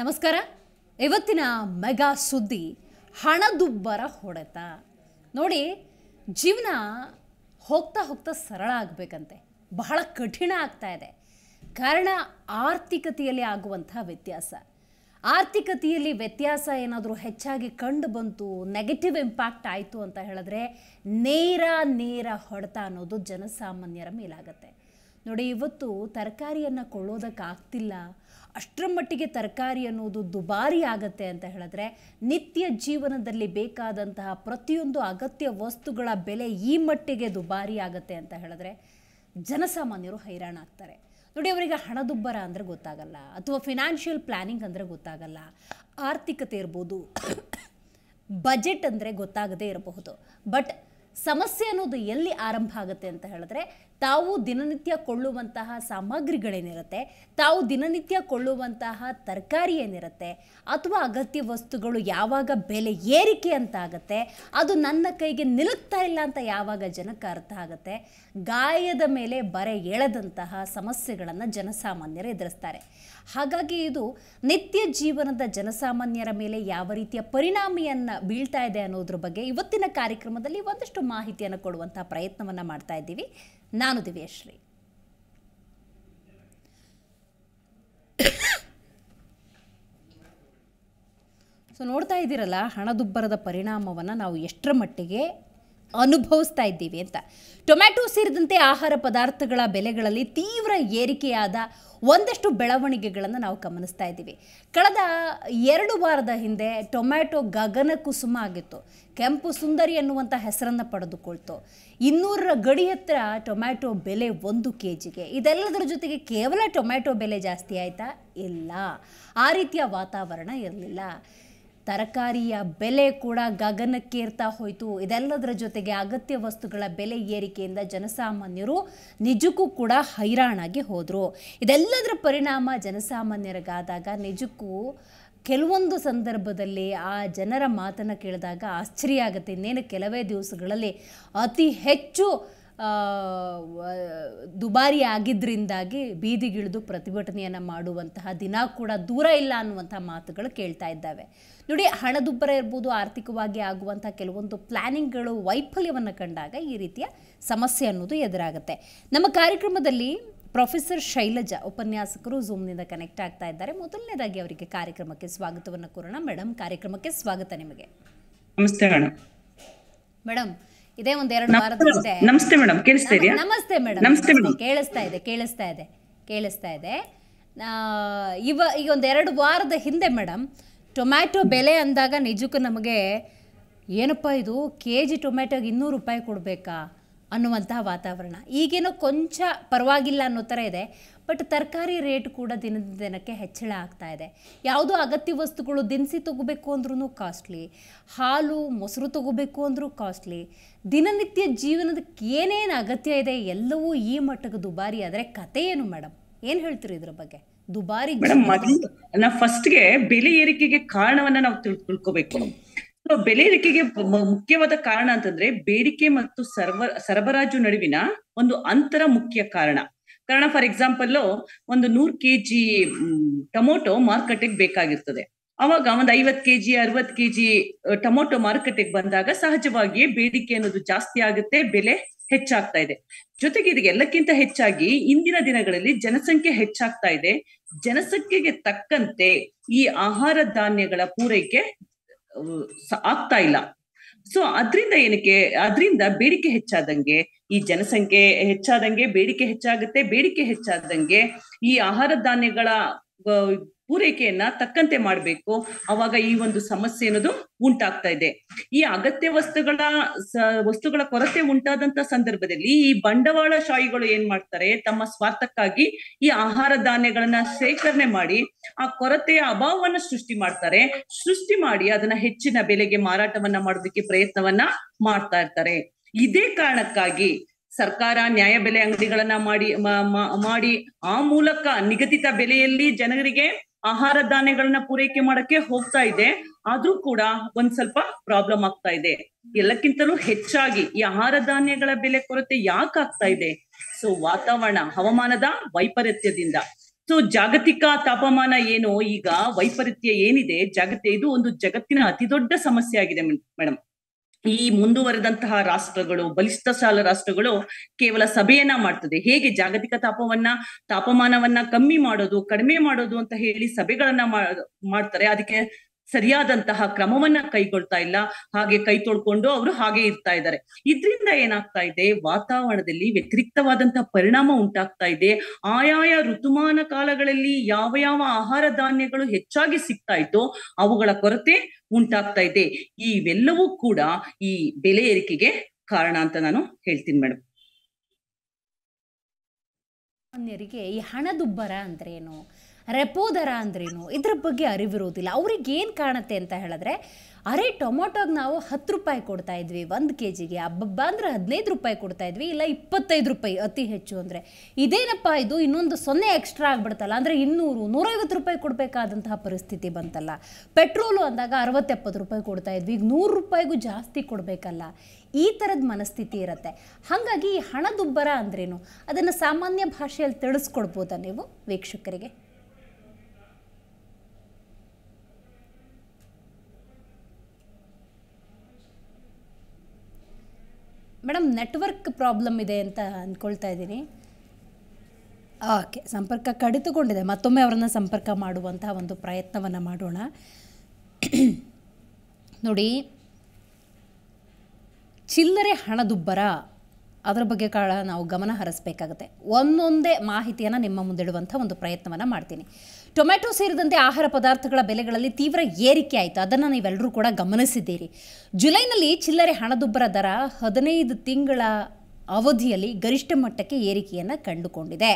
ನಮಸ್ಕಾರ ಇವತ್ತಿನ ಮೆಗಾ ಸುದ್ದಿ ಹಣದುಬ್ಬರ ಹೊಡೆತ ನೋಡಿ ಜೀವನ ಹೋಗ್ತಾ ಹೋಗ್ತಾ ಸರಳ ಆಗಬೇಕಂತೆ ಬಹಳ ಕಠಿಣ ಆಗ್ತಾ ಇದೆ ಕಾರಣ ಆರ್ಥಿಕತೆಯಲ್ಲಿ ಆಗುವಂಥ ವ್ಯತ್ಯಾಸ ಆರ್ಥಿಕತೆಯಲ್ಲಿ ವ್ಯತ್ಯಾಸ ಏನಾದರೂ ಹೆಚ್ಚಾಗಿ ಕಂಡು ಬಂತು ನೆಗೆಟಿವ್ ಇಂಪ್ಯಾಕ್ಟ್ ಆಯಿತು ಅಂತ ಹೇಳಿದ್ರೆ ನೇರ ನೇರ ಹೊಡೆತ ಅನ್ನೋದು ಜನಸಾಮಾನ್ಯರ ಮೇಲಾಗತ್ತೆ ನೋಡಿ ಇವತ್ತು ತರಕಾರಿಯನ್ನು ಕೊಳ್ಳೋದಕ್ಕಾಗ್ತಿಲ್ಲ ಅಷ್ಟರ ಮಟ್ಟಿಗೆ ತರಕಾರಿ ಅನ್ನೋದು ದುಬಾರಿ ಆಗತ್ತೆ ಅಂತ ಹೇಳಿದ್ರೆ ನಿತ್ಯ ಜೀವನದಲ್ಲಿ ಬೇಕಾದಂತಹ ಪ್ರತಿಯೊಂದು ಅಗತ್ಯ ವಸ್ತುಗಳ ಬೆಲೆ ಈ ಮಟ್ಟಿಗೆ ದುಬಾರಿ ಆಗತ್ತೆ ಅಂತ ಹೇಳಿದ್ರೆ ಜನಸಾಮಾನ್ಯರು ಹೈರಾಣಾಗ್ತಾರೆ ನೋಡಿ ಅವರಿಗೆ ಹಣದುಬ್ಬರ ಅಂದರೆ ಗೊತ್ತಾಗಲ್ಲ ಅಥವಾ ಫಿನಾನ್ಷಿಯಲ್ ಪ್ಲಾನಿಂಗ್ ಅಂದರೆ ಗೊತ್ತಾಗಲ್ಲ ಆರ್ಥಿಕತೆ ಇರ್ಬೋದು ಬಜೆಟ್ ಅಂದರೆ ಗೊತ್ತಾಗದೇ ಇರಬಹುದು ಬಟ್ ಸಮಸ್ಯೆ ಅನ್ನೋದು ಎಲ್ಲಿ ಆರಂಭ ಆಗುತ್ತೆ ಅಂತ ಹೇಳಿದ್ರೆ ತಾವು ದಿನನಿತ್ಯ ಕೊಳ್ಳುವಂತಹ ಸಾಮಗ್ರಿಗಳೇನಿರುತ್ತೆ ತಾವು ದಿನನಿತ್ಯ ಕೊಳ್ಳುವಂತಹ ತರಕಾರಿ ಏನಿರುತ್ತೆ ಅಥವಾ ಅಗತ್ಯ ವಸ್ತುಗಳು ಯಾವಾಗ ಬೆಲೆ ಏರಿಕೆ ಅಂತ ಆಗುತ್ತೆ ಅದು ನನ್ನ ಕೈಗೆ ನಿಲ್ಲುತ್ತಾ ಇಲ್ಲ ಅಂತ ಯಾವಾಗ ಜನಕ್ಕೆ ಅರ್ಥ ಆಗುತ್ತೆ ಗಾಯದ ಮೇಲೆ ಬರೆ ಎಳೆದಂತಹ ಸಮಸ್ಯೆಗಳನ್ನು ಜನಸಾಮಾನ್ಯರು ಎದುರಿಸ್ತಾರೆ ಹಾಗಾಗಿ ಇದು ನಿತ್ಯ ಜೀವನದ ಜನಸಾಮಾನ್ಯರ ಮೇಲೆ ಯಾವ ರೀತಿಯ ಪರಿಣಾಮಿಯನ್ನು ಬೀಳ್ತಾ ಇದೆ ಅನ್ನೋದ್ರ ಬಗ್ಗೆ ಇವತ್ತಿನ ಕಾರ್ಯಕ್ರಮದಲ್ಲಿ ಒಂದಷ್ಟು ಮಾಹಿತಿಯನ್ನು ಕೊಡುವಂತಹ ಪ್ರಯತ್ನವನ್ನು ಮಾಡ್ತಾ ಇದ್ದೀವಿ ನಾನು ದಿವ್ಯಶ್ರೀ ಸೊ ನೋಡ್ತಾ ಇದ್ದೀರಲ್ಲ ಹಣದುಬ್ಬರದ ಪರಿಣಾಮವನ್ನು ನಾವು ಎಷ್ಟರ ಮಟ್ಟಿಗೆ ಅನುಭವಿಸ್ತಾ ಇದ್ದೀವಿ ಅಂತ ಟೊಮ್ಯಾಟೊ ಸೇರಿದಂತೆ ಆಹಾರ ಪದಾರ್ಥಗಳ ಬೆಲೆಗಳಲ್ಲಿ ತೀವ್ರ ಏರಿಕೆಯಾದ ಒಂದಷ್ಟು ಬೆಳವಣಿಗೆಗಳನ್ನು ನಾವು ಗಮನಿಸ್ತಾ ಇದ್ದೀವಿ ಕಳೆದ ಎರಡು ವಾರದ ಹಿಂದೆ ಟೊಮ್ಯಾಟೊ ಗಗನ ಕುಸುಮ ಆಗಿತ್ತು ಕೆಂಪು ಸುಂದರಿ ಅನ್ನುವಂಥ ಹೆಸರನ್ನು ಪಡೆದುಕೊಳ್ತು ಇನ್ನೂರರ ಗಡಿ ಹತ್ರ ಟೊಮ್ಯಾಟೊ ಬೆಲೆ ಒಂದು ಕೆ ಜಿಗೆ ಇದೆಲ್ಲದರ ಜೊತೆಗೆ ಕೇವಲ ಟೊಮ್ಯಾಟೊ ಬೆಲೆ ಜಾಸ್ತಿ ಆಯಿತಾ ಇಲ್ಲ ಆ ರೀತಿಯ ವಾತಾವರಣ ಇರಲಿಲ್ಲ ತರಕಾರಿಯ ಬೆಲೆ ಕೂಡ ಗಗನಕ್ಕೇರ್ತಾ ಹೋಯಿತು ಇದೆಲ್ಲದರ ಜೊತೆಗೆ ಅಗತ್ಯ ವಸ್ತುಗಳ ಬೆಲೆ ಏರಿಕೆಯಿಂದ ಜನಸಾಮಾನ್ಯರು ನಿಜಕ್ಕೂ ಕೂಡ ಹೈರಾಣಾಗಿ ಹೋದರು ಇದೆಲ್ಲದರ ಪರಿಣಾಮ ಜನಸಾಮಾನ್ಯರಿಗಾದಾಗ ನಿಜಕ್ಕೂ ಕೆಲವೊಂದು ಸಂದರ್ಭದಲ್ಲಿ ಆ ಜನರ ಮಾತನ್ನು ಕೇಳಿದಾಗ ಆಶ್ಚರ್ಯ ಆಗುತ್ತೆ ಇನ್ನೇನು ಕೆಲವೇ ದಿವಸಗಳಲ್ಲಿ ಅತಿ ಹೆಚ್ಚು ದುಬಾರಿ ಆಗಿದ್ದರಿಂದಾಗಿ ಬೀದಿಗಿಳಿದು ಪ್ರತಿಭಟನೆಯನ್ನು ಮಾಡುವಂತಹ ದಿನ ಕೂಡ ದೂರ ಇಲ್ಲ ಅನ್ನುವಂತಹ ಮಾತುಗಳು ಕೇಳ್ತಾ ಇದ್ದಾವೆ ನೋಡಿ ಹಣದುಬ್ಬರ ಇರ್ಬೋದು ಆರ್ಥಿಕವಾಗಿ ಆಗುವಂಥ ಕೆಲವೊಂದು ಪ್ಲಾನಿಂಗ್ಗಳು ವೈಫಲ್ಯವನ್ನು ಕಂಡಾಗ ಈ ರೀತಿಯ ಸಮಸ್ಯೆ ಅನ್ನೋದು ಎದುರಾಗುತ್ತೆ ನಮ್ಮ ಕಾರ್ಯಕ್ರಮದಲ್ಲಿ ಪ್ರೊಫೆಸರ್ ಶೈಲಜಾ ಉಪನ್ಯಾಸಕರು ಝೂಮ್ನಿಂದ ಕನೆಕ್ಟ್ ಆಗ್ತಾ ಇದ್ದಾರೆ ಮೊದಲನೇದಾಗಿ ಅವರಿಗೆ ಕಾರ್ಯಕ್ರಮಕ್ಕೆ ಸ್ವಾಗತವನ್ನು ಕೋರೋಣ ಮೇಡಮ್ ಕಾರ್ಯಕ್ರಮಕ್ಕೆ ಸ್ವಾಗತ ನಿಮಗೆ ನಮಸ್ತೆ ಮೇಡಮ್ ಇದೇ ಒಂದ್ ಎರಡು ವಾರದ ಹಿಂದೆ ನಮಸ್ತೆ ಮೇಡಮ್ ನಮಸ್ತೆ ಮೇಡಮ್ ನಮಸ್ತೆ ಕೇಳಿಸ್ತಾ ಇದೆ ಕೇಳಿಸ್ತಾ ಇದೆ ಕೇಳಿಸ್ತಾ ಇದೆ ಇವ ಈಗ ಒಂದ್ ಎರಡು ವಾರದ ಹಿಂದೆ ಮೇಡಮ್ ಟೊಮ್ಯಾಟೊ ಬೆಲೆ ಅಂದಾಗ ನಿಜಕ್ಕೂ ನಮಗೆ ಏನಪ್ಪ ಇದು ಕೆ ಜಿ ಟೊಮ್ಯಾಟೊಗೆ ಇನ್ನೂರು ರೂಪಾಯಿ ಕೊಡಬೇಕಾ ಅನ್ನುವಂತಹ ವಾತಾವರಣ ಈಗೇನೋ ಕೊಂಚ ಪರವಾಗಿಲ್ಲ ಅನ್ನೋ ಥರ ಇದೆ ಬಟ್ ತರಕಾರಿ ರೇಟ್ ಕೂಡ ದಿನದ ದಿನಕ್ಕೆ ಹೆಚ್ಚಳ ಆಗ್ತಾ ಇದೆ ಯಾವುದೋ ಅಗತ್ಯ ವಸ್ತುಗಳು ದಿನಸಿ ತಗೋಬೇಕು ಅಂದ್ರೂ ಕಾಸ್ಟ್ಲಿ ಹಾಲು ಮೊಸರು ತಗೋಬೇಕು ಅಂದರೂ ಕಾಸ್ಟ್ಲಿ ದಿನನಿತ್ಯ ಜೀವನದಕ್ಕೆ ಏನೇನು ಅಗತ್ಯ ಇದೆ ಎಲ್ಲವೂ ಈ ಮಟ್ಟಕ್ಕೆ ದುಬಾರಿ ಆದರೆ ಕತೆ ಏನು ಮೇಡಮ್ ಏನು ಹೇಳ್ತೀರಿ ಇದ್ರ ಬಗ್ಗೆ ದುಬಾರಿ ನಾವು ಫಸ್ಟ್ಗೆ ಬೆಲೆ ಏರಿಕೆಗೆ ಕಾರಣವನ್ನ ನಾವು ತಿಳ್ಕೊಬೇಕು ಬೆಲೆ ಏರಿಕೆಗೆ ಮುಖ್ಯವಾದ ಕಾರಣ ಅಂತಂದ್ರೆ ಬೇಡಿಕೆ ಮತ್ತು ಸರ್ವ ಸರಬರಾಜು ನಡುವಿನ ಒಂದು ಅಂತರ ಮುಖ್ಯ ಕಾರಣ ಕಾರಣ ಫಾರ್ ಎಕ್ಸಾಂಪಲ್ ಒಂದು ನೂರ್ ಕೆ ಜಿ ಟೊಮೊಟೊ ಮಾರುಕಟ್ಟೆಗೆ ಬೇಕಾಗಿರ್ತದೆ ಅವಾಗ ಒಂದು ಐವತ್ ಕೆಜಿ ಅರವತ್ ಕೆಜಿ ಟೊಮೊಟೊ ಮಾರುಕಟ್ಟೆಗೆ ಬಂದಾಗ ಸಹಜವಾಗಿಯೇ ಬೇಡಿಕೆ ಅನ್ನೋದು ಜಾಸ್ತಿ ಆಗುತ್ತೆ ಬೆಲೆ ಹೆಚ್ಚಾಗ್ತಾ ಇದೆ ಜೊತೆಗೆ ಇದಕ್ಕೆ ಎಲ್ಲಕ್ಕಿಂತ ಹೆಚ್ಚಾಗಿ ಇಂದಿನ ದಿನಗಳಲ್ಲಿ ಜನಸಂಖ್ಯೆ ಹೆಚ್ಚಾಗ್ತಾ ಇದೆ ಜನಸಂಖ್ಯೆಗೆ ತಕ್ಕಂತೆ ಈ ಆಹಾರ ಧಾನ್ಯಗಳ ಪೂರೈಕೆ ಆಗ್ತಾ ಇಲ್ಲ ಸೊ ಅದರಿಂದ ಏನಕ್ಕೆ ಅದರಿಂದ ಬೇಡಿಕೆ ಹೆಚ್ಚಾದಂಗೆ ಈ ಜನಸಂಖ್ಯೆ ಹೆಚ್ಚಾದಂಗೆ ಬೇಡಿಕೆ ಹೆಚ್ಚಾಗುತ್ತೆ ಬೇಡಿಕೆ ಹೆಚ್ಚಾದಂಗೆ ಈ ಆಹಾರ ಧಾನ್ಯಗಳ ಪೂರೈಕೆಯನ್ನ ತಕ್ಕಂತೆ ಮಾಡಬೇಕು ಅವಾಗ ಈ ಒಂದು ಸಮಸ್ಯೆ ಅನ್ನೋದು ಉಂಟಾಗ್ತಾ ಇದೆ ಈ ಅಗತ್ಯ ವಸ್ತುಗಳ ವಸ್ತುಗಳ ಕೊರತೆ ಉಂಟಾದಂತ ಸಂದರ್ಭದಲ್ಲಿ ಈ ಬಂಡವಾಳ ಶಾಹಿಗಳು ಏನ್ ಮಾಡ್ತಾರೆ ತಮ್ಮ ಸ್ವಾರ್ಥಕ್ಕಾಗಿ ಈ ಆಹಾರ ಧಾನ್ಯಗಳನ್ನ ಶೇಖರಣೆ ಮಾಡಿ ಆ ಕೊರತೆಯ ಅಭಾವವನ್ನು ಸೃಷ್ಟಿ ಮಾಡ್ತಾರೆ ಸೃಷ್ಟಿ ಮಾಡಿ ಅದನ್ನ ಹೆಚ್ಚಿನ ಬೆಲೆಗೆ ಮಾರಾಟವನ್ನ ಮಾಡೋದಕ್ಕೆ ಪ್ರಯತ್ನವನ್ನ ಮಾಡ್ತಾ ಇರ್ತಾರೆ ಇದೇ ಕಾರಣಕ್ಕಾಗಿ ಸರ್ಕಾರ ನ್ಯಾಯ ಬೆಲೆ ಅಂಗಡಿಗಳನ್ನ ಮಾಡಿ ಮಾಡಿ ಆ ಮೂಲಕ ನಿಗದಿತ ಬೆಲೆಯಲ್ಲಿ ಜನರಿಗೆ ಆಹಾರ ಧಾನ್ಯಗಳನ್ನ ಪೂರೈಕೆ ಮಾಡಕ್ಕೆ ಹೋಗ್ತಾ ಇದೆ ಆದ್ರೂ ಕೂಡ ಒಂದ್ ಸ್ವಲ್ಪ ಪ್ರಾಬ್ಲಮ್ ಆಗ್ತಾ ಇದೆ ಎಲ್ಲಕ್ಕಿಂತಲೂ ಹೆಚ್ಚಾಗಿ ಈ ಆಹಾರ ಧಾನ್ಯಗಳ ಬೆಲೆ ಕೊರತೆ ಯಾಕೆ ಆಗ್ತಾ ಇದೆ ಸೊ ವಾತಾವರಣ ಹವಾಮಾನದ ವೈಪರೀತ್ಯದಿಂದ ಸೊ ಜಾಗತಿಕ ತಾಪಮಾನ ಏನು ಈಗ ವೈಪರೀತ್ಯ ಏನಿದೆ ಜಾಗತ್ಯ ಇದು ಒಂದು ಜಗತ್ತಿನ ಅತಿದೊಡ್ಡ ಸಮಸ್ಯೆ ಆಗಿದೆ ಮೇಡಮ್ ಈ ಮುಂದುವರೆದಂತಹ ರಾಷ್ಟ್ರಗಳು ಬಲಿಷ್ಠ ಸಾಲ ರಾಷ್ಟ್ರಗಳು ಕೇವಲ ಸಭೆಯನ್ನ ಮಾಡ್ತದೆ ಹೇಗೆ ಜಾಗತಿಕ ತಾಪವನ್ನ ತಾಪಮಾನವನ್ನ ಕಮ್ಮಿ ಮಾಡೋದು ಕಡಿಮೆ ಮಾಡೋದು ಅಂತ ಹೇಳಿ ಸಭೆಗಳನ್ನ ಮಾಡ್ತಾರೆ ಅದಕ್ಕೆ ಸರಿಯಾದಂತಹ ಕ್ರಮವನ್ನ ಕೈಗೊಳ್ತಾ ಇಲ್ಲ ಹಾಗೆ ಕೈ ತೊಳ್ಕೊಂಡು ಅವರು ಹಾಗೆ ಇರ್ತಾ ಇದ್ದಾರೆ ಇದರಿಂದ ಏನಾಗ್ತಾ ಇದೆ ವಾತಾವರಣದಲ್ಲಿ ವ್ಯತಿರಿಕ್ತವಾದಂತಹ ಪರಿಣಾಮ ಉಂಟಾಗ್ತಾ ಇದೆ ಆಯಾಯ ಋತುಮಾನ ಕಾಲಗಳಲ್ಲಿ ಯಾವ ಯಾವ ಆಹಾರ ಧಾನ್ಯಗಳು ಹೆಚ್ಚಾಗಿ ಸಿಗ್ತಾ ಇತ್ತೋ ಅವುಗಳ ಕೊರತೆ ಉಂಟಾಗ್ತಾ ಇದೆ ಇವೆಲ್ಲವೂ ಕೂಡ ಈ ಬೆಲೆ ಏರಿಕೆಗೆ ಕಾರಣ ಅಂತ ನಾನು ಹೇಳ್ತೀನಿ ಮೇಡಮ್ ಈ ಹಣದುಬ್ಬರ ಅಂದ್ರೆ ಏನು ರೆಪೋ ದರ ಅಂದ್ರೇನು ಇದ್ರ ಬಗ್ಗೆ ಅರಿವಿರೋದಿಲ್ಲ ಅವ್ರಿಗೆ ಏನು ಕಾಣುತ್ತೆ ಅಂತ ಹೇಳಿದ್ರೆ ಅರೆ ಟೊಮೊಟೊಗೆ ನಾವು ಹತ್ತು ರೂಪಾಯಿ ಕೊಡ್ತಾ ಇದ್ವಿ ಒಂದು ಕೆ ಜಿಗೆ ಹಬ್ಬಬ್ಬ ಅಂದರೆ ಹದಿನೈದು ರೂಪಾಯಿ ಕೊಡ್ತಾ ಇದ್ವಿ ಇಲ್ಲ ಇಪ್ಪತ್ತೈದು ರೂಪಾಯಿ ಅತಿ ಹೆಚ್ಚು ಅಂದರೆ ಇದೇನಪ್ಪ ಇದು ಇನ್ನೊಂದು ಸೊನ್ನೆ ಎಕ್ಸ್ಟ್ರಾ ಆಗ್ಬಿಡ್ತಲ್ಲ ಅಂದರೆ ಇನ್ನೂರು ನೂರೈವತ್ತು ರೂಪಾಯಿ ಕೊಡಬೇಕಾದಂತಹ ಪರಿಸ್ಥಿತಿ ಬಂತಲ್ಲ ಪೆಟ್ರೋಲು ಅಂದಾಗ ಅರವತ್ತೆಪ್ಪತ್ತು ರೂಪಾಯಿ ಕೊಡ್ತಾ ಇದ್ವಿ ಈಗ ನೂರು ರೂಪಾಯಿಗೂ ಜಾಸ್ತಿ ಕೊಡಬೇಕಲ್ಲ ಈ ಥರದ ಮನಸ್ಥಿತಿ ಇರುತ್ತೆ ಹಾಗಾಗಿ ಈ ಹಣದುಬ್ಬರ ಅಂದ್ರೇನು ಅದನ್ನು ಸಾಮಾನ್ಯ ಭಾಷೆಯಲ್ಲಿ ತಿಳಿಸ್ಕೊಡ್ಬೋದಾ ನೀವು ವೀಕ್ಷಕರಿಗೆ ಮೇಡಮ್ ನೆಟ್ವರ್ಕ್ ಪ್ರಾಬ್ಲಮ್ ಇದೆ ಅಂತ ಅಂದ್ಕೊಳ್ತಾ ಇದ್ದೀನಿ ಓಕೆ ಸಂಪರ್ಕ ಕಡಿತಗೊಂಡಿದೆ ಮತ್ತೊಮ್ಮೆ ಅವರನ್ನು ಸಂಪರ್ಕ ಮಾಡುವಂತಹ ಒಂದು ಪ್ರಯತ್ನವನ್ನು ಮಾಡೋಣ ನೋಡಿ ಚಿಲ್ಲರೆ ಹಣದುಬ್ಬರ ಅದರ ಬಗ್ಗೆ ಕಾಳ ನಾವು ಗಮನ ಹರಿಸಬೇಕಾಗುತ್ತೆ ಒಂದೊಂದೇ ಮಾಹಿತಿಯನ್ನು ನಿಮ್ಮ ಮುಂದಿಡುವಂಥ ಒಂದು ಪ್ರಯತ್ನವನ್ನು ಮಾಡ್ತೀನಿ ಟೊಮೆಟೊ ಸೇರಿದಂತೆ ಆಹಾರ ಪದಾರ್ಥಗಳ ಬೆಲೆಗಳಲ್ಲಿ ತೀವ್ರ ಏರಿಕೆ ಆಯಿತು ಅದನ್ನು ನೀವೆಲ್ಲರೂ ಕೂಡ ಗಮನಿಸಿದ್ದೀರಿ ಜುಲೈನಲ್ಲಿ ಚಿಲ್ಲರೆ ಹಣದುಬ್ಬರ ದರ ಹದಿನೈದು ತಿಂಗಳ ಅವಧಿಯಲ್ಲಿ ಗರಿಷ್ಠ ಮಟ್ಟಕ್ಕೆ ಏರಿಕೆಯನ್ನು ಕಂಡುಕೊಂಡಿದೆ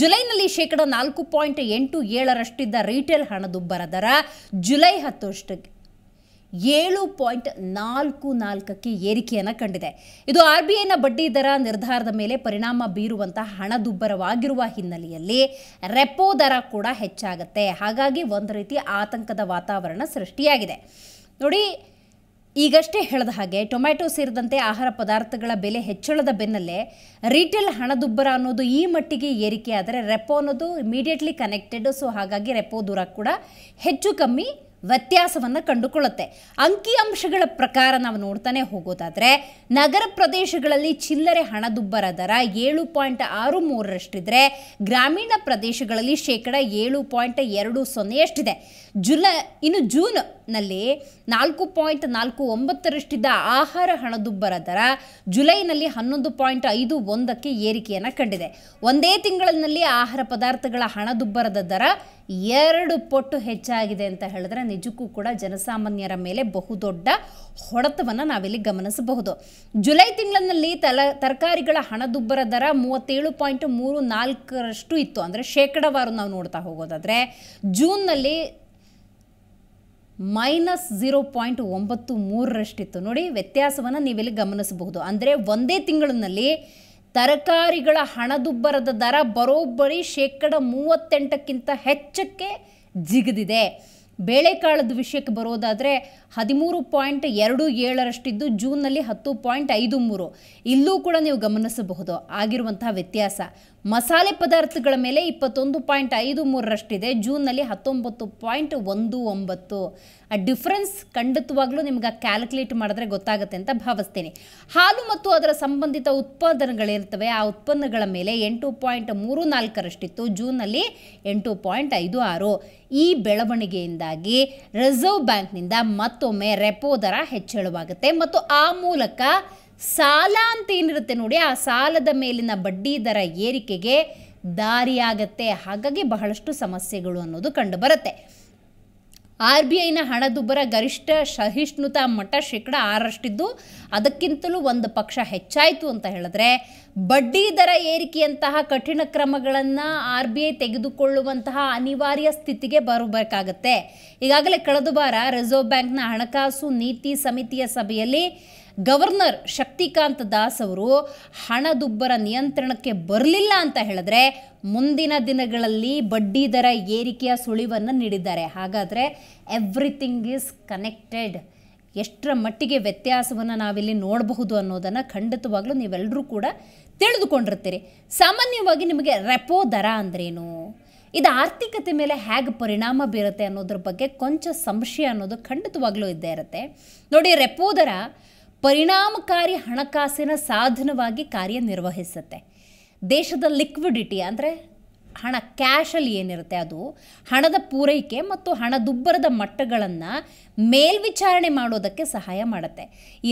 ಜುಲೈನಲ್ಲಿ ಶೇಕಡ ನಾಲ್ಕು ಪಾಯಿಂಟ್ ಎಂಟು ಏಳರಷ್ಟಿದ್ದ ರಿಟೇಲ್ ಹಣದುಬ್ಬರ ದರ ಜುಲೈ ಹತ್ತರಷ್ಟು ಏಳು ಪಾಯಿಂಟ್ ನಾಲ್ಕು ನಾಲ್ಕಕ್ಕೆ ಏರಿಕೆಯನ್ನು ಕಂಡಿದೆ ಇದು ಆರ್ ಬಿ ಐನ ಬಡ್ಡಿ ದರ ನಿರ್ಧಾರದ ಮೇಲೆ ಪರಿಣಾಮ ಬೀರುವಂತಹ ಹಣದುಬ್ಬರವಾಗಿರುವ ಹಿನ್ನೆಲೆಯಲ್ಲಿ ರೆಪೋ ದರ ಕೂಡ ಹೆಚ್ಚಾಗುತ್ತೆ ಹಾಗಾಗಿ ಒಂದು ರೀತಿ ಆತಂಕದ ವಾತಾವರಣ ಸೃಷ್ಟಿಯಾಗಿದೆ ನೋಡಿ ಈಗಷ್ಟೇ ಹೇಳಿದ ಹಾಗೆ ಟೊಮ್ಯಾಟೊ ಸೇರಿದಂತೆ ಆಹಾರ ಪದಾರ್ಥಗಳ ಬೆಲೆ ಹೆಚ್ಚಳದ ಬೆನ್ನಲ್ಲೇ ರೀಟೇಲ್ ಹಣದುಬ್ಬರ ಅನ್ನೋದು ಈ ಮಟ್ಟಿಗೆ ಏರಿಕೆ ಆದರೆ ರೆಪೋ ಅನ್ನೋದು ಇಮಿಡಿಯೇಟ್ಲಿ ಕನೆಕ್ಟೆಡ್ ಸೊ ಹಾಗಾಗಿ ರೆಪೋ ದೂರ ಕೂಡ ಹೆಚ್ಚು ಕಮ್ಮಿ ವ್ಯತ್ಯಾಸವನ್ನು ಕಂಡುಕೊಳ್ಳುತ್ತೆ ಅಂಕಿಅಂಶಗಳ ಪ್ರಕಾರ ನಾವು ನೋಡ್ತಾನೆ ಹೋಗೋದಾದರೆ ನಗರ ಪ್ರದೇಶಗಳಲ್ಲಿ ಚಿಲ್ಲರೆ ಹಣದುಬ್ಬರ ದರ ಏಳು ಪಾಯಿಂಟ್ ಆರು ಮೂರರಷ್ಟಿದ್ರೆ ಗ್ರಾಮೀಣ ಪ್ರದೇಶಗಳಲ್ಲಿ ಶೇಕಡ ಏಳು ಪಾಯಿಂಟ್ ಎರಡು ಸೊನ್ನೆಯಷ್ಟಿದೆ ಜುಲೈ ಇನ್ನು ಜೂನ್ನಲ್ಲಿ ನಾಲ್ಕು ಪಾಯಿಂಟ್ ನಾಲ್ಕು ಒಂಬತ್ತರಷ್ಟಿದ್ದ ಆಹಾರ ಹಣದುಬ್ಬರ ದರ ಜುಲೈನಲ್ಲಿ ಹನ್ನೊಂದು ಪಾಯಿಂಟ್ ಐದು ಒಂದಕ್ಕೆ ಏರಿಕೆಯನ್ನು ಕಂಡಿದೆ ಒಂದೇ ತಿಂಗಳಲ್ಲಿ ಆಹಾರ ಪದಾರ್ಥಗಳ ಹಣದುಬ್ಬರದ ದರ ಎರಡು ಪಟ್ಟು ಹೆಚ್ಚಾಗಿದೆ ಅಂತ ಹೇಳಿದ್ರೆ ನಿಜಕ್ಕೂ ಕೂಡ ಜನಸಾಮಾನ್ಯರ ಮೇಲೆ ಬಹುದೊಡ್ಡ ಹೊಡೆತವನ್ನು ನಾವಿಲ್ಲಿ ಗಮನಿಸಬಹುದು ಜುಲೈ ತಿಂಗಳಿನಲ್ಲಿ ತಲ ತರಕಾರಿಗಳ ಹಣದುಬ್ಬರ ದರ ಮೂವತ್ತೇಳು ಪಾಯಿಂಟ್ ಮೂರು ನಾಲ್ಕರಷ್ಟು ಇತ್ತು ಅಂದರೆ ಶೇಕಡವಾರು ನಾವು ನೋಡ್ತಾ ಹೋಗೋದಾದರೆ ಜೂನ್ನಲ್ಲಿ ಮೈನಸ್ ಜೀರೋ ಪಾಯಿಂಟ್ ಒಂಬತ್ತು ಮೂರರಷ್ಟಿತ್ತು ನೋಡಿ ವ್ಯತ್ಯಾಸವನ್ನು ನೀವಿಲ್ಲಿ ಗಮನಿಸಬಹುದು ಅಂದರೆ ಒಂದೇ ತಿಂಗಳಿನಲ್ಲಿ ತರಕಾರಿಗಳ ಹಣದುಬ್ಬರದ ದರ ಬರೋಬ್ಬರಿ ಶೇಕಡ ಮೂವತ್ತೆಂಟಕ್ಕಿಂತ ಹೆಚ್ಚಕ್ಕೆ ಜಿಗಿದಿದೆ ಬೇಳೆಕಾಳದ ವಿಷಯಕ್ಕೆ ಬರೋದಾದರೆ ಹದಿಮೂರು ಪಾಯಿಂಟ್ ಎರಡು ಏಳರಷ್ಟಿದ್ದು ಜೂನ್ನಲ್ಲಿ ಹತ್ತು ಪಾಯಿಂಟ್ ಐದು ಮೂರು ಇಲ್ಲೂ ಕೂಡ ನೀವು ಗಮನಿಸಬಹುದು ಆಗಿರುವಂತಹ ವ್ಯತ್ಯಾಸ ಮಸಾಲೆ ಪದಾರ್ಥಗಳ ಮೇಲೆ ಇಪ್ಪತ್ತೊಂದು ಪಾಯಿಂಟ್ ಐದು ಮೂರರಷ್ಟಿದೆ ಜೂನ್ನಲ್ಲಿ ಹತ್ತೊಂಬತ್ತು ಪಾಯಿಂಟ್ ಒಂದು ಒಂಬತ್ತು ಆ ಡಿಫ್ರೆನ್ಸ್ ಖಂಡಿತವಾಗ್ಲೂ ನಿಮ್ಗೆ ಕ್ಯಾಲ್ಕುಲೇಟ್ ಮಾಡಿದ್ರೆ ಗೊತ್ತಾಗುತ್ತೆ ಅಂತ ಭಾವಿಸ್ತೀನಿ ಹಾಲು ಮತ್ತು ಅದರ ಸಂಬಂಧಿತ ಉತ್ಪಾದನೆಗಳಿರ್ತವೆ ಆ ಉತ್ಪನ್ನಗಳ ಮೇಲೆ ಎಂಟು ಪಾಯಿಂಟ್ ಮೂರು ನಾಲ್ಕರಷ್ಟಿತ್ತು ಜೂನ್ನಲ್ಲಿ ಎಂಟು ಪಾಯಿಂಟ್ ಐದು ಆರು ಈ ಬೆಳವಣಿಗೆಯಿಂದಾಗಿ ರಿಸರ್ವ್ ಬ್ಯಾಂಕ್ನಿಂದ ಮತ್ತೊಮ್ಮೆ ರೆಪೋ ದರ ಹೆಚ್ಚಳವಾಗುತ್ತೆ ಮತ್ತು ಆ ಮೂಲಕ ಸಾಲ ಅಂತ ಏನಿರುತ್ತೆ ನೋಡಿ ಆ ಸಾಲದ ಮೇಲಿನ ಬಡ್ಡಿ ದರ ಏರಿಕೆಗೆ ದಾರಿಯಾಗತ್ತೆ ಹಾಗಾಗಿ ಬಹಳಷ್ಟು ಸಮಸ್ಯೆಗಳು ಅನ್ನೋದು ಕಂಡುಬರುತ್ತೆ ಆರ್ ಬಿ ಐನ ಹಣದುಬ್ಬರ ಗರಿಷ್ಠ ಸಹಿಷ್ಣುತಾ ಮಠ ಶೇಕಡ ಆರಷ್ಟಿದ್ದು ಅದಕ್ಕಿಂತಲೂ ಒಂದು ಪಕ್ಷ ಹೆಚ್ಚಾಯಿತು ಅಂತ ಹೇಳಿದ್ರೆ ಬಡ್ಡಿ ದರ ಏರಿಕೆಯಂತಹ ಕಠಿಣ ಕ್ರಮಗಳನ್ನು ಆರ್ ಬಿ ಐ ತೆಗೆದುಕೊಳ್ಳುವಂತಹ ಅನಿವಾರ್ಯ ಸ್ಥಿತಿಗೆ ಬರಬೇಕಾಗತ್ತೆ ಈಗಾಗಲೇ ಕಳೆದ ವಾರ ರಿಸರ್ವ್ ಬ್ಯಾಂಕ್ನ ಹಣಕಾಸು ನೀತಿ ಸಮಿತಿಯ ಸಭೆಯಲ್ಲಿ ಗವರ್ನರ್ ಶಕ್ತಿಕಾಂತ್ ದಾಸ್ ಅವರು ಹಣದುಬ್ಬರ ನಿಯಂತ್ರಣಕ್ಕೆ ಬರಲಿಲ್ಲ ಅಂತ ಹೇಳಿದ್ರೆ ಮುಂದಿನ ದಿನಗಳಲ್ಲಿ ಬಡ್ಡಿ ದರ ಏರಿಕೆಯ ಸುಳಿವನ್ನು ನೀಡಿದ್ದಾರೆ ಹಾಗಾದರೆ ಎವ್ರಿಥಿಂಗ್ ಈಸ್ ಕನೆಕ್ಟೆಡ್ ಎಷ್ಟರ ಮಟ್ಟಿಗೆ ವ್ಯತ್ಯಾಸವನ್ನು ನಾವಿಲ್ಲಿ ನೋಡಬಹುದು ಅನ್ನೋದನ್ನು ಖಂಡಿತವಾಗ್ಲೂ ನೀವೆಲ್ಲರೂ ಕೂಡ ತಿಳಿದುಕೊಂಡಿರ್ತೀರಿ ಸಾಮಾನ್ಯವಾಗಿ ನಿಮಗೆ ರೆಪೋ ದರ ಅಂದ್ರೇನು ಇದು ಆರ್ಥಿಕತೆ ಮೇಲೆ ಹೇಗೆ ಪರಿಣಾಮ ಬೀರುತ್ತೆ ಅನ್ನೋದ್ರ ಬಗ್ಗೆ ಕೊಂಚ ಸಂಶಯ ಅನ್ನೋದು ಖಂಡಿತವಾಗ್ಲೂ ಇದ್ದೇ ಇರುತ್ತೆ ನೋಡಿ ರೆಪೋ ದರ ಪರಿಣಾಮಕಾರಿ ಹಣಕಾಸಿನ ಸಾಧನವಾಗಿ ಕಾರ್ಯನಿರ್ವಹಿಸುತ್ತೆ ದೇಶದ ಲಿಕ್ವಿಡಿಟಿ ಅಂದರೆ ಹಣ ಕ್ಯಾಶಲ್ಲಿ ಏನಿರುತ್ತೆ ಅದು ಹಣದ ಪೂರೈಕೆ ಮತ್ತು ಹಣದುಬ್ಬರದ ಮಟ್ಟಗಳನ್ನು ಮೇಲ್ವಿಚಾರಣೆ ಮಾಡೋದಕ್ಕೆ ಸಹಾಯ ಮಾಡುತ್ತೆ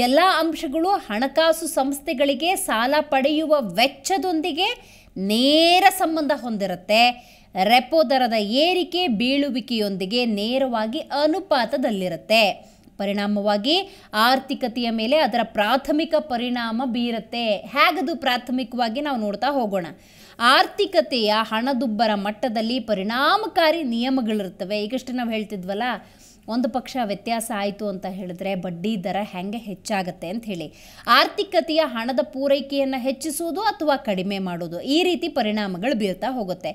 ಎಲ್ಲ ಅಂಶಗಳು ಹಣಕಾಸು ಸಂಸ್ಥೆಗಳಿಗೆ ಸಾಲ ಪಡೆಯುವ ವೆಚ್ಚದೊಂದಿಗೆ ನೇರ ಸಂಬಂಧ ಹೊಂದಿರುತ್ತೆ ರೆಪೋ ದರದ ಏರಿಕೆ ಬೀಳುವಿಕೆಯೊಂದಿಗೆ ನೇರವಾಗಿ ಅನುಪಾತದಲ್ಲಿರುತ್ತೆ ಪರಿಣಾಮವಾಗಿ ಆರ್ಥಿಕತೆಯ ಮೇಲೆ ಅದರ ಪ್ರಾಥಮಿಕ ಪರಿಣಾಮ ಬೀರುತ್ತೆ ಹೇಗದು ಪ್ರಾಥಮಿಕವಾಗಿ ನಾವು ನೋಡ್ತಾ ಹೋಗೋಣ ಆರ್ಥಿಕತೆಯ ಹಣದುಬ್ಬರ ಮಟ್ಟದಲ್ಲಿ ಪರಿಣಾಮಕಾರಿ ನಿಯಮಗಳಿರ್ತವೆ ಈಗಷ್ಟೇ ನಾವು ಹೇಳ್ತಿದ್ವಲ್ಲ ಒಂದು ಪಕ್ಷ ವ್ಯತ್ಯಾಸ ಆಯಿತು ಅಂತ ಹೇಳಿದ್ರೆ ಬಡ್ಡಿ ದರ ಹೆಂಗೆ ಹೆಚ್ಚಾಗತ್ತೆ ಅಂತ ಹೇಳಿ ಆರ್ಥಿಕತೆಯ ಹಣದ ಪೂರೈಕೆಯನ್ನು ಹೆಚ್ಚಿಸುವುದು ಅಥವಾ ಕಡಿಮೆ ಮಾಡುವುದು ಈ ರೀತಿ ಪರಿಣಾಮಗಳು ಬೀರ್ತಾ ಹೋಗುತ್ತೆ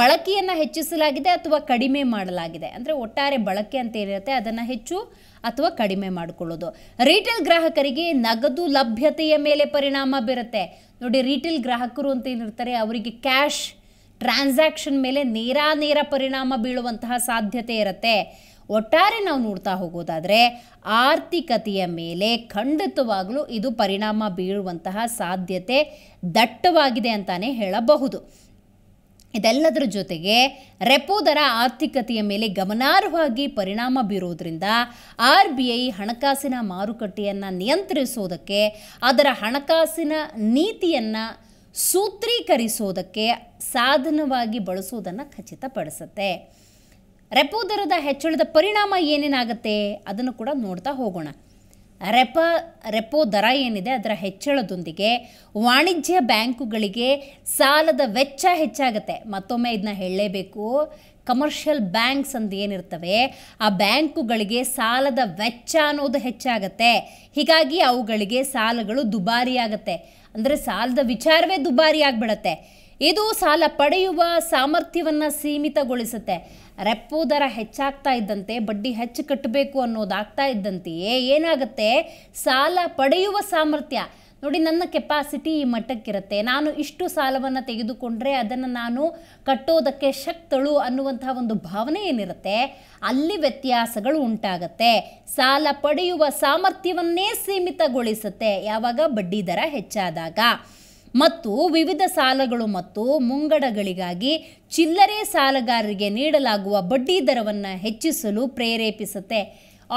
ಬಳಕೆಯನ್ನು ಹೆಚ್ಚಿಸಲಾಗಿದೆ ಅಥವಾ ಕಡಿಮೆ ಮಾಡಲಾಗಿದೆ ಅಂದರೆ ಒಟ್ಟಾರೆ ಬಳಕೆ ಅಂತ ಏನಿರುತ್ತೆ ಅದನ್ನು ಹೆಚ್ಚು ಅಥವಾ ಕಡಿಮೆ ಮಾಡಿಕೊಳ್ಳೋದು ರಿಟೇಲ್ ಗ್ರಾಹಕರಿಗೆ ನಗದು ಲಭ್ಯತೆಯ ಮೇಲೆ ಪರಿಣಾಮ ಬೀರುತ್ತೆ ನೋಡಿ ರಿಟೇಲ್ ಗ್ರಾಹಕರು ಅಂತ ಏನಿರ್ತಾರೆ ಅವರಿಗೆ ಕ್ಯಾಶ್ ಟ್ರಾನ್ಸಾಕ್ಷನ್ ಮೇಲೆ ನೇರ ನೇರ ಪರಿಣಾಮ ಬೀಳುವಂತಹ ಸಾಧ್ಯತೆ ಇರುತ್ತೆ ಒಟ್ಟಾರೆ ನಾವು ನೋಡ್ತಾ ಹೋಗೋದಾದರೆ ಆರ್ಥಿಕತೆಯ ಮೇಲೆ ಖಂಡಿತವಾಗಲೂ ಇದು ಪರಿಣಾಮ ಬೀಳುವಂತಹ ಸಾಧ್ಯತೆ ದಟ್ಟವಾಗಿದೆ ಅಂತಾನೆ ಹೇಳಬಹುದು ಇದೆಲ್ಲದರ ಜೊತೆಗೆ ರೆಪೋ ದರ ಆರ್ಥಿಕತೆಯ ಮೇಲೆ ಗಮನಾರ್ಹವಾಗಿ ಪರಿಣಾಮ ಬೀರೋದ್ರಿಂದ ಆರ್ ಬಿ ಐ ಹಣಕಾಸಿನ ಮಾರುಕಟ್ಟೆಯನ್ನು ನಿಯಂತ್ರಿಸೋದಕ್ಕೆ ಅದರ ಹಣಕಾಸಿನ ನೀತಿಯನ್ನು ಸೂತ್ರೀಕರಿಸೋದಕ್ಕೆ ಸಾಧನವಾಗಿ ಬಳಸೋದನ್ನು ಖಚಿತಪಡಿಸುತ್ತೆ ರೆಪೋ ದರದ ಹೆಚ್ಚಳದ ಪರಿಣಾಮ ಏನೇನಾಗುತ್ತೆ ಅದನ್ನು ಕೂಡ ನೋಡ್ತಾ ಹೋಗೋಣ ರೆಪ ರೆಪೋ ದರ ಏನಿದೆ ಅದರ ಹೆಚ್ಚಳದೊಂದಿಗೆ ವಾಣಿಜ್ಯ ಬ್ಯಾಂಕುಗಳಿಗೆ ಸಾಲದ ವೆಚ್ಚ ಹೆಚ್ಚಾಗುತ್ತೆ ಮತ್ತೊಮ್ಮೆ ಇದನ್ನ ಹೇಳಲೇಬೇಕು ಕಮರ್ಷಿಯಲ್ ಬ್ಯಾಂಕ್ಸ್ ಅಂತ ಏನಿರ್ತವೆ ಆ ಬ್ಯಾಂಕುಗಳಿಗೆ ಸಾಲದ ವೆಚ್ಚ ಅನ್ನೋದು ಹೆಚ್ಚಾಗತ್ತೆ ಹೀಗಾಗಿ ಅವುಗಳಿಗೆ ಸಾಲಗಳು ದುಬಾರಿಯಾಗತ್ತೆ ಅಂದರೆ ಸಾಲದ ವಿಚಾರವೇ ದುಬಾರಿ ಇದು ಸಾಲ ಪಡೆಯುವ ಸಾಮರ್ಥ್ಯವನ್ನು ಸೀಮಿತಗೊಳಿಸುತ್ತೆ ರೆಪ್ಪೋ ದರ ಹೆಚ್ಚಾಗ್ತಾ ಇದ್ದಂತೆ ಬಡ್ಡಿ ಹೆಚ್ಚು ಕಟ್ಟಬೇಕು ಅನ್ನೋದಾಗ್ತಾ ಇದ್ದಂತೆಯೇ ಏನಾಗುತ್ತೆ ಸಾಲ ಪಡೆಯುವ ಸಾಮರ್ಥ್ಯ ನೋಡಿ ನನ್ನ ಕೆಪಾಸಿಟಿ ಈ ಮಟ್ಟಕ್ಕಿರುತ್ತೆ ನಾನು ಇಷ್ಟು ಸಾಲವನ್ನು ತೆಗೆದುಕೊಂಡ್ರೆ ಅದನ್ನು ನಾನು ಕಟ್ಟೋದಕ್ಕೆ ಶಕ್ತಳು ಅನ್ನುವಂತಹ ಒಂದು ಭಾವನೆ ಏನಿರುತ್ತೆ ಅಲ್ಲಿ ವ್ಯತ್ಯಾಸಗಳು ಉಂಟಾಗತ್ತೆ ಸಾಲ ಪಡೆಯುವ ಸಾಮರ್ಥ್ಯವನ್ನೇ ಸೀಮಿತಗೊಳಿಸುತ್ತೆ ಯಾವಾಗ ಬಡ್ಡಿ ದರ ಹೆಚ್ಚಾದಾಗ ಮತ್ತು ವಿವಿಧ ಸಾಲಗಳು ಮತ್ತು ಮುಂಗಡಗಳಿಗಾಗಿ ಚಿಲ್ಲರೆ ಸಾಲಗಾರರಿಗೆ ನೀಡಲಾಗುವ ಬಡ್ಡಿ ದರವನ್ನು ಹೆಚ್ಚಿಸಲು ಪ್ರೇರೇಪಿಸುತ್ತೆ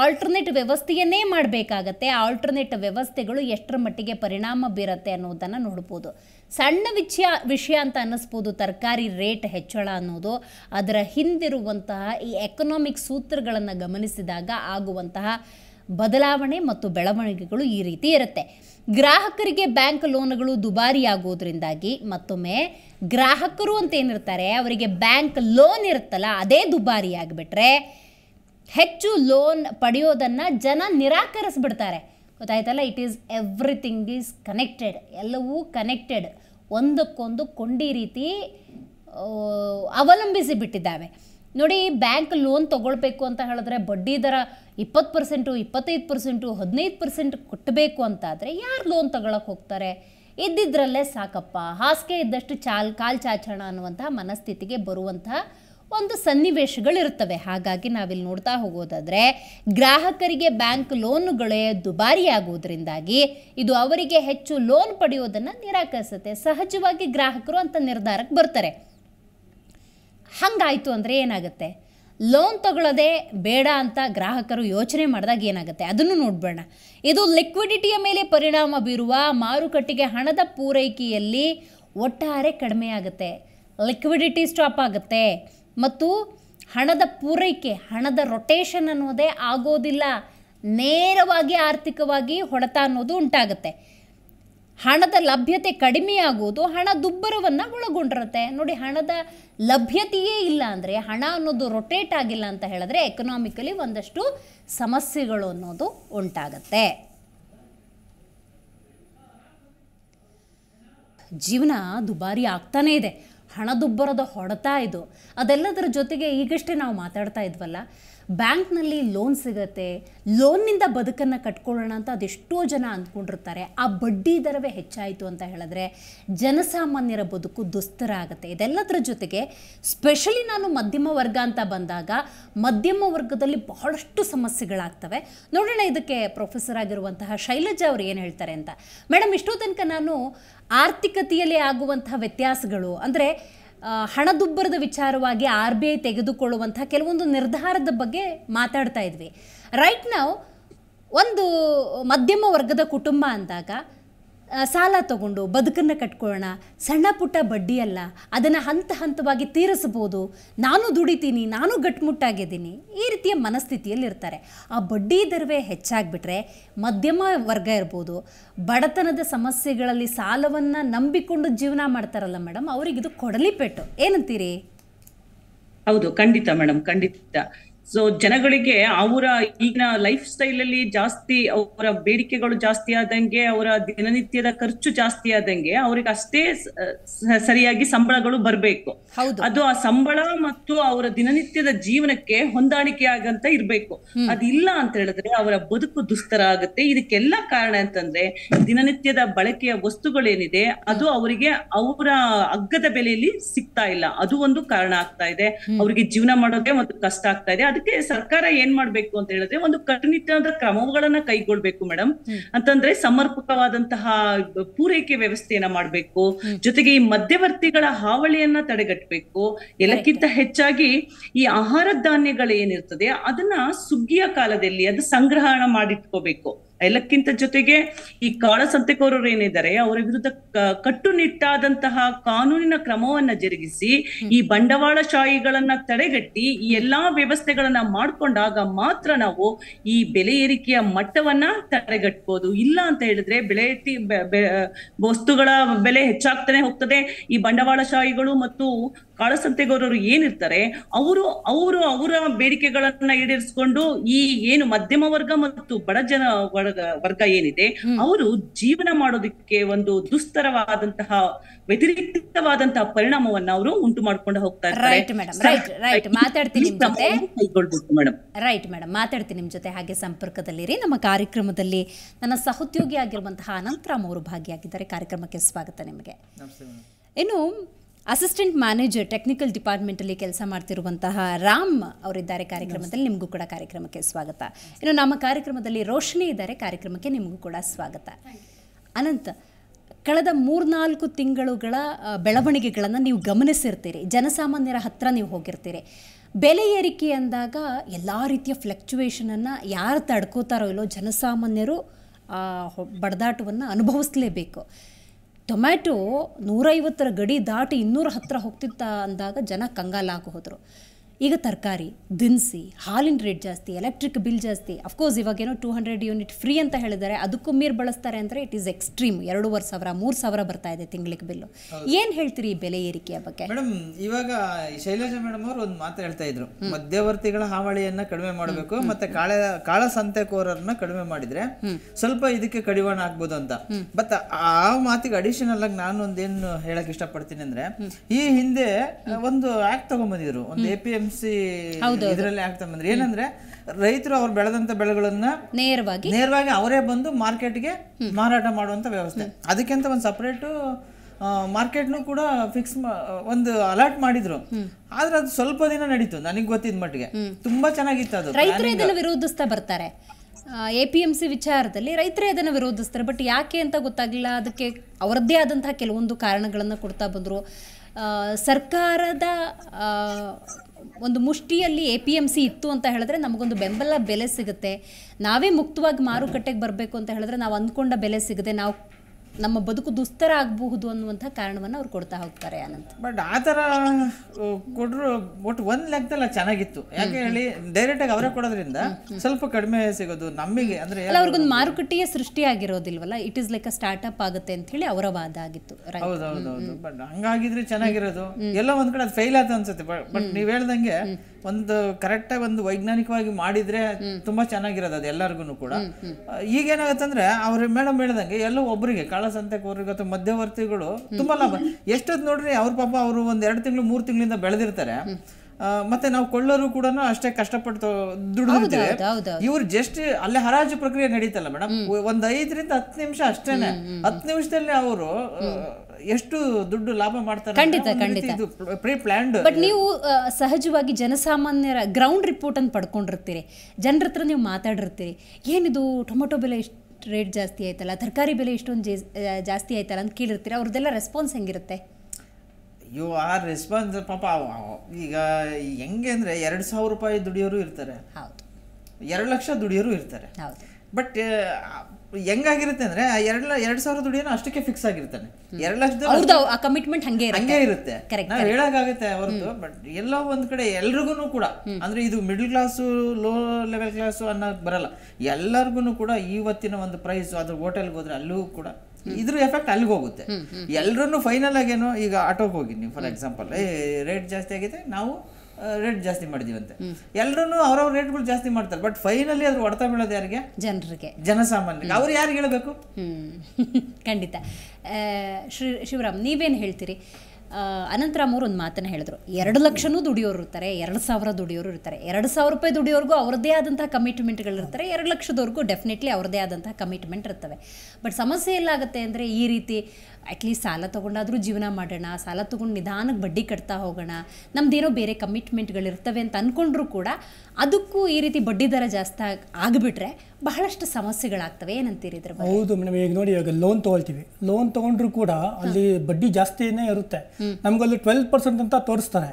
ಆಲ್ಟರ್ನೇಟ್ ವ್ಯವಸ್ಥೆಯನ್ನೇ ಮಾಡಬೇಕಾಗತ್ತೆ ಆಲ್ಟರ್ನೇಟ್ ವ್ಯವಸ್ಥೆಗಳು ಎಷ್ಟರ ಮಟ್ಟಿಗೆ ಪರಿಣಾಮ ಬೀರುತ್ತೆ ಅನ್ನೋದನ್ನು ನೋಡ್ಬೋದು ಸಣ್ಣ ವಿಷಯ ವಿಷಯ ಅಂತ ಅನ್ನಿಸ್ಬೋದು ತರಕಾರಿ ರೇಟ್ ಹೆಚ್ಚಳ ಅನ್ನೋದು ಅದರ ಹಿಂದಿರುವಂತಹ ಈ ಎಕನಾಮಿಕ್ ಸೂತ್ರಗಳನ್ನು ಗಮನಿಸಿದಾಗ ಆಗುವಂತಹ ಬದಲಾವಣೆ ಮತ್ತು ಬೆಳವಣಿಗೆಗಳು ಈ ರೀತಿ ಇರುತ್ತೆ ಗ್ರಾಹಕರಿಗೆ ಬ್ಯಾಂಕ್ ಲೋನ್ಗಳು ಆಗೋದ್ರಿಂದಾಗಿ ಮತ್ತೊಮ್ಮೆ ಗ್ರಾಹಕರು ಅಂತ ಏನಿರ್ತಾರೆ ಅವರಿಗೆ ಬ್ಯಾಂಕ್ ಲೋನ್ ಇರುತ್ತಲ್ಲ ಅದೇ ದುಬಾರಿ ಆಗಿಬಿಟ್ರೆ ಹೆಚ್ಚು ಲೋನ್ ಪಡೆಯೋದನ್ನು ಜನ ನಿರಾಕರಿಸ್ಬಿಡ್ತಾರೆ ಗೊತ್ತಾಯ್ತಲ್ಲ it is everything is connected ಎಲ್ಲವೂ ಕನೆಕ್ಟೆಡ್ ಒಂದಕ್ಕೊಂದು ಕೊಂಡಿ ರೀತಿ ಅವಲಂಬಿಸಿ ಬಿಟ್ಟಿದ್ದಾವೆ ನೋಡಿ ಬ್ಯಾಂಕ್ ಲೋನ್ ತೊಗೊಳ್ಬೇಕು ಅಂತ ಹೇಳಿದ್ರೆ ಬಡ್ಡಿ ದರ ಇಪ್ಪತ್ತು ಪರ್ಸೆಂಟು ಇಪ್ಪತ್ತೈದು ಪರ್ಸೆಂಟು ಹದಿನೈದು ಪರ್ಸೆಂಟ್ ಕೊಟ್ಟಬೇಕು ಅಂತಾದರೆ ಯಾರು ಲೋನ್ ತಗೊಳಕ್ಕೆ ಹೋಗ್ತಾರೆ ಇದ್ದಿದ್ರಲ್ಲೇ ಸಾಕಪ್ಪ ಹಾಸಿಗೆ ಇದ್ದಷ್ಟು ಚಾಲ್ ಕಾಲ್ ಚಾಚಣ ಅನ್ನುವಂತಹ ಮನಸ್ಥಿತಿಗೆ ಬರುವಂತಹ ಒಂದು ಸನ್ನಿವೇಶಗಳಿರುತ್ತವೆ ಹಾಗಾಗಿ ನಾವಿಲ್ಲಿ ನೋಡ್ತಾ ಹೋಗೋದಾದರೆ ಗ್ರಾಹಕರಿಗೆ ಬ್ಯಾಂಕ್ ಲೋನುಗಳೇ ದುಬಾರಿಯಾಗುವುದರಿಂದಾಗಿ ಇದು ಅವರಿಗೆ ಹೆಚ್ಚು ಲೋನ್ ಪಡೆಯೋದನ್ನು ನಿರಾಕರಿಸುತ್ತೆ ಸಹಜವಾಗಿ ಗ್ರಾಹಕರು ಅಂತ ನಿರ್ಧಾರಕ್ಕೆ ಬರ್ತಾರೆ ಹಂಗಾಯಿತು ಅಂದರೆ ಏನಾಗುತ್ತೆ ಲೋನ್ ತಗೊಳ್ಳೋದೆ ಬೇಡ ಅಂತ ಗ್ರಾಹಕರು ಯೋಚನೆ ಮಾಡಿದಾಗ ಏನಾಗುತ್ತೆ ಅದನ್ನು ನೋಡಬೇಡ ಇದು ಲಿಕ್ವಿಡಿಟಿಯ ಮೇಲೆ ಪರಿಣಾಮ ಬೀರುವ ಮಾರುಕಟ್ಟೆಗೆ ಹಣದ ಪೂರೈಕೆಯಲ್ಲಿ ಒಟ್ಟಾರೆ ಕಡಿಮೆಯಾಗುತ್ತೆ ಲಿಕ್ವಿಡಿಟಿ ಸ್ಟಾಪ್ ಆಗುತ್ತೆ ಮತ್ತು ಹಣದ ಪೂರೈಕೆ ಹಣದ ರೊಟೇಷನ್ ಅನ್ನೋದೇ ಆಗೋದಿಲ್ಲ ನೇರವಾಗಿ ಆರ್ಥಿಕವಾಗಿ ಹೊಡೆತ ಅನ್ನೋದು ಉಂಟಾಗುತ್ತೆ ಹಣದ ಲಭ್ಯತೆ ಕಡಿಮೆಯಾಗುವುದು ಹಣ ದುಬ್ಬರವನ್ನು ಒಳಗೊಂಡಿರುತ್ತೆ ನೋಡಿ ಹಣದ ಲಭ್ಯತೆಯೇ ಇಲ್ಲ ಅಂದರೆ ಹಣ ಅನ್ನೋದು ರೊಟೇಟ್ ಆಗಿಲ್ಲ ಅಂತ ಹೇಳಿದ್ರೆ ಎಕನಾಮಿಕಲಿ ಒಂದಷ್ಟು ಸಮಸ್ಯೆಗಳು ಅನ್ನೋದು ಉಂಟಾಗತ್ತೆ ಜೀವನ ದುಬಾರಿ ಆಗ್ತಾನೇ ಇದೆ ಹಣದುಬ್ಬರದ ಹೊಡೆತ ಇದು ಅದೆಲ್ಲದರ ಜೊತೆಗೆ ಈಗಷ್ಟೇ ನಾವು ಮಾತಾಡ್ತಾ ಇದ್ವಲ್ಲ ಬ್ಯಾಂಕ್ನಲ್ಲಿ ಲೋನ್ ಸಿಗತ್ತೆ ಲೋನ್ನಿಂದ ಬದುಕನ್ನು ಕಟ್ಕೊಳ್ಳೋಣ ಅಂತ ಅದೆಷ್ಟೋ ಜನ ಅಂದ್ಕೊಂಡಿರ್ತಾರೆ ಆ ಬಡ್ಡಿ ದರವೇ ಹೆಚ್ಚಾಯಿತು ಅಂತ ಹೇಳಿದ್ರೆ ಜನಸಾಮಾನ್ಯರ ಬದುಕು ದುಸ್ತರ ಆಗುತ್ತೆ ಇದೆಲ್ಲದರ ಜೊತೆಗೆ ಸ್ಪೆಷಲಿ ನಾನು ಮಧ್ಯಮ ವರ್ಗ ಅಂತ ಬಂದಾಗ ಮಧ್ಯಮ ವರ್ಗದಲ್ಲಿ ಬಹಳಷ್ಟು ಸಮಸ್ಯೆಗಳಾಗ್ತವೆ ನೋಡೋಣ ಇದಕ್ಕೆ ಪ್ರೊಫೆಸರ್ ಆಗಿರುವಂತಹ ಶೈಲಜಾ ಅವರು ಏನು ಹೇಳ್ತಾರೆ ಅಂತ ಮೇಡಮ್ ಇಷ್ಟೋ ತನಕ ನಾನು ಆರ್ಥಿಕತೆಯಲ್ಲಿ ಆಗುವಂತಹ ವ್ಯತ್ಯಾಸಗಳು ಅಂದರೆ ಹಣದುಬ್ಬರದ ವಿಚಾರವಾಗಿ ಆರ್ ಬಿ ಐ ತೆಗೆದುಕೊಳ್ಳುವಂಥ ಕೆಲವೊಂದು ನಿರ್ಧಾರದ ಬಗ್ಗೆ ಮಾತಾಡ್ತಾ ಇದ್ವಿ ರೈಟ್ ನಾವು ಒಂದು ಮಧ್ಯಮ ವರ್ಗದ ಕುಟುಂಬ ಅಂದಾಗ ಸಾಲ ತಗೊಂಡು ಬದುಕನ್ನು ಕಟ್ಕೊಳ್ಳೋಣ ಸಣ್ಣ ಪುಟ್ಟ ಬಡ್ಡಿಯಲ್ಲ ಅದನ್ನು ಹಂತ ಹಂತವಾಗಿ ತೀರಿಸ್ಬೋದು ನಾನು ದುಡಿತೀನಿ ನಾನು ಗಟ್ಮುಟ್ಟಾಗಿದ್ದೀನಿ ಈ ರೀತಿಯ ಮನಸ್ಥಿತಿಯಲ್ಲಿರ್ತಾರೆ ಆ ಬಡ್ಡಿ ದರವೇ ಹೆಚ್ಚಾಗಿಬಿಟ್ರೆ ಮಧ್ಯಮ ವರ್ಗ ಇರ್ಬೋದು ಬಡತನದ ಸಮಸ್ಯೆಗಳಲ್ಲಿ ಸಾಲವನ್ನು ನಂಬಿಕೊಂಡು ಜೀವನ ಮಾಡ್ತಾರಲ್ಲ ಮೇಡಮ್ ಅವರಿಗಿದು ಕೊಡಲಿ ಪೆಟ್ಟು ಏನಂತೀರಿ ಹೌದು ಖಂಡಿತ ಮೇಡಮ್ ಖಂಡಿತ ಸೊ ಜನಗಳಿಗೆ ಅವರ ಈಗಿನ ಲೈಫ್ ಸ್ಟೈಲ್ ಅಲ್ಲಿ ಜಾಸ್ತಿ ಅವರ ಬೇಡಿಕೆಗಳು ಜಾಸ್ತಿ ಆದಂಗೆ ಅವರ ದಿನನಿತ್ಯದ ಖರ್ಚು ಜಾಸ್ತಿ ಆದಂಗೆ ಅವ್ರಿಗೆ ಅಷ್ಟೇ ಸರಿಯಾಗಿ ಸಂಬಳಗಳು ಬರಬೇಕು ಅದು ಆ ಸಂಬಳ ಮತ್ತು ಅವರ ದಿನನಿತ್ಯದ ಜೀವನಕ್ಕೆ ಹೊಂದಾಣಿಕೆ ಆಗಂತ ಇರ್ಬೇಕು ಅದಿಲ್ಲ ಅಂತ ಹೇಳಿದ್ರೆ ಅವರ ಬದುಕು ದುಸ್ತರ ಆಗುತ್ತೆ ಇದಕ್ಕೆಲ್ಲ ಕಾರಣ ಅಂತಂದ್ರೆ ದಿನನಿತ್ಯದ ಬಳಕೆಯ ವಸ್ತುಗಳೇನಿದೆ ಅದು ಅವರಿಗೆ ಅವರ ಅಗ್ಗದ ಬೆಲೆಯಲ್ಲಿ ಸಿಗ್ತಾ ಇಲ್ಲ ಅದು ಒಂದು ಕಾರಣ ಆಗ್ತಾ ಇದೆ ಅವರಿಗೆ ಜೀವನ ಮಾಡೋದೇ ಒಂದು ಕಷ್ಟ ಆಗ್ತಾ ಇದೆ ಅದಕ್ಕೆ ಸರ್ಕಾರ ಏನ್ ಮಾಡ್ಬೇಕು ಅಂತ ಹೇಳಿದ್ರೆ ಒಂದು ಕಟ್ಟುನಿಟ್ಟಾದ ಕ್ರಮಗಳನ್ನ ಕೈಗೊಳ್ಬೇಕು ಮೇಡಮ್ ಅಂತಂದ್ರೆ ಸಮರ್ಪಕವಾದಂತಹ ಪೂರೈಕೆ ವ್ಯವಸ್ಥೆಯನ್ನ ಮಾಡ್ಬೇಕು ಜೊತೆಗೆ ಈ ಮಧ್ಯವರ್ತಿಗಳ ಹಾವಳಿಯನ್ನ ತಡೆಗಟ್ಟಬೇಕು ಎಲ್ಲಕ್ಕಿಂತ ಹೆಚ್ಚಾಗಿ ಈ ಆಹಾರ ಧಾನ್ಯಗಳು ಏನಿರ್ತದೆ ಅದನ್ನ ಸುಗ್ಗಿಯ ಕಾಲದಲ್ಲಿ ಅದು ಸಂಗ್ರಹಣ ಮಾಡಿಟ್ಕೋಬೇಕು ಎಲ್ಲಕ್ಕಿಂತ ಜೊತೆಗೆ ಈ ಕಾಳ ಏನಿದ್ದಾರೆ ಅವರ ವಿರುದ್ಧ ಕಟ್ಟುನಿಟ್ಟಾದಂತಹ ಕಾನೂನಿನ ಕ್ರಮವನ್ನ ಜರುಗಿಸಿ ಈ ಬಂಡವಾಳಶಾಹಿಗಳನ್ನ ತಡೆಗಟ್ಟಿ ಈ ಎಲ್ಲಾ ವ್ಯವಸ್ಥೆಗಳನ್ನ ಮಾಡ್ಕೊಂಡಾಗ ಮಾತ್ರ ನಾವು ಈ ಬೆಲೆ ಏರಿಕೆಯ ಮಟ್ಟವನ್ನ ತಡೆಗಟ್ಬೋದು ಇಲ್ಲ ಅಂತ ಹೇಳಿದ್ರೆ ಬೆಲೆ ವಸ್ತುಗಳ ಬೆಲೆ ಹೆಚ್ಚಾಗ್ತಾನೆ ಹೋಗ್ತದೆ ಈ ಬಂಡವಾಳಶಾಹಿಗಳು ಮತ್ತು ಕಾಳಸಂತೆಗೌರವರು ಏನಿರ್ತಾರೆ ಅವರು ಅವರು ಅವರ ಬೇಡಿಕೆಗಳನ್ನ ಈಡೇರಿಸಿಕೊಂಡು ಈ ಏನು ಮಧ್ಯಮ ವರ್ಗ ಮತ್ತು ಬಡ ಜನ ವರ್ಗ ವರ್ಗ ಏನಿದೆ ಅವರು ಜೀವನ ಮಾಡೋದಕ್ಕೆ ಒಂದು ದುಸ್ತರವಾದಂತಹ ವ್ಯತಿರಿಕ್ತವಾದಂತಹ ಪರಿಣಾಮವನ್ನ ಅವರು ಉಂಟು ಮಾಡ್ಕೊಂಡು ಹೋಗ್ತಾರೆ ರೈಟ್ ಮಾತಾಡ್ತೀನಿ ನಿಮ್ ಜೊತೆ ಹಾಗೆ ಸಂಪರ್ಕದಲ್ಲಿರಿ ನಮ್ಮ ಕಾರ್ಯಕ್ರಮದಲ್ಲಿ ನನ್ನ ಸಹೋದ್ಯೋಗಿ ಆಗಿರುವಂತಹ ಅನಂತರಾಮ್ ಅವರು ಭಾಗಿಯಾಗಿದ್ದಾರೆ ಕಾರ್ಯಕ್ರಮಕ್ಕೆ ಸ್ವಾಗತ ನಿಮಗೆ ಇನ್ನು ಅಸಿಸ್ಟೆಂಟ್ ಮ್ಯಾನೇಜರ್ ಟೆಕ್ನಿಕಲ್ ಡಿಪಾರ್ಟ್ಮೆಂಟಲ್ಲಿ ಕೆಲಸ ಮಾಡ್ತಿರುವಂತಹ ರಾಮ್ ಅವರಿದ್ದಾರೆ ಕಾರ್ಯಕ್ರಮದಲ್ಲಿ ನಿಮಗೂ ಕೂಡ ಕಾರ್ಯಕ್ರಮಕ್ಕೆ ಸ್ವಾಗತ ಇನ್ನು ನಮ್ಮ ಕಾರ್ಯಕ್ರಮದಲ್ಲಿ ರೋಷನಿ ಇದ್ದಾರೆ ಕಾರ್ಯಕ್ರಮಕ್ಕೆ ನಿಮಗೂ ಕೂಡ ಸ್ವಾಗತ ಅನಂತ ಕಳೆದ ಮೂರ್ನಾಲ್ಕು ತಿಂಗಳುಗಳ ಬೆಳವಣಿಗೆಗಳನ್ನು ನೀವು ಗಮನಿಸಿರ್ತೀರಿ ಜನಸಾಮಾನ್ಯರ ಹತ್ರ ನೀವು ಹೋಗಿರ್ತೀರಿ ಬೆಲೆ ಏರಿಕೆ ಅಂದಾಗ ಎಲ್ಲ ರೀತಿಯ ಫ್ಲಕ್ಚುವೇಷನನ್ನು ಯಾರು ತಡ್ಕೋತಾರೋ ಇಲ್ಲೋ ಜನಸಾಮಾನ್ಯರು ಬಡದಾಟವನ್ನು ಅನುಭವಿಸಲೇಬೇಕು ಟೊಮ್ಯಾಟೊ ನೂರೈವತ್ತರ ಗಡಿ ದಾಟಿ ಇನ್ನೂರ ಹತ್ತಿರ ಹೋಗ್ತಿತ್ತ ಅಂದಾಗ ಜನ ಕಂಗಾಲಾಗಿ ಹೋದರು ಈಗ ತರಕಾರಿ ದಿನಸಿ ಹಾಲಿನ ರೇಟ್ ಜಾಸ್ತಿ ಎಲೆಕ್ಟ್ರಿಕ್ ಬಿಲ್ ಜಾಸ್ತಿ ಅಫ್ಕೋರ್ಸ್ ಇವಾಗೇನೋ ಟೂ ಹಂಡ್ರೆಡ್ ಯೂನಿಟ್ ಫ್ರೀ ಅಂತ ಹೇಳಿದ್ದಾರೆ ಅದಕ್ಕೂ ಮೀರ್ ಬಳಸ್ತಾರೆ ಅಂದರೆ ಇಟ್ ಈಸ್ ಎಕ್ಸ್ಟ್ರೀಮ್ ಎರಡೂವರೆ ಸಾವಿರ ಮೂರು ಸಾವಿರ ಬರ್ತಾ ಇದೆ ತಿಂಗಳಿಗೆ ಬಿಲ್ಲು ಏನು ಹೇಳ್ತೀರಿ ಬೆಲೆ ಏರಿಕೆಯ ಬಗ್ಗೆ ಮೇಡಮ್ ಇವಾಗ ಶೈಲಜಾ ಮೇಡಮ್ ಅವರು ಒಂದು ಮಾತು ಹೇಳ್ತಾ ಇದ್ರು ಮಧ್ಯವರ್ತಿಗಳ ಹಾವಳಿಯನ್ನ ಕಡಿಮೆ ಮಾಡಬೇಕು ಮತ್ತೆ ಕಾಳ ಕಾಳ ಸಂತೆಕೋರರನ್ನ ಕಡಿಮೆ ಮಾಡಿದ್ರೆ ಸ್ವಲ್ಪ ಇದಕ್ಕೆ ಕಡಿವಾಣ ಆಗ್ಬೋದು ಅಂತ ಬಟ್ ಆ ಮಾತಿಗೆ ಅಡಿಷನಲ್ ಆಗಿ ನಾನು ಒಂದೇನು ಹೇಳಕ್ ಇಷ್ಟಪಡ್ತೀನಿ ಅಂದ್ರೆ ಈ ಹಿಂದೆ ಒಂದು ಆಕ್ಟ್ ತಗೊಂಡ್ಬಂದಿದ್ರು ಒಂದು ಎ ಪಿ ಎಂ ಎಫಿಷಿಯನ್ಸಿ ಇದರಲ್ಲಿ ಆಗ್ತಾ ಬಂದ್ರೆ ಏನಂದ್ರೆ ರೈತರು ಅವ್ರು ಬೆಳೆದಂತ ಬೆಳೆಗಳನ್ನ ನೇರವಾಗಿ ನೇರವಾಗಿ ಅವರೇ ಬಂದು ಮಾರ್ಕೆಟ್ಗೆ ಮಾರಾಟ ಮಾಡುವಂತ ವ್ಯವಸ್ಥೆ ಅದಕ್ಕಿಂತ ಒಂದು ಸಪ್ರೇಟ್ ಮಾರ್ಕೆಟ್ನು ಕೂಡ ಫಿಕ್ಸ್ ಒಂದು ಅಲರ್ಟ್ ಮಾಡಿದ್ರು ಆದ್ರೆ ಅದು ಸ್ವಲ್ಪ ದಿನ ನಡೀತು ನನಗೆ ಗೊತ್ತಿದ್ ಮಟ್ಟಿಗೆ ತುಂಬಾ ಚೆನ್ನಾಗಿತ್ತು ಅದು ರೈತರು ಇದನ್ನು ವಿರೋಧಿಸ್ತಾ ಬರ್ತಾರೆ ಎ ಪಿ ಎಂ ಸಿ ವಿಚಾರದಲ್ಲಿ ರೈತರೇ ಅದನ್ನು ವಿರೋಧಿಸ್ತಾರೆ ಬಟ್ ಯಾಕೆ ಅಂತ ಗೊತ್ತಾಗಲಿಲ್ಲ ಅದಕ್ಕೆ ಅವರದ್ದೇ ಆದಂತಹ ಕೆಲವೊಂದು ಕಾರಣಗಳನ್ನು ಕೊಡ್ತಾ ಬಂದರು ಸರ್ಕಾರದ ಒಂದು ಮುಷ್ಟಿಯಲ್ಲಿ ಎ ಪಿ ಎಮ್ ಸಿ ಇತ್ತು ಅಂತ ಹೇಳಿದ್ರೆ ನಮಗೊಂದು ಬೆಂಬಲ ಬೆಲೆ ಸಿಗುತ್ತೆ ನಾವೇ ಮುಕ್ತವಾಗಿ ಮಾರುಕಟ್ಟೆಗೆ ಬರಬೇಕು ಅಂತ ಹೇಳಿದ್ರೆ ನಾವು ಅಂದ್ಕೊಂಡ ಬೆಲೆ ಸಿಗದೆ ನಾವು ನಮ್ಮ ಬದುಕು ದುಸ್ತರ ಆಗಬಹುದು ಅನ್ನುವಂಥ ಕಾರಣವನ್ನು ಅವ್ರು ಕೊಡ್ತಾ ಹೋಗ್ತಾರೆ ಅನಂತ ಬಟ್ ಆ ಥರ ಕೊಡ್ರು ಒಟ್ಟು ಒಂದು ಲೆಕ್ಕದಲ್ಲಿ ಚೆನ್ನಾಗಿತ್ತು ಯಾಕೆ ಹೇಳಿ ಡೈರೆಕ್ಟಾಗಿ ಅವರೇ ಕೊಡೋದ್ರಿಂದ ಸ್ವಲ್ಪ ಕಡಿಮೆ ಸಿಗೋದು ನಮಗೆ ಅಂದರೆ ಅವ್ರಿಗೊಂದು ಅವ್ರಿಗೊಂದು ಮಾರುಕಟ್ಟೆಯೇ ಆಗಿರೋದಿಲ್ವಲ್ಲ it is like a start ಆಗುತ್ತೆ ಅಂತ ಹೇಳಿ ಅವರ ವಾದ ಆಗಿತ್ತು ಹೌದು ಬಟ್ ಹಂಗಾಗಿದ್ರೆ ಚೆನ್ನಾಗಿರೋದು ಎಲ್ಲ ಒಂದ್ ಕಡೆ ಅದು ಫೇಲ್ ಆಯ್ತು ಅನ್ಸುತ್ತೆ ಬಟ್ ನೀವು ಹೇಳ್ದಂಗೆ ಒಂದು ಕರೆಕ್ಟಾಗಿ ಒಂದು ವೈಜ್ಞಾನಿಕವಾಗಿ ಮಾಡಿದ್ರೆ ತುಂಬಾ ಚೆನ್ನಾಗಿರೋದು ಅದು ಎಲ್ಲರಿಗೂ ಕೂಡ ಈಗೇನಾಗತ್ತಂದ್ರೆ ಅವ್ರ ಮೇಡಮ್ ಹೇಳ್ದಂಗೆ ಎಲ್ಲೋ ಒಬ್ಬರಿಗೆ ಕಾಳಸಂತೆಕೋರಿಗೆ ಅಥವಾ ಮಧ್ಯವರ್ತಿಗಳು ತುಂಬಾ ಲಾಭ ಎಷ್ಟೊತ್ತು ನೋಡ್ರಿ ಅವ್ರ ಪಾಪ ಅವರು ಒಂದ್ ಎರಡು ತಿಂಗಳು ಮೂರು ತಿಂಗಳಿಂದ ಬೆಳೆದಿರ್ತಾರೆ ಮತ್ತೆ ನಾವು ಕೊಳ್ಳೋರು ಕೂಡ ಅಷ್ಟೇ ಕಷ್ಟಪಟ್ಟು ದುಡಿದಿರ್ತೀವಿ ಇವ್ರು ಜಸ್ಟ್ ಅಲ್ಲೇ ಹರಾಜು ಪ್ರಕ್ರಿಯೆ ನಡೀತಲ್ಲ ಮೇಡಮ್ ಒಂದ್ ಐದರಿಂದ ಹತ್ತು ನಿಮಿಷ ಅಷ್ಟೇನೆ ಹತ್ತು ನಿಮಿಷದಲ್ಲಿ ಅವರು ಎಷ್ಟು ದುಡ್ಡು ಲಾಭ ಮಾಡ್ತಾರೆ ಖಂಡಿತ ಖಂಡಿತ ಪ್ರೀ ಪ್ಲಾನ್ಡ್ ಬಟ್ ನೀವು ಸಹಜವಾಗಿ ಜನಸಾಮಾನ್ಯರ ಗ್ರೌಂಡ್ ರಿಪೋರ್ಟ್ ಅನ್ನು ಪಡ್ಕೊಂಡಿರ್ತೀರಿ ಜನರ ಹತ್ರ ನೀವು ಮಾತಾಡಿರ್ತೀರಿ ಏನಿದು ಟೊಮೊಟೊ ಬೆಲೆ ಇಷ್ಟು ರೇಟ್ ಜಾಸ್ತಿ ಆಯ್ತಲ್ಲ ತರಕಾರಿ ಬೆಲೆ ಇಷ್ಟೊಂದು ಜಾಸ್ತಿ ಆಯ್ತಲ್ಲ ಅಂತ ಕೇಳಿರ್ತೀರಿ ಅವ್ರದ್ದೆಲ್ಲ ರೆಸ್ಪಾನ್ಸ್ ಹೆಂಗಿರುತ್ತೆ ಯು ಆರ್ ರೆಸ್ಪಾನ್ಸ್ ಪಾಪ ಈಗ ಹೆಂಗೆ ಅಂದರೆ ಎರಡು ಸಾವಿರ ರೂಪಾಯಿ ದುಡಿಯೋರು ಇರ್ತಾರೆ ಎರಡು ಲಕ್ಷ ದುಡಿಯೋರು ಇರ್ತಾರೆ ಬಟ್ ಹೆಂಗಾಗಿರುತ್ತೆ ಅಂದ್ರೆ ಎರಡ್ ಎರಡ್ ಸಾವಿರ ದುಡಿಯೋ ಅಷ್ಟಕ್ಕೆ ಫಿಕ್ಸ್ ಆಗಿರ್ತಾನೆ ಎರಡು ಲಕ್ಷದ ಕಮಿಟ್ಮೆಂಟ್ ಹಂಗೆ ಹಂಗೆ ಇರುತ್ತೆ ನಾವು ಹೇಳಕ್ಕಾಗುತ್ತೆ ಅವ್ರದ್ದು ಬಟ್ ಎಲ್ಲೋ ಒಂದ್ ಕಡೆ ಎಲ್ರಿಗೂ ಕೂಡ ಅಂದ್ರೆ ಇದು middle class low level class ಅನ್ನೋ ಬರಲ್ಲ ಎಲ್ಲರಿಗೂ ಕೂಡ ಇವತ್ತಿನ ಒಂದು ಪ್ರೈಸ್ ಅದ್ರ ಹೋಟೆಲ್ಗೆ ಹೋದ್ರೆ ಅಲ್ಲೂ ಕೂಡ ಇದ್ರ ಎಫೆಕ್ಟ್ ಅಲ್ಲಿಗೆ ಹೋಗುತ್ತೆ ಎಲ್ಲರನ್ನು ಫೈನಲ್ ಆಗೇನು ಈಗ ಆಟೋಗೆ ಹೋಗಿ ನೀವು ಫಾರ್ ಎಕ್ಸಾಂಪಲ್ ಏ ರೇಟ್ ಜಾಸ್ತಿ ಆಗಿದೆ ನಾವು ರೇಟ್ ಜಾಸ್ತಿ ಮಾಡಿದೀವಂತೆ ಎಲ್ಲರೂ ಅವ್ರವ್ರ ರೇಟ್ಗಳು ಜಾಸ್ತಿ ಮಾಡ್ತಾರೆ ಬಟ್ ಫೈನಲಿ ಅದ್ರ ಹೊಡೆತ ಬೀಳೋದು ಯಾರಿಗೆ ಜನರಿಗೆ ಜನಸಾಮಾನ್ಯ ಅವ್ರು ಯಾರು ಹೇಳಬೇಕು ಖಂಡಿತ ಶ್ರೀ ಶಿವರಾಮ್ ನೀವೇನು ಹೇಳ್ತೀರಿ ಅನಂತರಾಮ್ ಒಂದು ಮಾತನ್ನು ಹೇಳಿದ್ರು ಎರಡು ಲಕ್ಷನೂ ದುಡಿಯೋರು ಇರ್ತಾರೆ ಎರಡು ಸಾವಿರ ದುಡಿಯೋರು ಇರ್ತಾರೆ ಎರಡು ಸಾವಿರ ರೂಪಾಯಿ ದುಡಿಯೋರ್ಗೂ ಅವ್ರದ್ದೇ ಆದಂತಹ ಕಮಿಟ್ಮೆಂಟ್ಗಳಿರ್ತಾರೆ ಎರಡು ಲಕ್ಷದವರೆಗೂ ಡೆಫಿನೆಟ್ಲಿ ಅವ್ರದ್ದೇ ಆದಂತಹ ಕಮಿಟ್ಮೆಂಟ್ ಇರ್ತವೆ ಬಟ್ ಸಮಸ್ಯೆ ಎಲ್ಲಾಗುತ್ತೆ ಅಂದರೆ ಈ ರೀತಿ ಅಟ್ಲೀಸ್ಟ್ ಸಾಲ ತೊಗೊಂಡಾದರೂ ಜೀವನ ಮಾಡೋಣ ಸಾಲ ತೊಗೊಂಡು ನಿಧಾನಕ್ಕೆ ಬಡ್ಡಿ ಕಟ್ತಾ ಹೋಗೋಣ ನಮ್ಮದೇನೋ ಬೇರೆ ಕಮಿಟ್ಮೆಂಟ್ಗಳಿರ್ತವೆ ಅಂತ ಅಂದ್ಕೊಂಡ್ರೂ ಕೂಡ ಅದಕ್ಕೂ ಈ ರೀತಿ ಬಡ್ಡಿ ದರ ಜಾಸ್ತಿ ಆಗಿಬಿಟ್ರೆ ಬಹಳಷ್ಟು ಸಮಸ್ಯೆಗಳಾಗ್ತವೆ ಏನಂತೀರಿ ಇದ್ರ ಹೌದು ಮೇಡಮ್ ಈಗ ನೋಡಿ ಇವಾಗ ಲೋನ್ ತಗೊಳ್ತೀವಿ ಲೋನ್ ತೊಗೊಂಡ್ರು ಕೂಡ ಅಲ್ಲಿ ಬಡ್ಡಿ ಜಾಸ್ತಿನೇ ಇರುತ್ತೆ ನಮ್ಗಲ್ಲಿ ಟ್ವೆಲ್ ಪರ್ಸೆಂಟ್ ಅಂತ ತೋರಿಸ್ತಾರೆ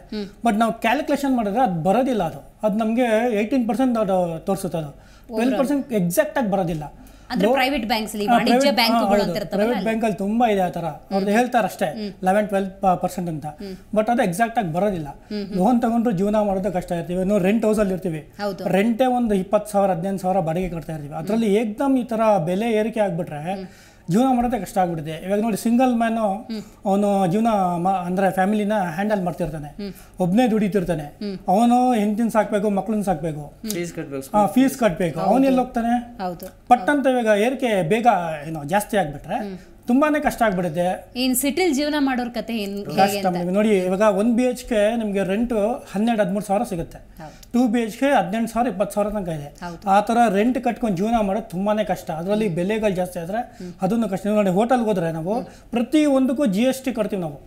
ಬಟ್ ನಾವು ಕ್ಯಾಲ್ಕುಲೇಷನ್ ಮಾಡಿದ್ರೆ ಅದು ಬರೋದಿಲ್ಲ ಅದು ಅದು ನಮಗೆ ಏಯ್ಟೀನ್ ಪರ್ಸೆಂಟ್ ಅದು ತೋರಿಸುತ್ತೆ ಅದು ಟ್ವೆಲ್ ಪರ್ಸೆಂಟ್ ಎಕ್ಸಾಕ್ಟಾಗಿ ಬರೋದಿಲ್ಲ ಅಂದ್ರೆ ಪ್ರೈವೇಟ್ ಬ್ಯಾಂಕ್ಸ್ ಅಲ್ಲಿ ವಾಣಿಜ್ಯ ಅಂತ ಇರ್ತವೆ ಬ್ಯಾಂಕ್ ಅಲ್ಲಿ ತುಂಬಾ ಇದೆ ಆ ತರ ಅವ್ರದ್ದು ಹೇಳ್ತಾರೆ ಅಷ್ಟೇ ಲೆವೆನ್ ಟ್ವೆಲ್ ಪರ್ಸೆಂಟ್ ಅಂತ ಬಟ್ ಅದು ಎಕ್ಸಾಕ್ಟ್ ಆಗಿ ಬರೋದಿಲ್ಲ ಲೋನ್ ತಗೊಂಡ್ರು ಜೀವನ ಮಾಡೋದು ಕಷ್ಟ ಇರ್ತೀವಿ ನಾವು ರೆಂಟ್ ಹೌಸ್ ಅಲ್ಲಿ ಇರ್ತೀವಿ ರೆಂಟೇ ಒಂದು ಇಪ್ಪತ್ತು ಸಾವಿರ ಹದಿನೈದು ಸಾವಿರ ಬಾಡಿಗೆ ಕಟ್ತಾ ಇರ್ತೀವಿ ಅದರಲ್ಲಿ ಏಕ್ದಮ್ ಈ ತರ ಬೆಲೆ ಏರಿಕೆ ಆಗ್ಬಿಟ್ರೆ ಜೀವನ ಮಾಡೋದೇ ಕಷ್ಟ ಆಗ್ಬಿಟ್ಟಿದೆ ಇವಾಗ ನೋಡಿ ಸಿಂಗಲ್ ಮ್ಯಾನು ಅವನು ಜೀವನ ಅಂದ್ರೆ ಫ್ಯಾಮಿಲಿನ ಹ್ಯಾಂಡಲ್ ಮಾಡ್ತಿರ್ತಾನೆ ಒಬ್ಬನೇ ದುಡಿತಿರ್ತಾನೆ ಅವನು ಹೆಂಡತಿನ ಸಾಕ್ಬೇಕು ಮಕ್ಕಳನ್ನ ಸಾಕಬೇಕು ಫೀಸ್ ಕಟ್ಬೇಕು ಅವನ ಎಲ್ಲಿ ಹೋಗ್ತಾನೆ ಪಟ್ಟಂತ ಇವಾಗ ಏರಿಕೆ ಬೇಗ ಏನೋ ಜಾಸ್ತಿ ಆಗ್ಬಿಟ್ರೆ ತುಂಬಾನೇ ಕಷ್ಟ ಆಗ್ಬಿಡುತ್ತೆ ಇನ್ ಸಿಟಿಲ್ ಜೀವನ ಮಾಡೋರ್ ಕತೆ ನೋಡಿ ಇವಾಗ ಒನ್ ಬಿ ಎಚ್ ಕೆ ನಿಮ್ಗೆ ರೆಂಟ್ ಹನ್ನೆರಡು ಹದಿಮೂರು ಸಾವಿರ ಸಿಗುತ್ತೆ ಟೂ ಬಿ ಎಚ್ ಕೆ ಹದಿನೆಂಟು ಸಾವಿರ ಇಪ್ಪತ್ತು ಸಾವಿರ ತನಕ ಇದೆ ಆ ರೆಂಟ್ ಕಟ್ಕೊಂಡು ಜೀವನ ಮಾಡೋದು ತುಂಬಾನೇ ಕಷ್ಟ ಅದರಲ್ಲಿ ಬೆಲೆಗಳು ಜಾಸ್ತಿ ಆದ್ರೆ ಅದೊಂದು ಕಷ್ಟ ನೋಡಿ ಹೋಟೆಲ್ಗೆ ಹೋದ್ರೆ ನಾವು ಪ್ರತಿ ಒಂದಕ್ಕೂ ಜಿ ಎಸ್ ಟಿ ಕಟ್ತೀವಿ ನಾವು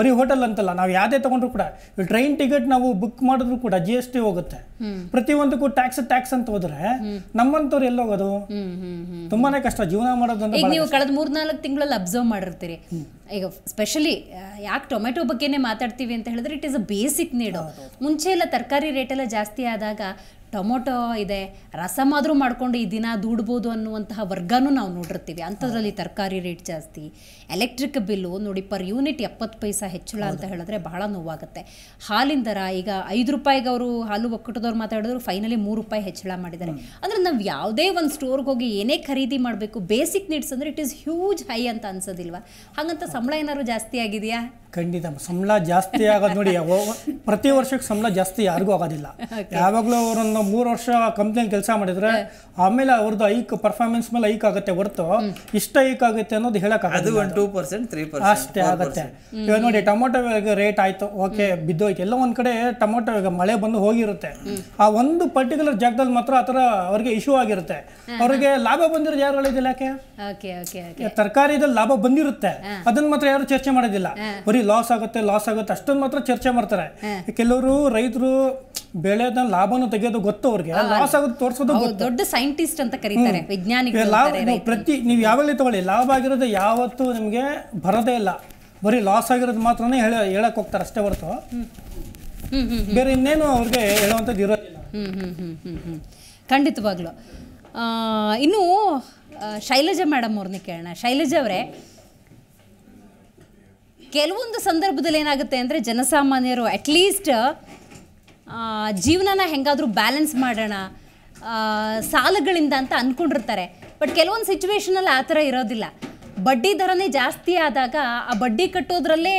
ಬರೀ ಹೋಟೆಲ್ ಅಂತಲ್ಲ ನಾವು ಯಾವ್ದೇ ತಗೊಂಡ್ರು ಕೂಡ ಟ್ರೈನ್ ಟಿಕೆಟ್ ನಾವು ಬುಕ್ ಮಾಡಿದ್ರು ಕೂಡ ಜಿ ಎಸ್ ಟಿ ಹೋಗುತ್ತೆ ಪ್ರತಿ ಒಂದಕ್ಕೂ ಟ್ಯಾಕ್ಸ್ ಟ್ಯಾಕ್ಸ್ ಅಂತ ಹೋದ್ರೆ ನಮ್ಮಂತವ್ರು ಎಲ್ಲೋಗೋದು ತುಂಬಾನೇ ಕಷ್ಟ ಜೀವನ ಮಾಡೋದು ನೀವು ಕಳೆದ ಮೂರ್ನಾಲ್ಕು ತಿಂಗಳ ಅಬ್ಸರ್ವ್ ಮಾಡಿರ್ತೀರಿ ಈಗ ಸ್ಪೆಷಲಿ ಯಾಕೆ ಟೊಮೆಟೊ ಬಗ್ಗೆನೇ ಮಾತಾಡ್ತೀವಿ ಅಂತ ಹೇಳಿದ್ರೆ ಇಟ್ ಇಸ್ ಅ ಬೇಸಿಕ್ ನೀಡು ಮುಂಚೆ ಎಲ್ಲ ತರಕಾರಿ ಎಲ್ಲ ಜಾಸ್ತಿ ಆದಾಗ ಟೊಮೊಟೊ ಇದೆ ಆದರೂ ಮಾಡಿಕೊಂಡು ಈ ದಿನ ದೂಡ್ಬೋದು ಅನ್ನುವಂತಹ ವರ್ಗನೂ ನಾವು ನೋಡಿರ್ತೀವಿ ಅಂಥದ್ರಲ್ಲಿ ತರಕಾರಿ ರೇಟ್ ಜಾಸ್ತಿ ಎಲೆಕ್ಟ್ರಿಕ್ ಬಿಲ್ಲು ನೋಡಿ ಪರ್ ಯೂನಿಟ್ ಎಪ್ಪತ್ತು ಪೈಸಾ ಹೆಚ್ಚಳ ಅಂತ ಹೇಳಿದ್ರೆ ಬಹಳ ನೋವಾಗುತ್ತೆ ಹಾಲಿನ ದರ ಈಗ ಐದು ರೂಪಾಯಿಗೆ ಅವರು ಹಾಲು ಒಕ್ಕಟದವ್ರು ಮಾತಾಡಿದ್ರು ಫೈನಲಿ ಮೂರು ರೂಪಾಯಿ ಹೆಚ್ಚಳ ಮಾಡಿದ್ದಾರೆ ಅಂದ್ರೆ ನಾವು ಯಾವುದೇ ಒಂದು ಸ್ಟೋರ್ಗೆ ಹೋಗಿ ಏನೇ ಖರೀದಿ ಮಾಡಬೇಕು ಬೇಸಿಕ್ ನೀಡ್ಸ್ ಅಂದ್ರೆ ಇಟ್ ಈಸ್ ಹ್ಯೂಜ್ ಹೈ ಅಂತ ಅನ್ಸೋದಿಲ್ವಾ ಹಾಗಂತ ಸಂಬಳ ಏನಾದ್ರು ಜಾಸ್ತಿ ಆಗಿದೆಯಾ ಖಂಡಿತ ಸಂಬಳ ಜಾಸ್ತಿ ಆಗೋದು ನೋಡಿ ಪ್ರತಿ ವರ್ಷಕ್ಕೆ ಸಂಬಳ ಜಾಸ್ತಿ ಯಾರಿಗೂ ಆಗೋದಿಲ್ಲ ಯಾವಾಗಲೂ ಅವ್ರನ್ನ ಮೂರು ವರ್ಷ ಕಂಪ್ನಿಯಲ್ಲಿ ಕೆಲಸ ಮಾಡಿದ್ರೆ ಆಮೇಲೆ ಅವ್ರದ್ದು ಐಕ್ ಪರ್ಫಾರ್ಮೆನ್ಸ್ ಮೇಲೆ ಐಕ್ ಆಗುತ್ತೆ ಹೊರತು ಇಷ್ಟ ಐಕ್ ಆಗುತ್ತೆ ಅನ್ನೋದು ಹೇಳೋಕ್ಕಾಗಲ್ಲ ಅಷ್ಟೇ ಆಗುತ್ತೆ ನೋಡಿ ಟೊಮೊಟೊ ರೇಟ್ ಆಯ್ತು ಓಕೆ ಬಿದ್ದೋಯ್ತು ಎಲ್ಲ ಒಂದ್ ಕಡೆ ಟೊಮೊಟೊ ಈಗ ಮಳೆ ಬಂದು ಹೋಗಿರುತ್ತೆ ಆ ಒಂದು ಪರ್ಟಿಕ್ಯುಲರ್ ಜಾಗದಲ್ಲಿ ಮಾತ್ರ ಆತರ ಅವ್ರಿಗೆ ಇಶ್ಯೂ ಆಗಿರುತ್ತೆ ಅವ್ರಿಗೆ ಲಾಭ ಬಂದಿರೋದು ಯಾರು ಹೇಳಿದಿಲ್ಲ ಯಾಕೆ ತರಕಾರಿದಲ್ಲಿ ಲಾಭ ಬಂದಿರುತ್ತೆ ಅದನ್ನ ಮಾತ್ರ ಯಾರು ಚರ್ಚೆ ಮಾಡೋದಿಲ್ಲ ಬರೀ ಲಾಸ್ ಆಗುತ್ತೆ ಲಾಸ್ ಆಗುತ್ತೆ ಅಷ್ಟೊಂದು ಮಾತ್ರ ಚರ್ಚೆ ಮಾಡ್ತಾರೆ ಕೆಲವರು ರೈತರು ಬೆಳೆದ ಲಾಭನ ತೆಗೆಯೋದು ಗೊತ್ತು ಅವ್ರಿಗೆ ಲಾಸ್ ಆಗೋದು ತೋರಿಸೋದು ದೊಡ್ಡ ಸೈಂಟಿಸ್ಟ್ ಅಂತ ಕರೀತಾರೆ ಪ್ರತಿ ನೀವು ಯಾವಾಗಲೇ ತಗೊಳ್ಳಿ ಲಾಭ ಆಗಿರೋದು ಯಾವತ್ತು ನಮಗೆ ಬರೋದೇ ಇಲ್ಲ ಬರೀ ಲಾಸ್ ಆಗಿರೋದು ಮಾತ್ರ ಹೇಳ ಹೇಳಕ್ಕೆ ಹೋಗ್ತಾರೆ ಅಷ್ಟೇ ಹೊರತು ಬೇರೆ ಇನ್ನೇನು ಅವ್ರಿಗೆ ಹೇಳುವಂಥದ್ದು ಇರೋದಿಲ್ಲ ಖಂಡಿತವಾಗ್ಲು ಇನ್ನು ಶೈಲಜಾ ಮೇಡಮ್ ಅವ್ರನ್ನ ಕೇಳೋಣ ಶೈಲಜಾ ಅವರೇ ಕೆಲವೊಂದು ಸಂದರ್ಭದಲ್ಲಿ ಏನಾಗುತ್ತೆ ಅಂದರೆ ಜನಸಾಮಾನ್ಯರು ಅಟ್ಲೀಸ್ಟ್ ಜೀವನನ ಹೆಂಗಾದರೂ ಬ್ಯಾಲೆನ್ಸ್ ಮಾಡೋಣ ಸಾಲಗಳಿಂದ ಅಂತ ಅಂದ್ಕೊಂಡಿರ್ತಾರೆ ಬಟ್ ಕೆಲವೊಂದು ಸಿಚುವೇಶನಲ್ಲಿ ಆ ಥರ ಇರೋದಿಲ್ಲ ಬಡ್ಡಿ ದರನೇ ಜಾಸ್ತಿ ಆದಾಗ ಆ ಬಡ್ಡಿ ಕಟ್ಟೋದ್ರಲ್ಲೇ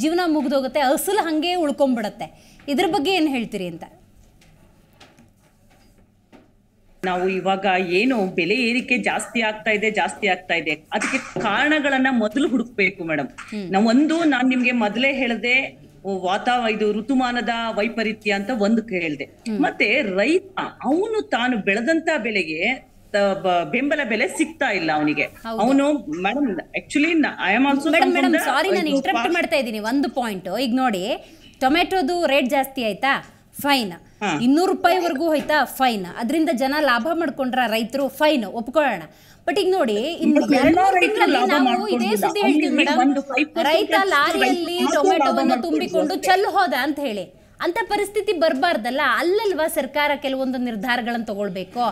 ಜೀವನ ಮುಗಿದೋಗುತ್ತೆ ಅಸಲು ಹಾಗೆ ಉಳ್ಕೊಂಬಿಡತ್ತೆ ಇದ್ರ ಬಗ್ಗೆ ಏನು ಹೇಳ್ತೀರಿ ಅಂತ ನಾವು ಇವಾಗ ಏನು ಬೆಲೆ ಏರಿಕೆ ಜಾಸ್ತಿ ಆಗ್ತಾ ಇದೆ ಜಾಸ್ತಿ ಆಗ್ತಾ ಇದೆ ಅದಕ್ಕೆ ಕಾರಣಗಳನ್ನ ಮೊದಲು ಹುಡುಕ್ಬೇಕು ಮೇಡಮ್ ನಾವೊಂದು ನಾನ್ ನಿಮ್ಗೆ ಮೊದಲೇ ಹೇಳದೆ ವಾತಾವ ಇದು ಋತುಮಾನದ ವೈಪರೀತ್ಯ ಅಂತ ಒಂದು ಹೇಳಿದೆ ಮತ್ತೆ ರೈತ ಅವನು ತಾನು ಬೆಳೆದಂತ ಬೆಳೆಗೆ ಬೆಂಬಲ ಬೆಲೆ ಸಿಗ್ತಾ ಇಲ್ಲ ಅವನಿಗೆ ಅವನು madam actually I am also madam sorry ನಾನು ಇಂಟರಪ್ಟ್ ಮಾಡ್ತಾ ಇದ್ದೀನಿ ಒಂದು ಪಾಯಿಂಟ್ ಈಗ ನೋಡಿ ಟೊಮೆಟೊದು ರೇಟ್ ಜಾಸ್ತಿ ಆಯ್ತಾ ಫೈನ್ ಇನ್ನೂರು ವರೆಗೂ ಹೋಯ್ತಾ ಫೈನ್ ಅದರಿಂದ ಜನ ಲಾಭ ಮಾಡ್ಕೊಂಡ್ರ ರೈತರು ಫೈನ್ ಒಪ್ಕೊಳ್ಳೋಣ ಬಟ್ ಈಗ ನೋಡಿ ಇದೇ ರೈತ ಲಾರಿಯಲ್ಲಿ ಟೊಮೆಟೊವನ್ನು ತುಂಬಿಕೊಂಡು ಚಲ್ ಹೋದ ಅಂತ ಹೇಳಿ ಅಂತ ಪರಿಸ್ಥಿತಿ ಬರಬಾರ್ದಲ್ಲ ಅಲ್ಲಲ್ವಾ ಸರ್ಕಾರ ಕೆಲವೊಂದು ನಿರ್ಧಾರಗಳನ್ನು ತಗೊಳ್ಬೇಕು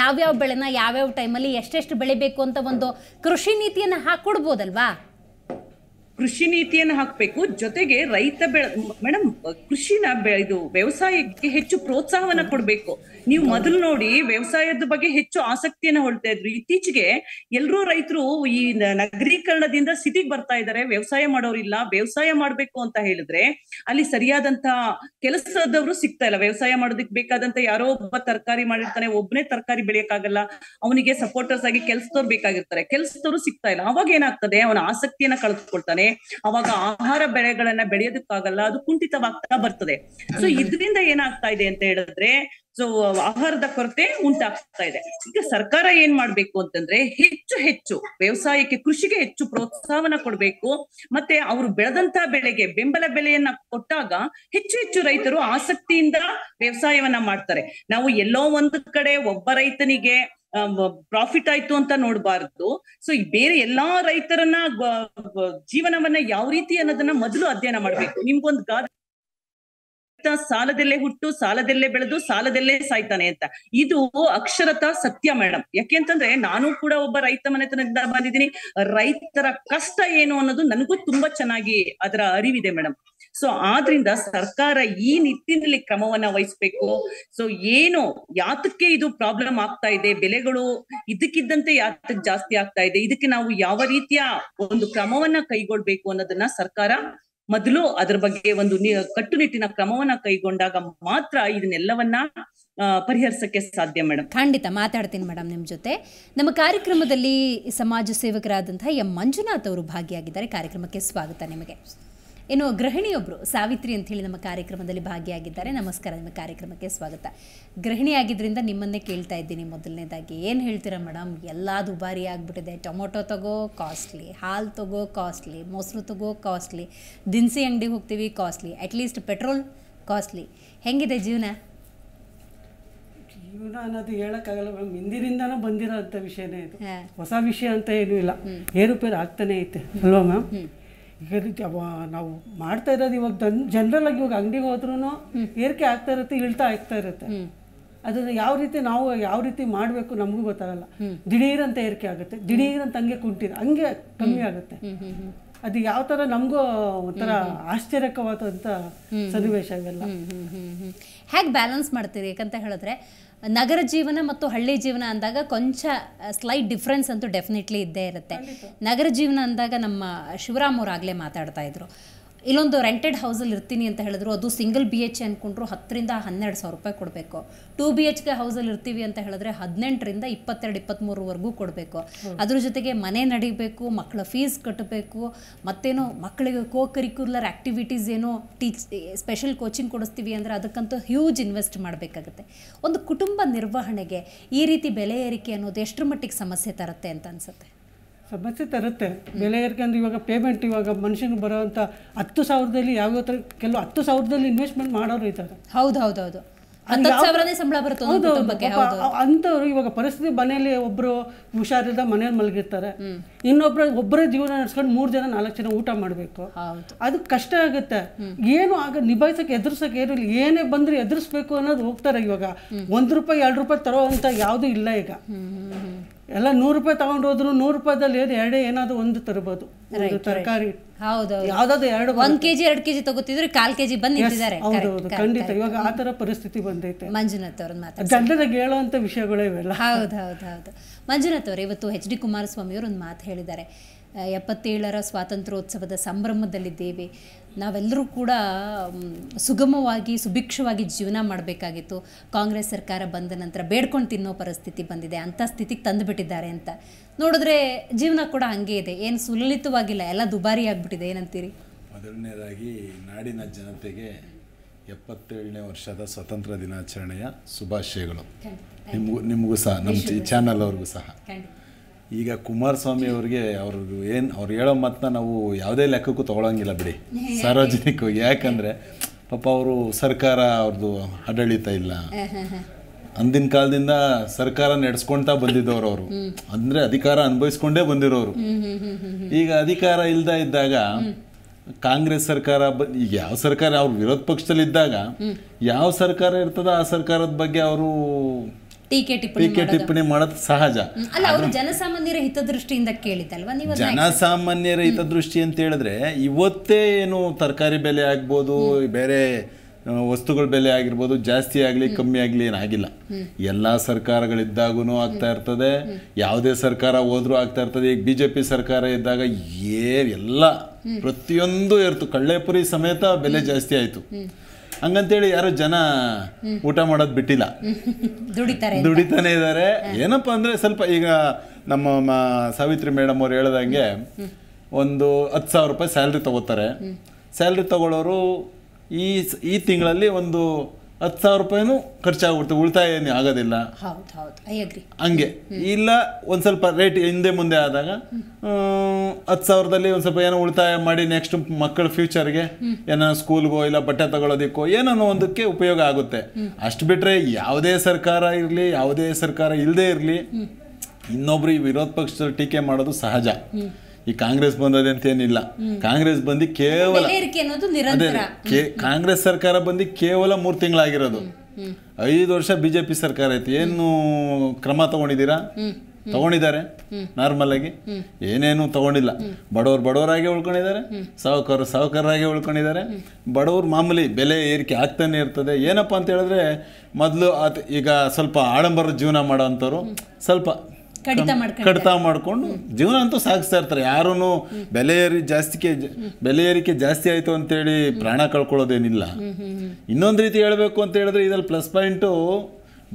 ಯಾವ್ಯಾವ ಬೆಳೆನ ಯಾವ್ಯಾವ ಟೈಮಲ್ಲಿ ಎಷ್ಟೆಷ್ಟು ಬೆಳಿಬೇಕು ಅಂತ ಒಂದು ಕೃಷಿ ನೀತಿಯನ್ನು ಹಾಕೊಡ್ಬೋದಲ್ವಾ ಕೃಷಿ ನೀತಿಯನ್ನು ಹಾಕಬೇಕು ಜೊತೆಗೆ ರೈತ ಬೆಳ ಮೇಡಮ್ ಕೃಷಿನ ಇದು ವ್ಯವಸಾಯಕ್ಕೆ ಹೆಚ್ಚು ಪ್ರೋತ್ಸಾಹವನ್ನ ಕೊಡಬೇಕು ನೀವು ಮೊದಲು ನೋಡಿ ವ್ಯವಸಾಯದ ಬಗ್ಗೆ ಹೆಚ್ಚು ಆಸಕ್ತಿಯನ್ನು ಹೊಳ್ತಾ ಇದ್ರು ಇತ್ತೀಚೆಗೆ ಎಲ್ಲರೂ ರೈತರು ಈ ನಗರೀಕರಣದಿಂದ ಸಿಟಿಗೆ ಬರ್ತಾ ಇದ್ದಾರೆ ವ್ಯವಸಾಯ ಮಾಡೋರಿಲ್ಲ ವ್ಯವಸಾಯ ಮಾಡ್ಬೇಕು ಅಂತ ಹೇಳಿದ್ರೆ ಅಲ್ಲಿ ಸರಿಯಾದಂತಹ ಕೆಲಸದವರು ಸಿಗ್ತಾ ಇಲ್ಲ ವ್ಯವಸಾಯ ಮಾಡೋದಕ್ಕೆ ಬೇಕಾದಂತ ಯಾರೋ ಒಬ್ಬ ತರಕಾರಿ ಮಾಡಿರ್ತಾನೆ ಒಬ್ಬನೇ ತರಕಾರಿ ಬೆಳೆಯಕ್ಕಾಗಲ್ಲ ಅವನಿಗೆ ಸಪೋರ್ಟರ್ಸ್ ಆಗಿ ಕೆಲಸದವ್ರು ಬೇಕಾಗಿರ್ತಾರೆ ಕೆಲಸದವರು ಸಿಗ್ತಾ ಇಲ್ಲ ಅವಾಗ ಏನಾಗ್ತದೆ ಅವನ ಆಸಕ್ತಿಯನ್ನ ಕಳೆದುಕೊಳ್ತಾನೆ ಅವಾಗ ಆಹಾರ ಬೆಳೆಗಳನ್ನ ಬೆಳೆಯೋದಕ್ಕಾಗಲ್ಲ ಅದು ಕುಂಠಿತವಾಗ್ತಾ ಬರ್ತದೆ ಸೊ ಇದರಿಂದ ಏನಾಗ್ತಾ ಇದೆ ಅಂತ ಹೇಳಿದ್ರೆ ಸೊ ಆಹಾರದ ಕೊರತೆ ಉಂಟಾಗ್ತಾ ಇದೆ ಈಗ ಸರ್ಕಾರ ಏನ್ ಮಾಡ್ಬೇಕು ಅಂತಂದ್ರೆ ಹೆಚ್ಚು ಹೆಚ್ಚು ವ್ಯವಸಾಯಕ್ಕೆ ಕೃಷಿಗೆ ಹೆಚ್ಚು ಪ್ರೋತ್ಸಾಹನ ಕೊಡ್ಬೇಕು ಮತ್ತೆ ಅವರು ಬೆಳೆದಂತ ಬೆಳೆಗೆ ಬೆಂಬಲ ಬೆಲೆಯನ್ನ ಕೊಟ್ಟಾಗ ಹೆಚ್ಚು ಹೆಚ್ಚು ರೈತರು ಆಸಕ್ತಿಯಿಂದ ವ್ಯವಸಾಯವನ್ನ ಮಾಡ್ತಾರೆ ನಾವು ಎಲ್ಲೋ ಒಂದು ಕಡೆ ಒಬ್ಬ ರೈತನಿಗೆ ಪ್ರಾಫಿಟ್ ಆಯ್ತು ಅಂತ ನೋಡಬಾರ್ದು ಸೊ ಬೇರೆ ಎಲ್ಲಾ ರೈತರನ್ನ ಜೀವನವನ್ನ ಯಾವ ರೀತಿ ಅನ್ನೋದನ್ನ ಮೊದಲು ಅಧ್ಯಯನ ಮಾಡ್ಬೇಕು ನಿಮ್ಗೊಂದು ಗಾದೆ ಸಾಲದಲ್ಲೇ ಹುಟ್ಟು ಸಾಲದಲ್ಲೇ ಬೆಳೆದು ಸಾಲದಲ್ಲೇ ಸಾಯ್ತಾನೆ ಅಂತ ಇದು ಅಕ್ಷರತ ಸತ್ಯ ಮೇಡಮ್ ಯಾಕೆ ಅಂತಂದ್ರೆ ನಾನು ಕೂಡ ಒಬ್ಬ ರೈತ ಮನೆತನದಿಂದ ಬಂದಿದ್ದೀನಿ ರೈತರ ಕಷ್ಟ ಏನು ಅನ್ನೋದು ನನಗೂ ತುಂಬಾ ಚೆನ್ನಾಗಿ ಅದರ ಅರಿವಿದೆ ಮೇಡಮ್ ಸೊ ಆದ್ರಿಂದ ಸರ್ಕಾರ ಈ ನಿಟ್ಟಿನಲ್ಲಿ ಕ್ರಮವನ್ನ ವಹಿಸ್ಬೇಕು ಸೊ ಏನು ಯಾತಕ್ಕೆ ಇದು ಪ್ರಾಬ್ಲಮ್ ಆಗ್ತಾ ಇದೆ ಬೆಲೆಗಳು ಇದಕ್ಕಿದ್ದಂತೆ ಯಾತಕ್ ಜಾಸ್ತಿ ಆಗ್ತಾ ಇದೆ ಇದಕ್ಕೆ ನಾವು ಯಾವ ರೀತಿಯ ಒಂದು ಕ್ರಮವನ್ನ ಕೈಗೊಳ್ಬೇಕು ಅನ್ನೋದನ್ನ ಸರ್ಕಾರ ಮೊದಲು ಅದ್ರ ಬಗ್ಗೆ ಒಂದು ಕಟ್ಟುನಿಟ್ಟಿನ ಕ್ರಮವನ್ನ ಕೈಗೊಂಡಾಗ ಮಾತ್ರ ಇದನ್ನೆಲ್ಲವನ್ನ ಪರಿಹರಿಸಕ್ಕೆ ಸಾಧ್ಯ ಮೇಡಮ್ ಖಂಡಿತ ಮಾತಾಡ್ತೀನಿ ಮೇಡಮ್ ನಿಮ್ ಜೊತೆ ನಮ್ಮ ಕಾರ್ಯಕ್ರಮದಲ್ಲಿ ಸಮಾಜ ಸೇವಕರಾದಂತಹ ಎಂ ಮಂಜುನಾಥ್ ಅವರು ಭಾಗಿಯಾಗಿದ್ದಾರೆ ಕಾರ್ಯಕ್ರಮಕ್ಕೆ ಸ್ವಾಗತ ನಿಮಗೆ ಇನ್ನು ಗೃಹಿಣಿಯೊಬ್ಬರು ಸಾವಿತ್ರಿ ಅಂತ ಹೇಳಿ ನಮ್ಮ ಕಾರ್ಯಕ್ರಮದಲ್ಲಿ ಭಾಗಿಯಾಗಿದ್ದಾರೆ ನಮಸ್ಕಾರ ನಿಮ್ಮ ಕಾರ್ಯಕ್ರಮಕ್ಕೆ ಸ್ವಾಗತ ಆಗಿದ್ದರಿಂದ ನಿಮ್ಮನ್ನೇ ಕೇಳ್ತಾ ಇದ್ದೀನಿ ಮೊದಲನೇದಾಗಿ ಏನು ಹೇಳ್ತೀರಾ ಮೇಡಮ್ ಎಲ್ಲ ದುಬಾರಿ ಆಗಿಬಿಟ್ಟಿದೆ ಟೊಮೊಟೊ ತಗೋ ಕಾಸ್ಟ್ಲಿ ಹಾಲು ತಗೋ ಕಾಸ್ಟ್ಲಿ ಮೊಸರು ತಗೋ ಕಾಸ್ಟ್ಲಿ ದಿನಸಿ ಅಂಗಡಿಗೆ ಹೋಗ್ತೀವಿ ಕಾಸ್ಟ್ಲಿ ಅಟ್ಲೀಸ್ಟ್ ಪೆಟ್ರೋಲ್ ಕಾಸ್ಟ್ಲಿ ಹೆಂಗಿದೆ ಜೀವನ ಜೀವನ ಅನ್ನೋದು ಹೇಳೋಕ್ಕಾಗಲ್ಲ ಮೇಡಮ್ ಹಿಂದಿನಿಂದನೂ ಬಂದಿರೋ ವಿಷಯನೇ ಇದು ಹೊಸ ವಿಷಯ ಅಂತ ಏನೂ ಇಲ್ಲ ಏರುಪೇರು ಆಗ್ತಾನೆ ಐತೆ ಅಲ್ವಾ ಮ್ಯಾಮ್ ರೀತಿ ನಾವು ಮಾಡ್ತಾ ಇರೋದು ಇವಾಗ ದನ್ ಜನರಲ್ ಆಗಿ ಇವಾಗ ಅಂಗಡಿಗೆ ಹೋದ್ರೂ ಏರಿಕೆ ಆಗ್ತಾ ಇರುತ್ತೆ ಇಳ್ತಾ ಆಗ್ತಾ ಇರುತ್ತೆ ಅದನ್ನ ಯಾವ ರೀತಿ ನಾವು ಯಾವ ರೀತಿ ಮಾಡ್ಬೇಕು ನಮಗೂ ಗೊತ್ತಾಗಲ್ಲ ಅಂತ ಏರಿಕೆ ಆಗುತ್ತೆ ಅಂತ ಹಂಗೆ ಕುಂಟಿದೆ ಹಂಗೆ ಕಮ್ಮಿ ಆಗುತ್ತೆ ಅದು ಯಾವ ತರ ನಮಗೂ ಒಂಥರ ಆಶ್ಚರ್ಯಕವಾದಂತ ಸನ್ನಿವೇಶ ಇವೆಲ್ಲ ಹೇಗೆ ಬ್ಯಾಲೆನ್ಸ್ ಮಾಡ್ತೀರಿ ಯಾಕಂತ ಹೇಳಿದ್ರೆ ನಗರ ಜೀವನ ಮತ್ತು ಹಳ್ಳಿ ಜೀವನ ಅಂದಾಗ ಕೊಂಚ ಸ್ಲೈಟ್ ಡಿಫ್ರೆನ್ಸ್ ಅಂತೂ ಡೆಫಿನೆಟ್ಲಿ ಇದ್ದೇ ಇರುತ್ತೆ ನಗರ ಜೀವನ ಅಂದಾಗ ನಮ್ಮ ಶಿವರಾಮ್ ಆಗಲೇ ಮಾತಾಡ್ತಾ ಇದ್ರು ಇಲ್ಲೊಂದು ರೆಂಟೆಡ್ ಹೌಸಲ್ಲಿ ಇರ್ತೀನಿ ಅಂತ ಹೇಳಿದ್ರು ಅದು ಸಿಂಗಲ್ ಬಿ ಎಚ್ ಅಂದ್ಕೊಂಡ್ರು ಹತ್ತರಿಂದ ಹನ್ನೆರಡು ಸಾವಿರ ರೂಪಾಯಿ ಕೊಡಬೇಕು ಟು ಬಿ ಎಚ್ ಕೆ ಹೌಸಲ್ಲಿ ಇರ್ತೀವಿ ಅಂತ ಹೇಳಿದ್ರೆ ಹದಿನೆಂಟರಿಂದ ಇಪ್ಪತ್ತೆರಡು ಇಪ್ಪತ್ತ್ಮೂರವರೆಗೂ ಕೊಡಬೇಕು ಅದ್ರ ಜೊತೆಗೆ ಮನೆ ನಡಿಬೇಕು ಮಕ್ಕಳ ಫೀಸ್ ಕಟ್ಟಬೇಕು ಮತ್ತೇನೋ ಮಕ್ಕಳಿಗೆ ಕೋ ಕರಿಕ್ಯುಲರ್ ಆ್ಯಕ್ಟಿವಿಟೀಸ್ ಏನೋ ಟೀಚ್ ಸ್ಪೆಷಲ್ ಕೋಚಿಂಗ್ ಕೊಡಿಸ್ತೀವಿ ಅಂದರೆ ಅದಕ್ಕಂತೂ ಹ್ಯೂಜ್ ಇನ್ವೆಸ್ಟ್ ಮಾಡಬೇಕಾಗುತ್ತೆ ಒಂದು ಕುಟುಂಬ ನಿರ್ವಹಣೆಗೆ ಈ ರೀತಿ ಬೆಲೆ ಏರಿಕೆ ಅನ್ನೋದು ಎಷ್ಟರ ಮಟ್ಟಿಗೆ ಸಮಸ್ಯೆ ತರುತ್ತೆ ಅಂತ ಅನಿಸುತ್ತೆ ಸಮಸ್ಯೆ ತರುತ್ತೆ ಬೆಲೆ ಏರಿಕೆ ಅಂದರೆ ಇವಾಗ ಪೇಮೆಂಟ್ ಇವಾಗ ಮನುಷ್ಯನಿಗೆ ಬರೋವಂಥ ಹತ್ತು ಸಾವಿರದಲ್ಲಿ ಯಾವ ಥರ ಕೆಲವು ಹತ್ತು ಸಾವಿರದಲ್ಲಿ ಇನ್ವೆಸ್ಟ್ಮೆಂಟ್ ಮಾಡೋರು ಇದ್ದಾರೆ ಹೌದು ಹೌದು ಹೌದು ಇವಾಗ ಪರಿಸ್ಥಿತಿ ಮನೆಯಲ್ಲಿ ಒಬ್ರು ಹುಷಾರಿಲ್ಲದ ಮನೇಲಿ ಮಲಗಿರ್ತಾರೆ ಇನ್ನೊಬ್ರು ಒಬ್ಬರೇ ಜೀವನ ನಡೆಸ್ಕೊಂಡು ಮೂರ್ ಜನ ನಾಲ್ಕು ಜನ ಊಟ ಮಾಡ್ಬೇಕು ಅದು ಕಷ್ಟ ಆಗುತ್ತೆ ಏನು ಆಗ ನಿಭಾಯಿಸಕ್ಕೆ ಎದುರ್ಸಕ್ ಏನು ಇಲ್ಲ ಏನೇ ಬಂದ್ರೆ ಎದುರಿಸ್ಬೇಕು ಅನ್ನೋದು ಹೋಗ್ತಾರೆ ಇವಾಗ ಒಂದ್ ರೂಪಾಯಿ ಎರಡು ರೂಪಾಯಿ ತರೋ ಅಂತ ಯಾವ್ದು ಇಲ್ಲ ಈಗ ಎಲ್ಲ ನೂರು ರೂಪಾಯಿ ತಗೊಂಡು ಹೋದ್ರು ನೂರು ರೂಪಾಯಿದಲ್ಲಿ ಏನು ಎರಡೇ ಏನಾದ್ರು ಒಂದು ತರಬಹುದು ತರಕಾರಿ ಯಾವ್ದಾದ್ರು ಎರಡು ಒಂದ್ ಕೆಜಿ ಎರಡು ಕೆಜಿ ತಗೋತಿದ್ರೆ ಕಾಲ್ ಕೆಜಿ ಬಂದು ನಿಂತಿದ್ದಾರೆ ಹೌದೌದು ಖಂಡಿತ ಇವಾಗ ಆ ತರ ಪರಿಸ್ಥಿತಿ ಬಂದೈತೆ ಮಂಜುನಾಥ್ ಅವ್ರ ಗಂಡದಾಗ ಹೇಳುವಂತ ವಿಷಯಗಳೇ ಇವೆಲ್ಲ ಹೌದು ಹೌದು ಹೌದು ಮಂಜುನಾಥ್ ಅವರು ಇವತ್ತು ಹೆಚ್ ಡಿ ಕುಮಾರಸ್ವಾಮಿ ಅವರು ಒಂದು ಮಾತು ಹೇಳಿದ್ದಾರೆ ಎಪ್ಪತ್ತೇಳರ ಸ್ವಾತಂತ್ರ್ಯೋತ್ಸವದ ಸಂಭ್ರಮದಲ್ಲಿದ್ದೇವೆ ನಾವೆಲ್ಲರೂ ಕೂಡ ಸುಗಮವಾಗಿ ಸುಭಿಕ್ಷವಾಗಿ ಜೀವನ ಮಾಡಬೇಕಾಗಿತ್ತು ಕಾಂಗ್ರೆಸ್ ಸರ್ಕಾರ ಬಂದ ನಂತರ ಬೇಡ್ಕೊಂಡು ತಿನ್ನೋ ಪರಿಸ್ಥಿತಿ ಬಂದಿದೆ ಅಂಥ ಸ್ಥಿತಿಗೆ ತಂದುಬಿಟ್ಟಿದ್ದಾರೆ ಅಂತ ನೋಡಿದ್ರೆ ಜೀವನ ಕೂಡ ಹಂಗೆ ಇದೆ ಏನು ಸುಲಲಿತವಾಗಿಲ್ಲ ಎಲ್ಲ ದುಬಾರಿ ಆಗಿಬಿಟ್ಟಿದೆ ಏನಂತೀರಿ ಮೊದಲನೇದಾಗಿ ನಾಡಿನ ಜನತೆಗೆ ಎಪ್ಪತ್ತೇಳನೇ ವರ್ಷದ ಸ್ವಾತಂತ್ರ್ಯ ದಿನಾಚರಣೆಯ ಶುಭಾಶಯಗಳು ನಿಮಗೂ ನಿಮಗೂ ಸಹ ನಮ್ಮ ಚಾನಲ್ ಅವ್ರಿಗೂ ಸಹ ಈಗ ಕುಮಾರಸ್ವಾಮಿ ಅವ್ರಿಗೆ ಅವ್ರಿಗೆ ಏನು ಅವ್ರು ಹೇಳೋ ಮಾತನ್ನ ನಾವು ಯಾವುದೇ ಲೆಕ್ಕಕ್ಕೂ ತೊಗೊಳಂಗಿಲ್ಲ ಬಿಡಿ ಸಾರ್ವಜನಿಕವಾಗಿ ಯಾಕಂದರೆ ಪಾಪ ಅವರು ಸರ್ಕಾರ ಅವ್ರದ್ದು ಆಡಳಿತ ಇಲ್ಲ ಅಂದಿನ ಕಾಲದಿಂದ ಸರ್ಕಾರ ನಡೆಸ್ಕೊಳ್ತಾ ಬಂದಿದ್ದವ್ರು ಅವರು ಅಂದರೆ ಅಧಿಕಾರ ಅನುಭವಿಸ್ಕೊಂಡೇ ಬಂದಿರೋರು ಈಗ ಅಧಿಕಾರ ಇಲ್ದ ಇದ್ದಾಗ ಕಾಂಗ್ರೆಸ್ ಸರ್ಕಾರ ಈಗ ಯಾವ ಸರ್ಕಾರ ಅವ್ರ ವಿರೋಧ ಪಕ್ಷದಲ್ಲಿ ಇದ್ದಾಗ ಯಾವ ಸರ್ಕಾರ ಇರ್ತದೋ ಆ ಸರ್ಕಾರದ ಬಗ್ಗೆ ಅವರು ಟೀಕೆ ಟಿಪ್ಪಣಿ ಮಾಡೋದು ಸಹಜ ಅಲ್ಲ ಅವರು ಜನಸಾಮಾನ್ಯರ ಹಿತದೃಷ್ಟಿಯಿಂದ ಕೇಳಿದ್ದಲ್ವಾ ನೀವು ಜನಸಾಮಾನ್ಯರ ಹಿತದೃಷ್ಟಿ ಅಂತ ಹೇಳಿದ್ರೆ ಇವತ್ತೇ ಏನು ತರಕಾರಿ ಬೆಲೆ ಆಗ್ಬೋದು ಬೇರೆ ವಸ್ತುಗಳ ಬೆಲೆ ಆಗಿರ್ಬೋದು ಜಾಸ್ತಿ ಆಗಲಿ ಕಮ್ಮಿ ಆಗಲಿ ಏನಾಗಿಲ್ಲ ಎಲ್ಲ ಸರ್ಕಾರಗಳಿದ್ದಾಗೂ ಆಗ್ತಾ ಇರ್ತದೆ ಯಾವುದೇ ಸರ್ಕಾರ ಹೋದ್ರೂ ಆಗ್ತಾ ಇರ್ತದೆ ಈಗ ಬಿ ಜೆ ಪಿ ಸರ್ಕಾರ ಇದ್ದಾಗ ಏ ಎಲ್ಲ ಪ್ರತಿಯೊಂದು ಇರ್ತು ಕಳ್ಳೇಪುರಿ ಸಮೇತ ಬೆಲೆ ಜಾಸ್ತಿ ಆಯಿತು ಹಂಗಂತೇಳಿ ಯಾರು ಜನ ಊಟ ಮಾಡೋದು ಬಿಟ್ಟಿಲ್ಲ ದುಡಿತಾನೆ ಇದ್ದಾರೆ ಏನಪ್ಪ ಅಂದರೆ ಸ್ವಲ್ಪ ಈಗ ನಮ್ಮ ಸಾವಿತ್ರಿ ಮೇಡಮ್ ಅವ್ರು ಹೇಳ್ದಂಗೆ ಒಂದು ಹತ್ತು ಸಾವಿರ ರೂಪಾಯಿ ಸ್ಯಾಲ್ರಿ ತಗೋತಾರೆ ಸ್ಯಾಲ್ರಿ ತಗೊಳ್ಳೋರು ಈ ಈ ತಿಂಗಳಲ್ಲಿ ಒಂದು ಹತ್ತು ಸಾವಿರ ರೂಪಾಯಿನೂ ಖರ್ಚಾಗ್ಬಿಡ್ತು ಉಳಿತಾಯ ಏನು ಆಗೋದಿಲ್ಲ ಹಂಗೆ ಇಲ್ಲ ಒಂದು ಸ್ವಲ್ಪ ರೇಟ್ ಹಿಂದೆ ಮುಂದೆ ಆದಾಗ ಹತ್ತು ಸಾವಿರದಲ್ಲಿ ಒಂದು ಸ್ವಲ್ಪ ಏನೋ ಉಳಿತಾಯ ಮಾಡಿ ನೆಕ್ಸ್ಟ್ ಮಕ್ಕಳ ಫ್ಯೂಚರ್ಗೆ ಏನೋ ಸ್ಕೂಲ್ಗೋ ಇಲ್ಲ ಬಟ್ಟೆ ತಗೊಳ್ಳೋದಕ್ಕೋ ಏನೋ ಒಂದಕ್ಕೆ ಉಪಯೋಗ ಆಗುತ್ತೆ ಅಷ್ಟು ಬಿಟ್ಟರೆ ಯಾವುದೇ ಸರ್ಕಾರ ಇರಲಿ ಯಾವುದೇ ಸರ್ಕಾರ ಇಲ್ಲದೇ ಇರಲಿ ಇನ್ನೊಬ್ರು ವಿರೋಧ ಪಕ್ಷದ ಟೀಕೆ ಮಾಡೋದು ಸಹಜ ಈ ಕಾಂಗ್ರೆಸ್ ಬಂದದೆ ಅಂತೇನಿಲ್ಲ ಕಾಂಗ್ರೆಸ್ ಬಂದು ಕೇವಲ ಕಾಂಗ್ರೆಸ್ ಸರ್ಕಾರ ಬಂದು ಕೇವಲ ಮೂರು ತಿಂಗಳಾಗಿರೋದು ಐದು ವರ್ಷ ಬಿಜೆಪಿ ಸರ್ಕಾರ ಐತಿ ಏನು ಕ್ರಮ ತಗೊಂಡಿದ್ದೀರಾ ತಗೊಂಡಿದ್ದಾರೆ ನಾರ್ಮಲ್ ಆಗಿ ಏನೇನು ತಗೊಂಡಿಲ್ಲ ಬಡವರು ಬಡವರಾಗೆ ಉಳ್ಕೊಂಡಿದ್ದಾರೆ ಸಾವುಕಾರರು ಸಾಹುಕಾರರಾಗೆ ಉಳ್ಕೊಂಡಿದ್ದಾರೆ ಬಡವರು ಮಾಮೂಲಿ ಬೆಲೆ ಏರಿಕೆ ಆಗ್ತಾನೆ ಇರ್ತದೆ ಏನಪ್ಪಾ ಅಂತ ಹೇಳಿದ್ರೆ ಮೊದಲು ಈಗ ಸ್ವಲ್ಪ ಆಡಂಬರ ಜೀವನ ಅಂಥವ್ರು ಸ್ವಲ್ಪ ಕಡಿತ ಮಾಡಿಕೊಂಡು ಜೀವನ ಅಂತೂ ಸಾಗಿಸ್ತಾ ಇರ್ತಾರೆ ಯಾರೂ ಬೆಲೆ ಏರಿ ಜಾಸ್ತಿ ಬೆಲೆ ಏರಿಕೆ ಜಾಸ್ತಿ ಆಯಿತು ಅಂತೇಳಿ ಪ್ರಾಣ ಕಳ್ಕೊಳ್ಳೋದೇನಿಲ್ಲ ಇನ್ನೊಂದು ರೀತಿ ಹೇಳಬೇಕು ಅಂತ ಹೇಳಿದ್ರೆ ಇದರಲ್ಲಿ ಪ್ಲಸ್ ಪಾಯಿಂಟು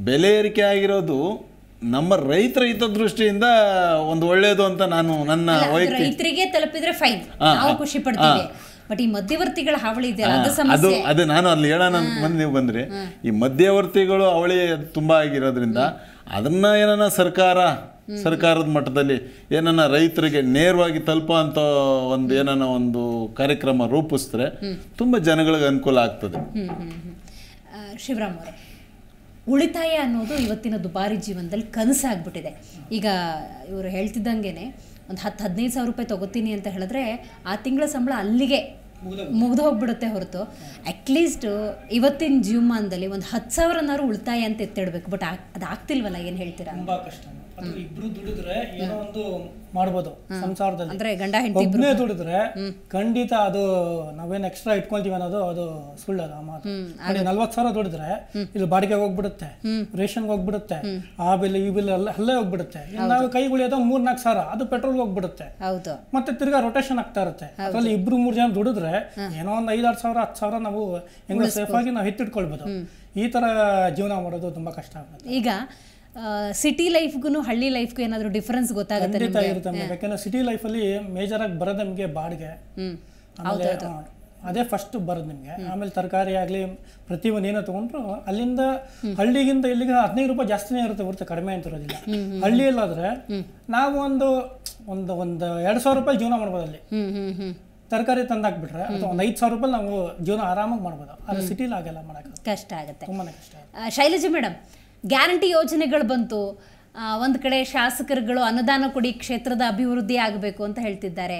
ಬೆಲೆ ಏರಿಕೆ ಆಗಿರೋದು ನಮ್ಮ ರೈತರ ಹಿತದೃಷ್ಟಿಯಿಂದ ಒಂದು ಒಳ್ಳೇದು ಅಂತ ನಾನು ನನ್ನ ರೈತರಿಗೆ ತಲುಪಿದ್ರೆ ಫೈನ್ ಖುಷಿ ಪಡ್ತೀವಿ ಬಟ್ ಈ ಹಾವಳಿ ಇದೆ ಅದು ಅದು ನಾನು ಅಲ್ಲಿ ಹೇಳೋಣ ಮುಂದೆ ನೀವು ಬಂದ್ರಿ ಈ ಮಧ್ಯವರ್ತಿಗಳು ಅವಳಿ ತುಂಬಾ ಆಗಿರೋದ್ರಿಂದ ಅದನ್ನ ಏನನ್ನ ಸರ್ಕಾರ ಸರ್ಕಾರದ ಮಟ್ಟದಲ್ಲಿ ಏನನ್ನ ರೈತರಿಗೆ ನೇರವಾಗಿ ತಲುಪೋ ಒಂದು ಏನನ್ನ ಒಂದು ಕಾರ್ಯಕ್ರಮ ರೂಪಿಸಿದ್ರೆ ತುಂಬಾ ಜನಗಳಿಗೆ ಅನುಕೂಲ ಆಗ್ತದೆ ಶಿವರಾಮ್ ಅವರೇ ಉಳಿತಾಯ ಅನ್ನೋದು ಇವತ್ತಿನ ದುಬಾರಿ ಜೀವನದಲ್ಲಿ ಕನಸಾಗ್ಬಿಟ್ಟಿದೆ ಈಗ ಇವರು ಹೇಳ್ತಿದ್ದಂಗೆನೆ ಒಂದು ಹತ್ತು ಹದಿನೈದು ಸಾವಿರ ರೂಪಾಯಿ ತಗೋತೀನಿ ಅಂತ ಹೇಳಿದ್ರೆ ಆ ತಿಂಗಳ ಸಂಬಳ ಅಲ್ಲಿಗೆ ಮುಗ್ದು ಹೋಗ್ಬಿಡುತ್ತೆ ಹೊರತು ಅಟ್ಲೀಸ್ಟ್ ಇವತ್ತಿನ ಜೀವಮಾನದಲ್ಲಿ ಒಂದು ಹತ್ತು ಸಾವಿರನಾರು ಉಳಿತಾಯ ಅಂತ ಎತ್ತಿಡ್ಬೇಕು ಬಟ್ ಅದು ಆಗ್ತಿಲ್ವಲ್ಲ ಏನು ಹೇಳ್ತೀರಾ ತುಂಬ ಕಷ್ಟ ಇಬ್ರು ದುಡಿದ್ರೆ ಏನೋ ಒಂದು ಮಾಡ್ಬೋದು ಸಂಸಾರದಲ್ಲಿ ಅಂದ್ರೆ ಗಂಡ ಒಬ್ಬನೇ ದುಡಿದ್ರೆ ಖಂಡಿತ ಅದು ನಾವೇನ್ ಎಕ್ಸ್ಟ್ರಾ ಇಟ್ಕೊಂತೀವಿ ಅನ್ನೋದು ಅದು ಸುಳ್ಳು ಅದು ಮಾತು ನಲ್ವತ್ ಸಾವಿರ ದುಡಿದ್ರೆ ಇಲ್ಲಿ ಬಾಡಿಗೆ ಹೋಗ್ಬಿಡುತ್ತೆ ರೇಷನ್ಗೆ ಹೋಗ್ಬಿಡುತ್ತೆ ಆ ಬಿಲ್ ಈ ಬಿಲ್ ಎಲ್ಲ ಅಲ್ಲೇ ಹೋಗ್ಬಿಡುತ್ತೆ ನಾವು ಕೈ ಉಳಿಯೋದು ಮೂರ್ ನಾಲ್ಕು ಸಾವಿರ ಅದು ಪೆಟ್ರೋಲ್ ಹೋಗ್ಬಿಡುತ್ತೆ ಮತ್ತೆ ತಿರ್ಗಾ ರೊಟೇಷನ್ ಆಗ್ತಾ ಇರುತ್ತೆ ಅದ್ರಲ್ಲಿ ಇಬ್ರು ಮೂರ್ ಜನ ದುಡಿದ್ರೆ ಏನೋ ಒಂದ್ ಐದಾರು ಸಾವಿರ ಹತ್ತು ಸಾವಿರ ನಾವು ಹೆಂಗ್ ಸೇಫ್ ಆಗಿ ನಾವು ಎತ್ತಿಟ್ಕೊಳ್ಬೋದು ಈ ತರ ಜೀವನ ಮಾಡೋದು ತುಂಬಾ ಕಷ್ಟ ಆಗುತ್ತೆ ಈಗ ಸಿಟಿ ಲೈಫ್ಗೂ ಹಳ್ಳಿ ಲೈಫ್ಗೂ ಏನಾದರೂ ಡಿಫ್ರೆನ್ಸ್ ಗೊತ್ತಾಗುತ್ತೆ ಯಾಕಂದ್ರೆ ಸಿಟಿ ಲೈಫಲ್ಲಿ ಮೇಜರ್ ಆಗಿ ಬರೋದು ನಮಗೆ ಬಾಡಿಗೆ ಅದೇ ಫಸ್ಟ್ ಬರೋದು ನಿಮಗೆ ಆಮೇಲೆ ತರಕಾರಿ ಆಗಲಿ ಒಂದು ಏನೋ ತಗೊಂಡ್ರು ಅಲ್ಲಿಂದ ಹಳ್ಳಿಗಿಂತ ಇಲ್ಲಿಗೆ ಹದಿನೈದು ರೂಪಾಯಿ ಜಾಸ್ತಿನೇ ಇರುತ್ತೆ ಹೊರತು ಕಡಿಮೆ ಅಂತ ಇರೋದಿಲ್ಲ ಹಳ್ಳಿಯಲ್ಲಾದ್ರೆ ನಾವು ಒಂದು ಒಂದು ಒಂದು ಎರಡು ಸಾವಿರ ರೂಪಾಯಿ ಜೀವನ ಮಾಡ್ಬೋದು ಅಲ್ಲಿ ತರಕಾರಿ ತಂದಾಕ್ಬಿಟ್ರೆ ಅಥವಾ ಒಂದು ಐದು ಸಾವಿರ ರೂಪಾಯಿ ನಾವು ಜೀವನ ಆರಾಮಾಗಿ ಮಾಡ್ಬೋದು ಅದು ಸಿಟಿಲಿ ಆಗಲ್ಲ ಮಾಡೋಕ್ಕೆ ಕಷ್ಟ ಆಗುತ್ತೆ ತುಂಬಾ ಕಷ್ಟ ಶೈಲಜಿ ಮೇಡಮ್ ಗ್ಯಾರಂಟಿ ಯೋಜನೆಗಳು ಬಂತು ಒಂದು ಕಡೆ ಶಾಸಕರುಗಳು ಅನುದಾನ ಕೊಡಿ ಕ್ಷೇತ್ರದ ಅಭಿವೃದ್ಧಿ ಆಗಬೇಕು ಅಂತ ಹೇಳ್ತಿದ್ದಾರೆ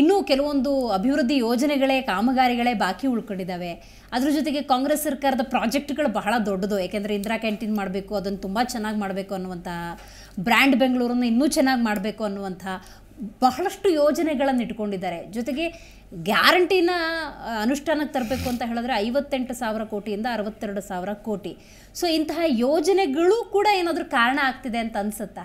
ಇನ್ನೂ ಕೆಲವೊಂದು ಅಭಿವೃದ್ಧಿ ಯೋಜನೆಗಳೇ ಕಾಮಗಾರಿಗಳೇ ಬಾಕಿ ಉಳ್ಕೊಂಡಿದ್ದಾವೆ ಅದ್ರ ಜೊತೆಗೆ ಕಾಂಗ್ರೆಸ್ ಸರ್ಕಾರದ ಪ್ರಾಜೆಕ್ಟ್ಗಳು ಬಹಳ ದೊಡ್ಡದು ಯಾಕೆಂದ್ರೆ ಇಂದಿರಾ ಕ್ಯಾಂಟೀನ್ ಮಾಡಬೇಕು ಅದನ್ನು ತುಂಬ ಚೆನ್ನಾಗಿ ಮಾಡಬೇಕು ಅನ್ನುವಂಥ ಬ್ರ್ಯಾಂಡ್ ಬೆಂಗಳೂರನ್ನು ಇನ್ನೂ ಚೆನ್ನಾಗಿ ಮಾಡಬೇಕು ಅನ್ನುವಂಥ ಬಹಳಷ್ಟು ಯೋಜನೆಗಳನ್ನು ಇಟ್ಕೊಂಡಿದ್ದಾರೆ ಜೊತೆಗೆ ಗ್ಯಾರಂಟಿನ ಅನುಷ್ಠಾನಕ್ಕೆ ತರಬೇಕು ಅಂತ ಹೇಳಿದ್ರೆ ಐವತ್ತೆಂಟು ಸಾವಿರ ಕೋಟಿಯಿಂದ ಅರವತ್ತೆರಡು ಸಾವಿರ ಕೋಟಿ ಸೊ ಇಂತಹ ಯೋಜನೆಗಳು ಕೂಡ ಏನಾದರೂ ಕಾರಣ ಆಗ್ತಿದೆ ಅಂತ ಅನ್ಸುತ್ತಾ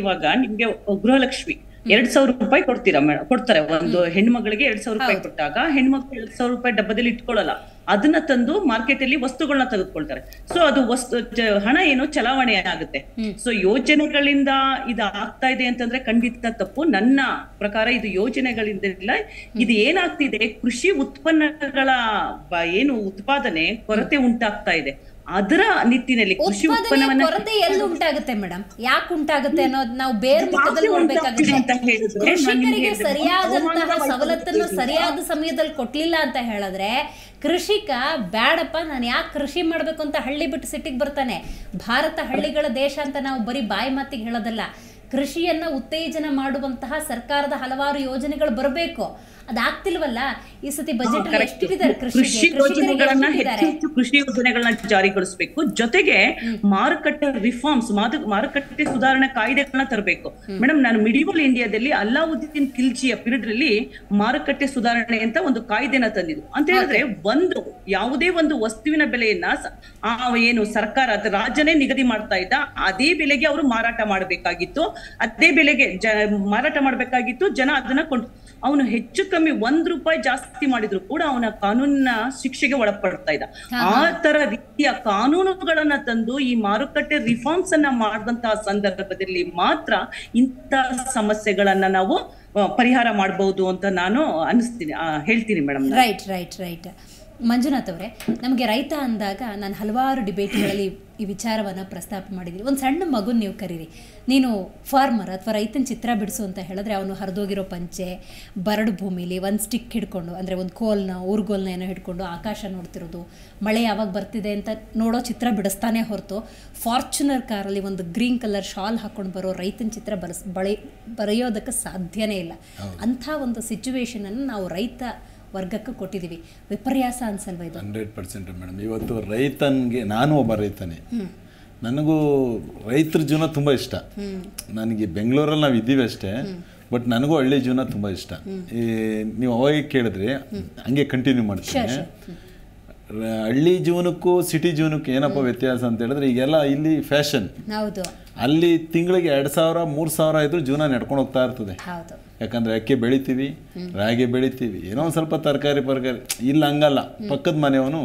ಇವಾಗ ನಿಮ್ಗೆ ಗೃಹಲಕ್ಷ್ಮಿ ಎರಡ್ ಸಾವಿರ ರೂಪಾಯಿ ಕೊಡ್ತೀರಾ ಕೊಡ್ತಾರೆ ಒಂದು ಹೆಣ್ಮಗಳಿಗೆ ಎರಡ್ ಸಾವಿರ ರೂಪಾಯಿ ಕೊಟ್ಟಾಗ ಹೆಣ್ಮಕ್ಳು ಎರಡ್ ಸಾವಿರ ರೂಪಾಯಿ ಡಬ್ಬದಲ್ಲಿ ಇಟ್ಕೊಳ್ಳಲ್ಲ ಅದನ್ನ ತಂದು ಮಾರ್ಕೆಟ್ ಅಲ್ಲಿ ವಸ್ತುಗಳನ್ನ ತೆಗೆದುಕೊಳ್ತಾರೆ ಸೊ ಅದು ವಸ್ತು ಹಣ ಏನು ಚಲಾವಣೆ ಆಗುತ್ತೆ ಸೊ ಯೋಜನೆಗಳಿಂದ ಇದು ಆಗ್ತಾ ಇದೆ ಅಂತಂದ್ರೆ ಖಂಡಿತ ತಪ್ಪು ನನ್ನ ಪ್ರಕಾರ ಇದು ಯೋಜನೆಗಳಿಂದ ಇದು ಏನಾಗ್ತಿದೆ ಕೃಷಿ ಉತ್ಪನ್ನಗಳ ಏನು ಉತ್ಪಾದನೆ ಕೊರತೆ ಉಂಟಾಗ್ತಾ ಇದೆ ಅದರ ನಿಟ್ಟಿನಲ್ಲಿ ಕೃಷಿ ಉತ್ಪನ್ನವನ್ನ ಕೊರತೆ ಎಲ್ಲಿ ಉಂಟಾಗುತ್ತೆ ಮೇಡಮ್ ಯಾಕೆ ಉಂಟಾಗುತ್ತೆ ಅನ್ನೋದು ನಾವು ಬೇರೆ ಮಟ್ಟದಲ್ಲಿ ನೋಡ್ಬೇಕಾಗುತ್ತೆ ಕೃಷಿಕರಿಗೆ ಸರಿಯಾದಂತಹ ಸವಲತ್ತನ್ನು ಸರಿಯಾದ ಸಮಯದಲ್ಲಿ ಕೊಟ್ಲಿಲ್ಲ ಅಂತ ಹೇಳಿದ್ರೆ ಕೃಷಿಕ ಬ್ಯಾಡಪ್ಪ ನಾನು ಯಾಕೆ ಕೃಷಿ ಮಾಡಬೇಕು ಅಂತ ಹಳ್ಳಿ ಬಿಟ್ಟು ಸಿಟಿಗೆ ಬರ್ತಾನೆ ಭಾರತ ಹಳ್ಳಿಗಳ ದೇಶ ಅಂತ ನಾವು ಬರೀ ಬಾಯಿ ಮಾತಿಗೆ ಹೇಳೋದಲ್ಲ ಕೃಷಿಯನ್ನ ಉತ್ತೇಜನ ಮಾಡುವಂತಹ ಸರ್ಕಾರದ ಹಲವಾರು ಯೋಜನೆಗಳು ಬರಬೇಕು ಅದಾಗ್ತಿಲ್ವಲ್ಲ ಈ ಸತಿ ಬಜೆಟ್ ಕೃಷಿ ಯೋಜನೆಗಳನ್ನ ಹೆಚ್ಚು ಕೃಷಿ ಯೋಜನೆಗಳನ್ನ ಜಾರಿಗೊಳಿಸಬೇಕು ಜೊತೆಗೆ ಮಾರುಕಟ್ಟೆ ರಿಫಾರ್ಮ್ಸ್ ಮಾರುಕಟ್ಟೆ ಸುಧಾರಣಾ ಕಾಯ್ದೆಗಳನ್ನ ತರಬೇಕು ಮೇಡಮ್ ನಾನು ಮಿಡಿವಲ್ ಇಂಡಿಯಾದಲ್ಲಿ ಅಲ್ಲಾವುದ್ದೀನ್ ಖಿಲ್ಜಿಯ ಪಿರಿಡ್ರಲ್ಲಿ ಮಾರುಕಟ್ಟೆ ಸುಧಾರಣೆ ಅಂತ ಒಂದು ಕಾಯ್ದೆನ ತಂದಿದ್ರು ಅಂತ ಹೇಳಿದ್ರೆ ಒಂದು ಯಾವುದೇ ಒಂದು ವಸ್ತುವಿನ ಬೆಲೆಯನ್ನ ಏನು ಸರ್ಕಾರ ರಾಜ್ಯನೇ ನಿಗದಿ ಮಾಡ್ತಾ ಇದ್ದ ಅದೇ ಬೆಲೆಗೆ ಅವರು ಮಾರಾಟ ಮಾಡಬೇಕಾಗಿತ್ತು ಅದೇ ಬೆಲೆಗೆ ಜ ಮಾರಾಟ ಮಾಡಬೇಕಾಗಿತ್ತು ಜನ ಅದನ್ನ ಕೊಂಡು ಅವನು ಹೆಚ್ಚು ಕಮ್ಮಿ ಒಂದ್ ರೂಪಾಯಿ ಜಾಸ್ತಿ ಮಾಡಿದ್ರು ಕೂಡ ಅವನ ಕಾನೂನಿನ ಶಿಕ್ಷೆಗೆ ಒಳಪಡ್ತಾ ಇದ್ದ ಆ ತರ ರೀತಿಯ ಕಾನೂನುಗಳನ್ನ ತಂದು ಈ ಮಾರುಕಟ್ಟೆ ರಿಫಾರ್ಮ್ಸ್ ಅನ್ನ ಮಾಡಿದಂತಹ ಸಂದರ್ಭದಲ್ಲಿ ಮಾತ್ರ ಇಂತಹ ಸಮಸ್ಯೆಗಳನ್ನ ನಾವು ಪರಿಹಾರ ಮಾಡಬಹುದು ಅಂತ ನಾನು ಅನಿಸ್ತೀನಿ ಹೇಳ್ತೀನಿ madam right right right Manjunath ಅವರೇ ನಮಗೆ ರೈತ ಅಂದಾಗ ನಾನು ಹಲವಾರು ಡಿಬೇಟ್ಗಳಲ್ಲಿ ಈ ವಿಚಾರವನ್ನು ಪ್ರಸ್ತಾಪ ಮಾಡಿದ್ದೀನಿ ಒಂದು ಸಣ್ಣ ಮಗು ನೀವು ಕರೀರಿ ನೀನು ಫಾರ್ಮರ್ ಅಥವಾ ರೈತನ ಚಿತ್ರ ಬಿಡಿಸು ಅಂತ ಹೇಳಿದ್ರೆ ಅವನು ಹರಿದೋಗಿರೋ ಪಂಚೆ ಬರಡು ಭೂಮಿಲಿ ಒಂದು ಸ್ಟಿಕ್ ಹಿಡ್ಕೊಂಡು ಅಂದರೆ ಒಂದು ಕೋಲ್ನ ಊರುಗೋಲ್ನ ಏನೋ ಹಿಡ್ಕೊಂಡು ಆಕಾಶ ನೋಡ್ತಿರೋದು ಮಳೆ ಯಾವಾಗ ಬರ್ತಿದೆ ಅಂತ ನೋಡೋ ಚಿತ್ರ ಬಿಡಿಸ್ತಾನೆ ಹೊರತು ಫಾರ್ಚುನರ್ ಕಾರಲ್ಲಿ ಒಂದು ಗ್ರೀನ್ ಕಲರ್ ಶಾಲ್ ಹಾಕ್ಕೊಂಡು ಬರೋ ರೈತನ ಚಿತ್ರ ಬರೆಸ್ ಬಳಿ ಬರೆಯೋದಕ್ಕೆ ಸಾಧ್ಯನೇ ಇಲ್ಲ ಅಂಥ ಒಂದು ಸಿಚುವೇಶನನ್ನು ನಾವು ರೈತ ವರ್ಗಕ್ಕೆ ಕೊಟ್ಟಿದ್ದೀವಿ ವಿಪರ್ಯಾಸ ಅನ್ಸಲ್ವ ಇದು ಹಂಡ್ರೆಡ್ ಪರ್ಸೆಂಟ್ ಮೇಡಮ್ ಇವತ್ತು ರೈತನಿಗೆ ನಾನು ಒಬ್ಬ ರೈತನೇ ನನಗೂ ರೈತರ ಜೀವನ ತುಂಬ ಇಷ್ಟ ನನಗೆ ಬೆಂಗಳೂರಲ್ಲಿ ನಾವು ಇದ್ದೀವಿ ಅಷ್ಟೇ ಬಟ್ ನನಗೂ ಹಳ್ಳಿ ಜೀವನ ತುಂಬ ಇಷ್ಟ ಈ ನೀವು ಅವಾಗ ಕೇಳಿದ್ರಿ ಹಂಗೆ ಕಂಟಿನ್ಯೂ ಮಾಡ್ತೀನಿ ಹಳ್ಳಿ ಜೀವನಕ್ಕೂ ಸಿಟಿ ಜೀವನಕ್ಕೂ ಏನಪ್ಪ ವ್ಯತ್ಯಾಸ ಅಂತ ಹೇಳಿದ್ರೆ ಈಗೆಲ್ಲ ಇಲ್ಲಿ ಫ್ಯಾಷನ್ ಅಲ್ಲಿ ತಿಂಗಳಿಗೆ ಎರಡು ಸಾವಿರ ಮೂರು ಸಾವಿರ ಇದ್ರೂ ಜೀವನ ನಡ್ಕೊಂಡು ಹೋಗ್ತಾ ಇರ್ತದೆ ಯಾಕಂದರೆ ಅಕ್ಕಿ ಬೆಳಿತೀವಿ ರಾಗಿ ಬೆಳಿತೀವಿ ಏನೋ ಒಂದು ಸ್ವಲ್ಪ ತರಕಾರಿ ಪರ್ಕಾರಿ ಇಲ್ಲ ಹಂಗಲ್ಲ ಪಕ್ಕದ ಮನೆಯವನು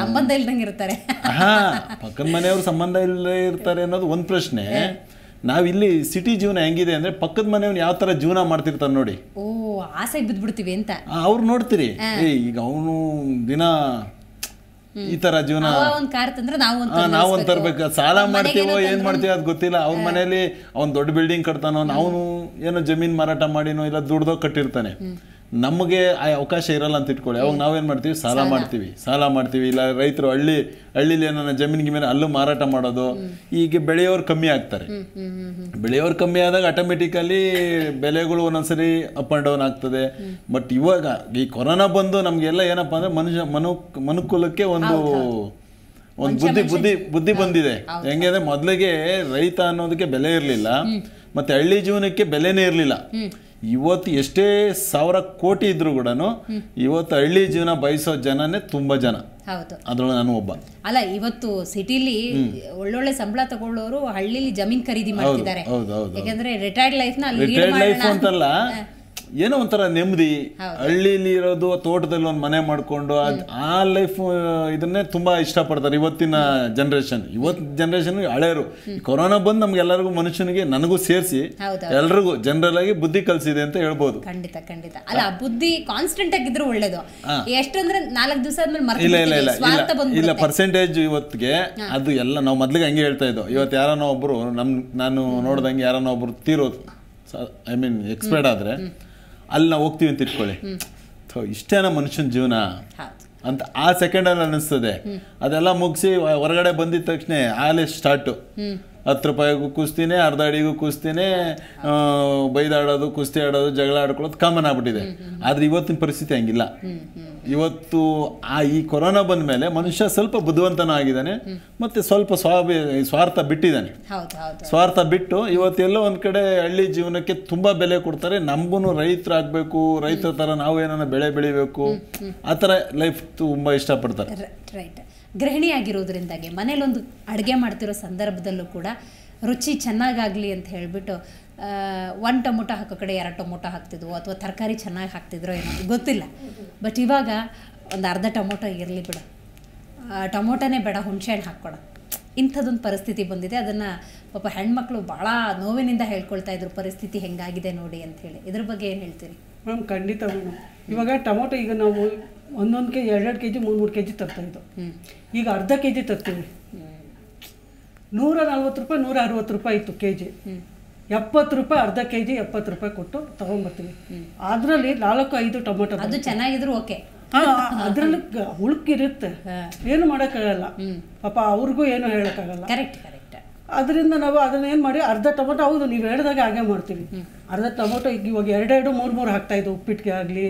ಸಂಬಂಧ ಇಲ್ದಂಗೆ ಇರ್ತಾರೆ ಹಾ ಪಕ್ಕದ ಮನೆಯವರು ಸಂಬಂಧ ಇಲ್ಲದೆ ಇರ್ತಾರೆ ಅನ್ನೋದು ಒಂದು ಪ್ರಶ್ನೆ ನಾವಿಲ್ಲಿ ಸಿಟಿ ಜೀವನ ಹೆಂಗಿದೆ ಅಂದ್ರೆ ಪಕ್ಕದ ಮನೆಯವ್ನ ಯಾವ ತರ ಜೀವನ ಮಾಡ್ತಿರ್ತಾರೆ ನೋಡಿ ಓ ಆಸೆ ಬಿದ್ದ್ಬಿಡ್ತೀವಿ ಅಂತ ಅವ್ರು ನೋಡ್ತೀರಿ ಈಗ ಅವನು ದಿನ ಈ ತರ ಜೀವನ ನಾವು ಒಂದ್ ತರ್ಬೇಕು ಸಾಲ ಮಾಡ್ತೀವೋ ಏನ್ ಮಾಡ್ತೀವೋ ಅದ್ ಗೊತ್ತಿಲ್ಲ ಅವ್ನ ಮನೇಲಿ ಅವ್ನ್ ದೊಡ್ಡ ಬಿಲ್ಡಿಂಗ್ ಕಟ್ತಾನೋ ನಾವು ಏನೋ ಜಮೀನ್ ಮಾರಾಟ ಮಾಡಿನೋ ಇಲ್ಲ ದುಡ್ದೋ ಕಟ್ಟಿರ್ತಾನೆ ನಮಗೆ ಆ ಅವಕಾಶ ಇರಲ್ಲ ಅಂತ ಇಟ್ಕೊಳ್ಳಿ ಅವಾಗ ನಾವೇನು ಮಾಡ್ತೀವಿ ಸಾಲ ಮಾಡ್ತೀವಿ ಸಾಲ ಮಾಡ್ತೀವಿ ಇಲ್ಲ ರೈತರು ಹಳ್ಳಿ ಹಳ್ಳಿಲಿ ಜಮೀನ್ ಜಮೀನಿಗೆ ಮೇಲೆ ಅಲ್ಲೂ ಮಾರಾಟ ಮಾಡೋದು ಈಗ ಬೆಳೆಯೋರು ಕಮ್ಮಿ ಆಗ್ತಾರೆ ಬೆಳೆಯೋರು ಕಮ್ಮಿ ಆದಾಗ ಆಟೋಮೆಟಿಕಲಿ ಬೆಲೆಗಳು ಒಂದೊಂದ್ಸರಿ ಅಪ್ ಆ್ಯಂಡ್ ಡೌನ್ ಆಗ್ತದೆ ಬಟ್ ಇವಾಗ ಈ ಕೊರೋನಾ ಬಂದು ನಮಗೆಲ್ಲ ಏನಪ್ಪ ಅಂದ್ರೆ ಮನುಷ್ಯ ಮನು ಮನುಕುಲಕ್ಕೆ ಒಂದು ಒಂದು ಬುದ್ಧಿ ಬುದ್ಧಿ ಬುದ್ಧಿ ಬಂದಿದೆ ಹೆಂಗೆ ಅಂದರೆ ಮೊದಲಿಗೆ ರೈತ ಅನ್ನೋದಕ್ಕೆ ಬೆಲೆ ಇರಲಿಲ್ಲ ಮತ್ತೆ ಹಳ್ಳಿ ಜೀವನಕ್ಕೆ ಬೆಲೆನೇ ಇರಲಿಲ್ಲ ಇವತ್ತು ಎಷ್ಟೇ ಸಾವಿರ ಕೋಟಿ ಇದ್ರು ಕೂಡ ಇವತ್ತು ಹಳ್ಳಿ ಜೀವನ ಬಯಸೋ ಜನನೇ ತುಂಬಾ ಜನ ಹೌದು ಅದ್ರೊಳಗೆ ನಾನು ಒಬ್ಬ ಅಲ್ಲ ಇವತ್ತು ಸಿಟಿಲಿ ಒಳ್ಳೊಳ್ಳೆ ಸಂಬಳ ತಗೊಳ್ಳೋರು ಹಳ್ಳಿಲಿ ಜಮೀನ್ ಖರೀದಿ ಮಾಡ್ತಿದ್ದಾರೆ ಯಾಕಂದ್ರೆ ರಿಟೈರ್ಡ್ ಲೈಫ್ ನ ಲೀಡ್ ಲೈಫ್ ಅಂತಲ್ಲ ಏನೋ ಒಂಥರ ನೆಮ್ಮದಿ ಹಳ್ಳಿಲಿ ಇರೋದು ತೋಟದಲ್ಲಿ ಒಂದು ಮನೆ ಮಾಡಿಕೊಂಡು ಆ ಲೈಫ್ ಇದನ್ನೇ ತುಂಬಾ ಇಷ್ಟಪಡ್ತಾರೆ ಇವತ್ತಿನ ಜನರೇಷನ್ ಇವತ್ ಜನರೇಷನ್ ಹಳೆಯರು ಕೊರೋನಾ ಬಂದ್ ನಮ್ಗೆ ಎಲ್ಲರಿಗೂ ಮನುಷ್ಯನಿಗೆ ನನಗೂ ಸೇರಿಸಿ ಎಲ್ರಿಗೂ ಜನರಲ್ ಆಗಿ ಬುದ್ಧಿ ಕಲಿಸಿದೆ ಅಂತ ಹೇಳ್ಬೋದು ಖಂಡಿತ ಖಂಡಿತ ಅಲ್ಲ ಬುದ್ಧಿ ಕಾನ್ಸ್ಟೆಂಟ್ ಒಳ್ಳೇದು ಎಷ್ಟಂದ್ರೆ ನಾಲ್ಕು ದಿವಸ ಆದ್ಮೇಲೆ ಇಲ್ಲ ಇಲ್ಲ ಇಲ್ಲ ಇಲ್ಲ ಪರ್ಸೆಂಟೇಜ್ ಇವತ್ತಿಗೆ ಅದು ಎಲ್ಲ ನಾವು ಮೊದ್ಲಿಗೆ ಹಂಗೆ ಹೇಳ್ತಾ ಇದ್ದೋ ಇವತ್ತು ಯಾರನೋ ಒಬ್ರು ನಮ್ ನಾನು ನೋಡ್ದಂಗೆ ಯಾರನೋ ಒಬ್ರು ತೀರೋದು ಐ ಮೀನ್ ಎಕ್ಸ್ಪೈರ್ಡ್ ಆದ್ರೆ ಅಲ್ಲಿ ನಾವು ಹೋಗ್ತೀವಿ ಅಂತ ಇಟ್ಕೊಳ್ಳಿ ಇಷ್ಟೇನ ಮನುಷ್ಯನ ಜೀವನ ಅಂತ ಆ ಸೆಕೆಂಡಲ್ಲಿ ಅನ್ನಿಸ್ತದೆ ಅದೆಲ್ಲ ಮುಗಿಸಿ ಹೊರಗಡೆ ಬಂದಿದ ತಕ್ಷಣ ಆಲೆ ಸ್ಟಾರ್ಟು ಹತ್ತು ರೂಪಾಯಿಗೂ ಕುಸ್ತಿನೇ ಅರ್ಧ ಅಡಿಗೂ ಕುಸ್ತಿನೇ ಬೈದಾಡೋದು ಕುಸ್ತಿ ಆಡೋದು ಜಗಳ ಆಡ್ಕೊಳ್ಳೋದು ಕಾಮನ್ ಆಗ್ಬಿಟ್ಟಿದೆ ಆದರೆ ಇವತ್ತಿನ ಪರಿಸ್ಥಿತಿ ಹಂಗಿಲ್ಲ ಇವತ್ತು ಆ ಈ ಕೊರೋನಾ ಬಂದ ಮೇಲೆ ಮನುಷ್ಯ ಸ್ವಲ್ಪ ಬುದ್ಧಿವಂತನ ಆಗಿದ್ದಾನೆ ಮತ್ತೆ ಸ್ವಲ್ಪ ಸ್ವಾಭಿ ಸ್ವಾರ್ಥ ಬಿಟ್ಟಿದ್ದಾನೆ ಸ್ವಾರ್ಥ ಬಿಟ್ಟು ಇವತ್ತೆಲ್ಲೋ ಒಂದು ಕಡೆ ಹಳ್ಳಿ ಜೀವನಕ್ಕೆ ತುಂಬ ಬೆಲೆ ಕೊಡ್ತಾರೆ ನಮಗೂ ರೈತರಾಗಬೇಕು ರೈತರ ಥರ ನಾವು ಏನಾರ ಬೆಳೆ ಬೆಳಿಬೇಕು ಆ ಥರ ಲೈಫ್ ತುಂಬ ಇಷ್ಟಪಡ್ತಾರೆ ಗೃಹಿಣಿಯಾಗಿರೋದ್ರಿಂದಾಗಿ ಮನೇಲೊಂದು ಅಡುಗೆ ಮಾಡ್ತಿರೋ ಸಂದರ್ಭದಲ್ಲೂ ಕೂಡ ರುಚಿ ಚೆನ್ನಾಗಾಗಲಿ ಅಂತ ಹೇಳಿಬಿಟ್ಟು ಒಂದು ಟೊಮೊಟೊ ಹಾಕೋ ಕಡೆ ಎರಡು ಟೊಮೊಟೊ ಹಾಕ್ತಿದ್ವು ಅಥವಾ ತರಕಾರಿ ಚೆನ್ನಾಗಿ ಹಾಕ್ತಿದ್ರೋ ಏನೋ ಗೊತ್ತಿಲ್ಲ ಬಟ್ ಇವಾಗ ಒಂದು ಅರ್ಧ ಟೊಮೊಟೊ ಇರಲಿ ಬಿಡು ಟೊಮೊಟೊನೇ ಬೇಡ ಹುಣಸೆಹಣ್ಣು ಹಾಕ್ಕೊಡ ಇಂಥದ್ದೊಂದು ಪರಿಸ್ಥಿತಿ ಬಂದಿದೆ ಅದನ್ನು ಪಾಪ ಹೆಣ್ಮಕ್ಳು ಭಾಳ ನೋವಿನಿಂದ ಹೇಳ್ಕೊಳ್ತಾ ಇದ್ರು ಪರಿಸ್ಥಿತಿ ಹೆಂಗಾಗಿದೆ ನೋಡಿ ಅಂತ ಹೇಳಿ ಇದ್ರ ಬಗ್ಗೆ ಏನು ಹೇಳ್ತೀರಿ ಮ್ಯಾಮ್ ಖಂಡಿತ ಇವಾಗ ಟೊಮೊಟೊ ಈಗ ನಾವು ಒಂದೊಂದು ಕೆ ಜಿ ಎರಡೆರಡು ಕೆ ಜಿ ಮೂರು ಮೂರು ಕೆ ಜಿ ತರ್ತಾಯಿದ್ದು ಈಗ ಅರ್ಧ ಕೆ ಜಿ ತರ್ತೀವಿ ನೂರ ನಲ್ವತ್ತು ರೂಪಾಯಿ ನೂರ ಅರವತ್ತು ರೂಪಾಯಿ ಇತ್ತು ಕೆ ಜಿ ಎಪ್ಪತ್ತು ರೂಪಾಯಿ ಅರ್ಧ ಕೆ ಜಿ ಎಪ್ಪತ್ತು ರೂಪಾಯಿ ಕೊಟ್ಟು ತೊಗೊಂಡ್ಬರ್ತೀವಿ ಅದರಲ್ಲಿ ನಾಲ್ಕು ಐದು ಟೊಮೊಟೊ ಅದು ಚೆನ್ನಾಗಿದ್ರು ಓಕೆ ಅದರಲ್ಲಿ ಉಳುಕಿರುತ್ತೆ ಏನು ಮಾಡೋಕ್ಕಾಗಲ್ಲ ಪಾಪ ಅವ್ರಿಗೂ ಏನು ಹೇಳೋಕ್ಕಾಗಲ್ಲ ಕರೆಕ್ಟ್ ಕರೆಕ್ಟ್ ಅದರಿಂದ ನಾವು ಅದನ್ನ ಏನು ಮಾಡಿ ಅರ್ಧ ಟೊಮೊಟೊ ಹೌದು ನೀವು ಹೇಳಿದಾಗ ಹಾಗೆ ಮಾಡ್ತೀವಿ ಅರ್ಧ ಟೊಮೊಟೊ ಈಗ ಇವಾಗ ಎರಡೆರಡು ಮೂರು ಮೂರು ಹಾಕ್ತಾ ಇದ್ದು ಉಪ್ಪಿಟ್ಟಿಗೆ ಆಗಲಿ